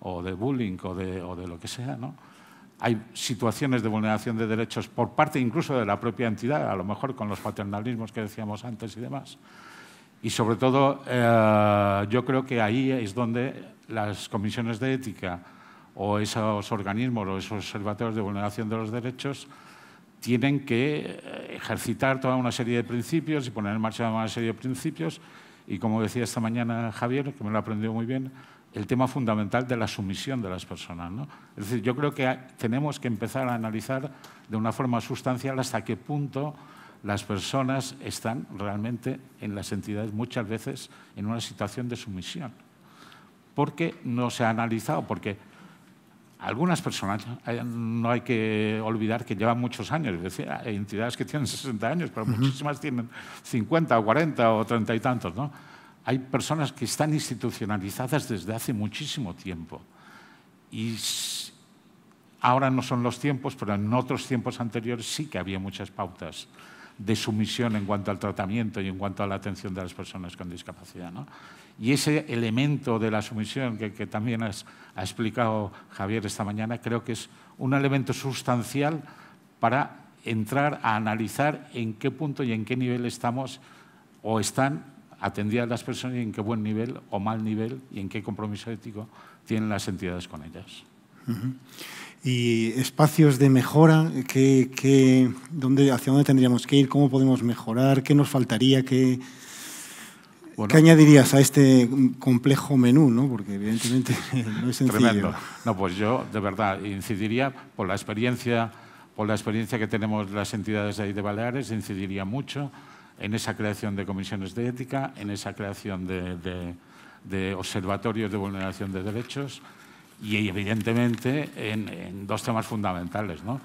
o de bullying o de, o de lo que sea. ¿no? Hay situaciones de vulneración de derechos por parte incluso de la propia entidad, a lo mejor con los paternalismos que decíamos antes y demás. Y sobre todo, eh, yo creo que ahí es donde las comisiones de ética, o esos organismos o esos observatorios de vulneración de los derechos tienen que eh, ejercitar toda una serie de principios y poner en marcha una serie de principios. Y como decía esta mañana Javier, que me lo aprendió muy bien, el tema fundamental de la sumisión de las personas. Es decir, yo creo que tenemos que empezar a analizar de una forma sustancial hasta qué punto las personas están realmente en las entidades muchas veces en una situación de sumisión. Porque no se ha analizado, porque algunas personas, eh, no hay que olvidar que llevan muchos años, decir hay entidades que tienen 60 años, pero muchísimas tienen 50 o 40 o 30 y tantos. ¿no? Hay personas que están institucionalizadas desde hace muchísimo tiempo. Y ahora no son los tiempos, pero en otros tiempos anteriores sí que había muchas pautas de sumisión en cuanto al tratamiento y en cuanto a la atención de las personas con discapacidad. ¿no? Y ese elemento de la sumisión, que, que también es ha explicado Javier esta mañana, creo que es un elemento sustancial para entrar a analizar en qué punto y en qué nivel estamos o están atendidas las personas y en qué buen nivel o mal nivel y en qué compromiso ético tienen las entidades con ellas. ¿Y espacios de mejora? ¿Hacia dónde tendríamos que ir? ¿Cómo podemos mejorar? ¿Qué nos faltaría? ¿Qué, ¿Qué añadirías a este complejo menú? ¿no? Porque evidentemente no es sencillo. Tremendo. No, pues yo de verdad incidiría por la experiencia, por la experiencia que tenemos las entidades de de Baleares, incidiría mucho en esa creación de comisiones de ética, en esa creación de, observatorios de vulneración de derechos y evidentemente en, en dos temas fundamentales, ¿no?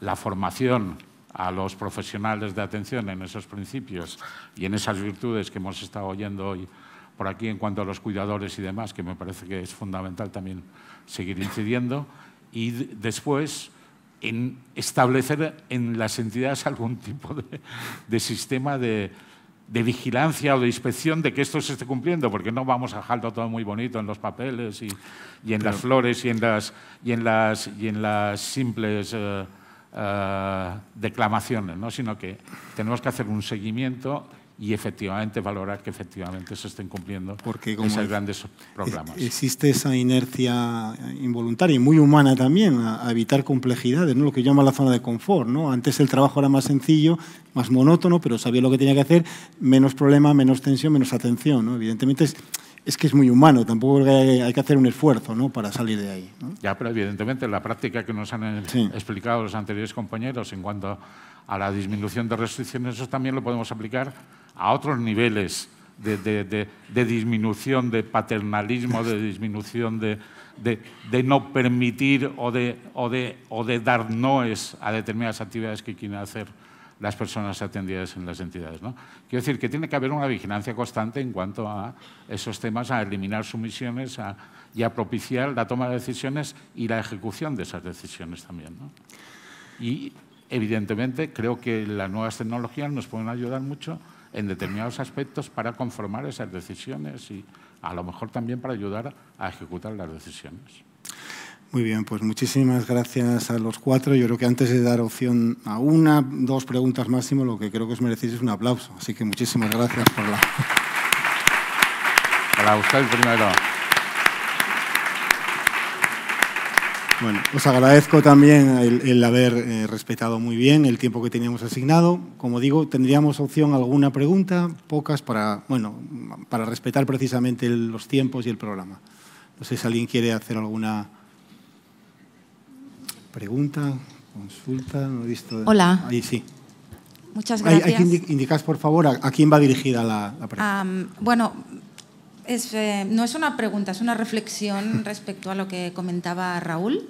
la formación a los profesionales de atención en esos principios y en esas virtudes que hemos estado oyendo hoy por aquí en cuanto a los cuidadores y demás, que me parece que es fundamental también seguir incidiendo, y después en establecer en las entidades algún tipo de, sistema de, vigilancia o de inspección de que esto se esté cumpliendo, porque no vamos a dejarlo todo muy bonito en los papeles y, en las flores y en las, y en las, simples... Eh, eh, declamaciones, ¿no? sino que tenemos que hacer un seguimiento y efectivamente valorar que efectivamente se estén cumpliendo Porque grandes programas. Existe esa inercia involuntaria y muy humana también a, evitar complejidades, ¿no? lo que llama la zona de confort. ¿no? Antes el trabajo era más sencillo, más monótono, pero sabía lo que tenía que hacer, menos problema, menos tensión, menos atención. Evidentemente es, es que es muy humano, tampoco hay, que hacer un esfuerzo para salir de ahí. Ya, pero evidentemente la práctica que nos han eh, explicado los anteriores compañeros en cuanto a la disminución de restricciones, eso también lo podemos aplicar a otros niveles de, disminución de paternalismo, de disminución de, no permitir o de, o de dar noes a determinadas actividades que quieren hacer las personas atendidas en las entidades. ¿no? Quiero decir que tiene que haber una vigilancia constante en cuanto a esos temas, a eliminar sumisiones a, y a propiciar la toma de decisiones y la ejecución de esas decisiones también. Y evidentemente creo que las nuevas tecnologías nos pueden ayudar mucho en determinados aspectos para conformar esas decisiones y a lo mejor también para ayudar a ejecutar las decisiones. Muy bien, pues muchísimas gracias a los cuatro. Yo creo que antes de dar opción a una, dos preguntas máximo, lo que creo que os merecéis es un aplauso. Así que muchísimas gracias por la... Para usted primero. Bueno, os agradezco también el, haber eh, respetado muy bien el tiempo que teníamos asignado. Como digo, tendríamos opción alguna pregunta, pocas para, bueno, para respetar precisamente los tiempos y el programa. No sé si alguien quiere hacer alguna pregunta, consulta, no he visto. Hola. Ahí sí. Muchas gracias. Hay, por favor, a, quién va dirigida la, pregunta. bueno, eh, no es una pregunta, es una reflexión respecto a lo que comentaba Raúl.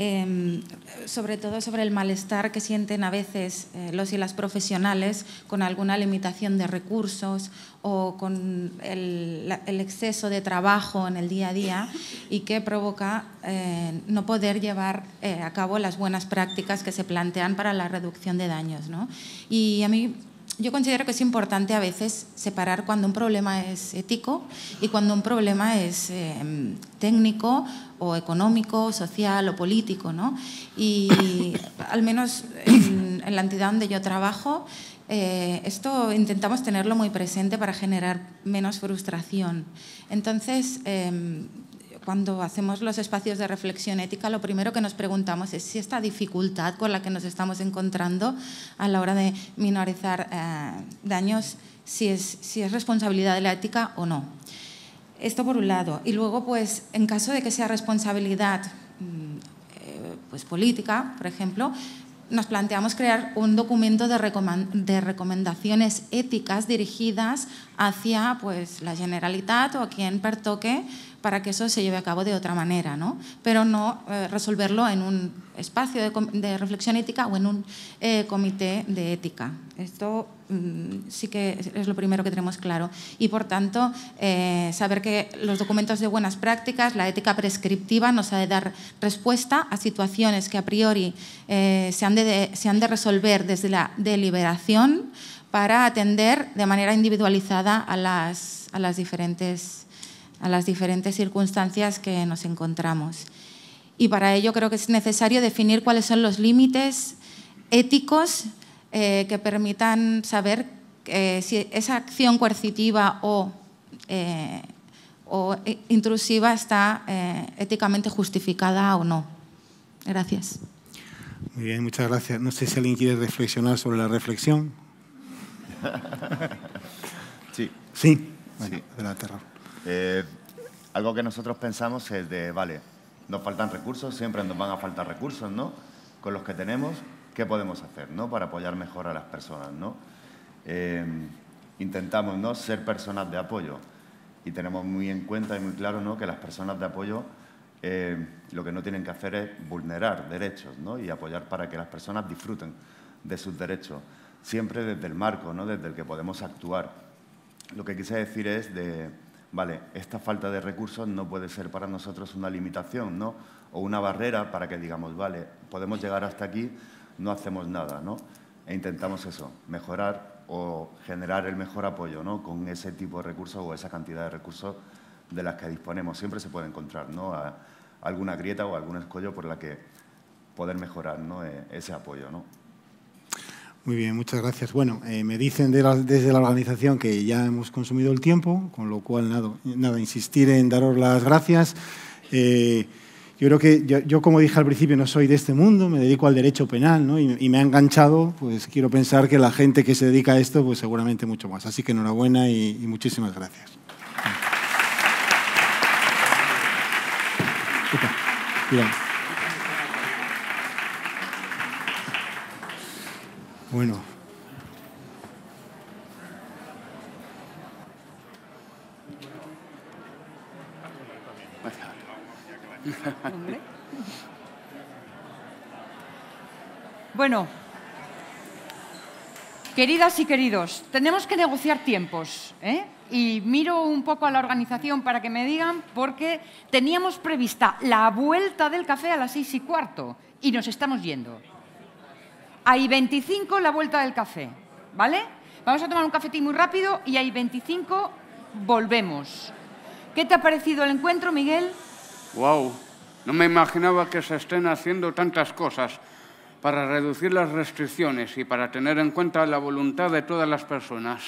Em, sobre todo sobre el malestar que sienten a veces eh, los y las profesionales con alguna limitación de recursos o con el, exceso de trabajo en el día a día y que provoca eh, no poder llevar eh, a cabo las buenas prácticas que se plantean para la reducción de daños. Y a mí yo considero que es importante a veces separar cuando un problema es ético y cuando un problema es em, técnico o económico, social o político. ¿no? Y al menos en, la entidad donde yo trabajo, eh, esto intentamos tenerlo muy presente para generar menos frustración. Entonces, em, cuando hacemos los espacios de reflexión ética, lo primero que nos preguntamos es si esta dificultad con la que nos estamos encontrando a la hora de minorizar eh, daños, si es, responsabilidad de la ética o no. Esto por un lado. Y luego, pues, en caso de que sea responsabilidad mm, eh, pues, política, por ejemplo, nos planteamos crear un documento de, recomendaciones éticas dirigidas hacia pues, la Generalitat o a quien pertoque para que eso se lleve a cabo de otra manera, ¿no? pero no eh, resolverlo en un espacio de, reflexión ética o en un eh, comité de ética. Esto mm, sí que es lo primero que tenemos claro. Y por tanto, eh, saber que los documentos de buenas prácticas, la ética prescriptiva, nos ha de dar respuesta a situaciones que a priori se han de, resolver desde la deliberación para atender de manera individualizada a las, a las diferentes a las diferentes circunstancias que nos encontramos. Y para ello creo que es necesario definir cuáles son los límites éticos eh, que permitan saber eh, si esa acción coercitiva o, eh, intrusiva está éticamente justificada o no. Gracias. Muy bien, muchas gracias. No sé si alguien quiere reflexionar sobre la reflexión. Sí. Sí. sí. adelante, eh, algo que nosotros pensamos es de, vale, nos faltan recursos, siempre nos van a faltar recursos, ¿no? Con los que tenemos, ¿qué podemos hacer, ¿no? Para apoyar mejor a las personas, ¿no? Eh, intentamos, ¿no? Ser personas de apoyo y tenemos muy en cuenta y muy claro, ¿no? Que las personas de apoyo eh, lo que no tienen que hacer es vulnerar derechos, ¿no? Y apoyar para que las personas disfruten de sus derechos, siempre desde el marco, ¿no? Desde el que podemos actuar. Lo que quise decir es de vale, esta falta de recursos no puede ser para nosotros una limitación, O una barrera para que digamos, vale, podemos llegar hasta aquí, no hacemos nada, ¿no? E intentamos eso, mejorar o generar el mejor apoyo, ¿no? Con ese tipo de recursos o esa cantidad de recursos de las que disponemos. Siempre se puede encontrar, alguna grieta o algún escollo por la que poder mejorar e, ese apoyo, ¿no? Muy bien, muchas gracias. Bueno, eh, me dicen desde la organización que ya hemos consumido el tiempo, con lo cual, nada, nada insistir en daros las gracias. Eh, yo creo que yo, como dije al principio, no soy de este mundo, me dedico al derecho penal ¿no? y, me ha enganchado, pues quiero pensar que la gente que se dedica a esto, pues seguramente mucho más. Así que enhorabuena y, muchísimas gracias. Bueno. Bueno, queridas y queridos, tenemos que negociar tiempos. ¿eh? Y miro un poco a la organización para que me digan, porque teníamos prevista la vuelta del café a las seis y cuarto y nos estamos yendo. Hay 25 la vuelta del café, ¿vale? Vamos a tomar un cafetín muy rápido y hay 25 volvemos. ¿Qué te ha parecido el encuentro, Miguel? Wow, no me imaginaba que se estén haciendo tantas cosas para reducir las restricciones y para tener en cuenta la voluntad de todas las personas.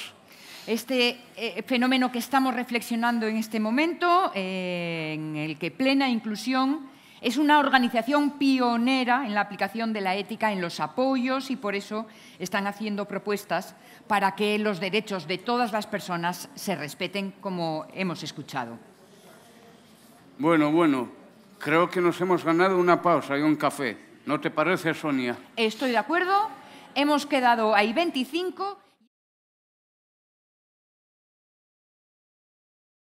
Este eh, fenómeno que estamos reflexionando en este momento, eh, en el que plena inclusión es una organización pionera en la aplicación de la ética en los apoyos y por eso están haciendo propuestas para que los derechos de todas las personas se respeten, como hemos escuchado. Bueno, bueno, creo que nos hemos ganado una pausa y un café. ¿No te parece, Sonia? Estoy de acuerdo. Hemos quedado ahí 25.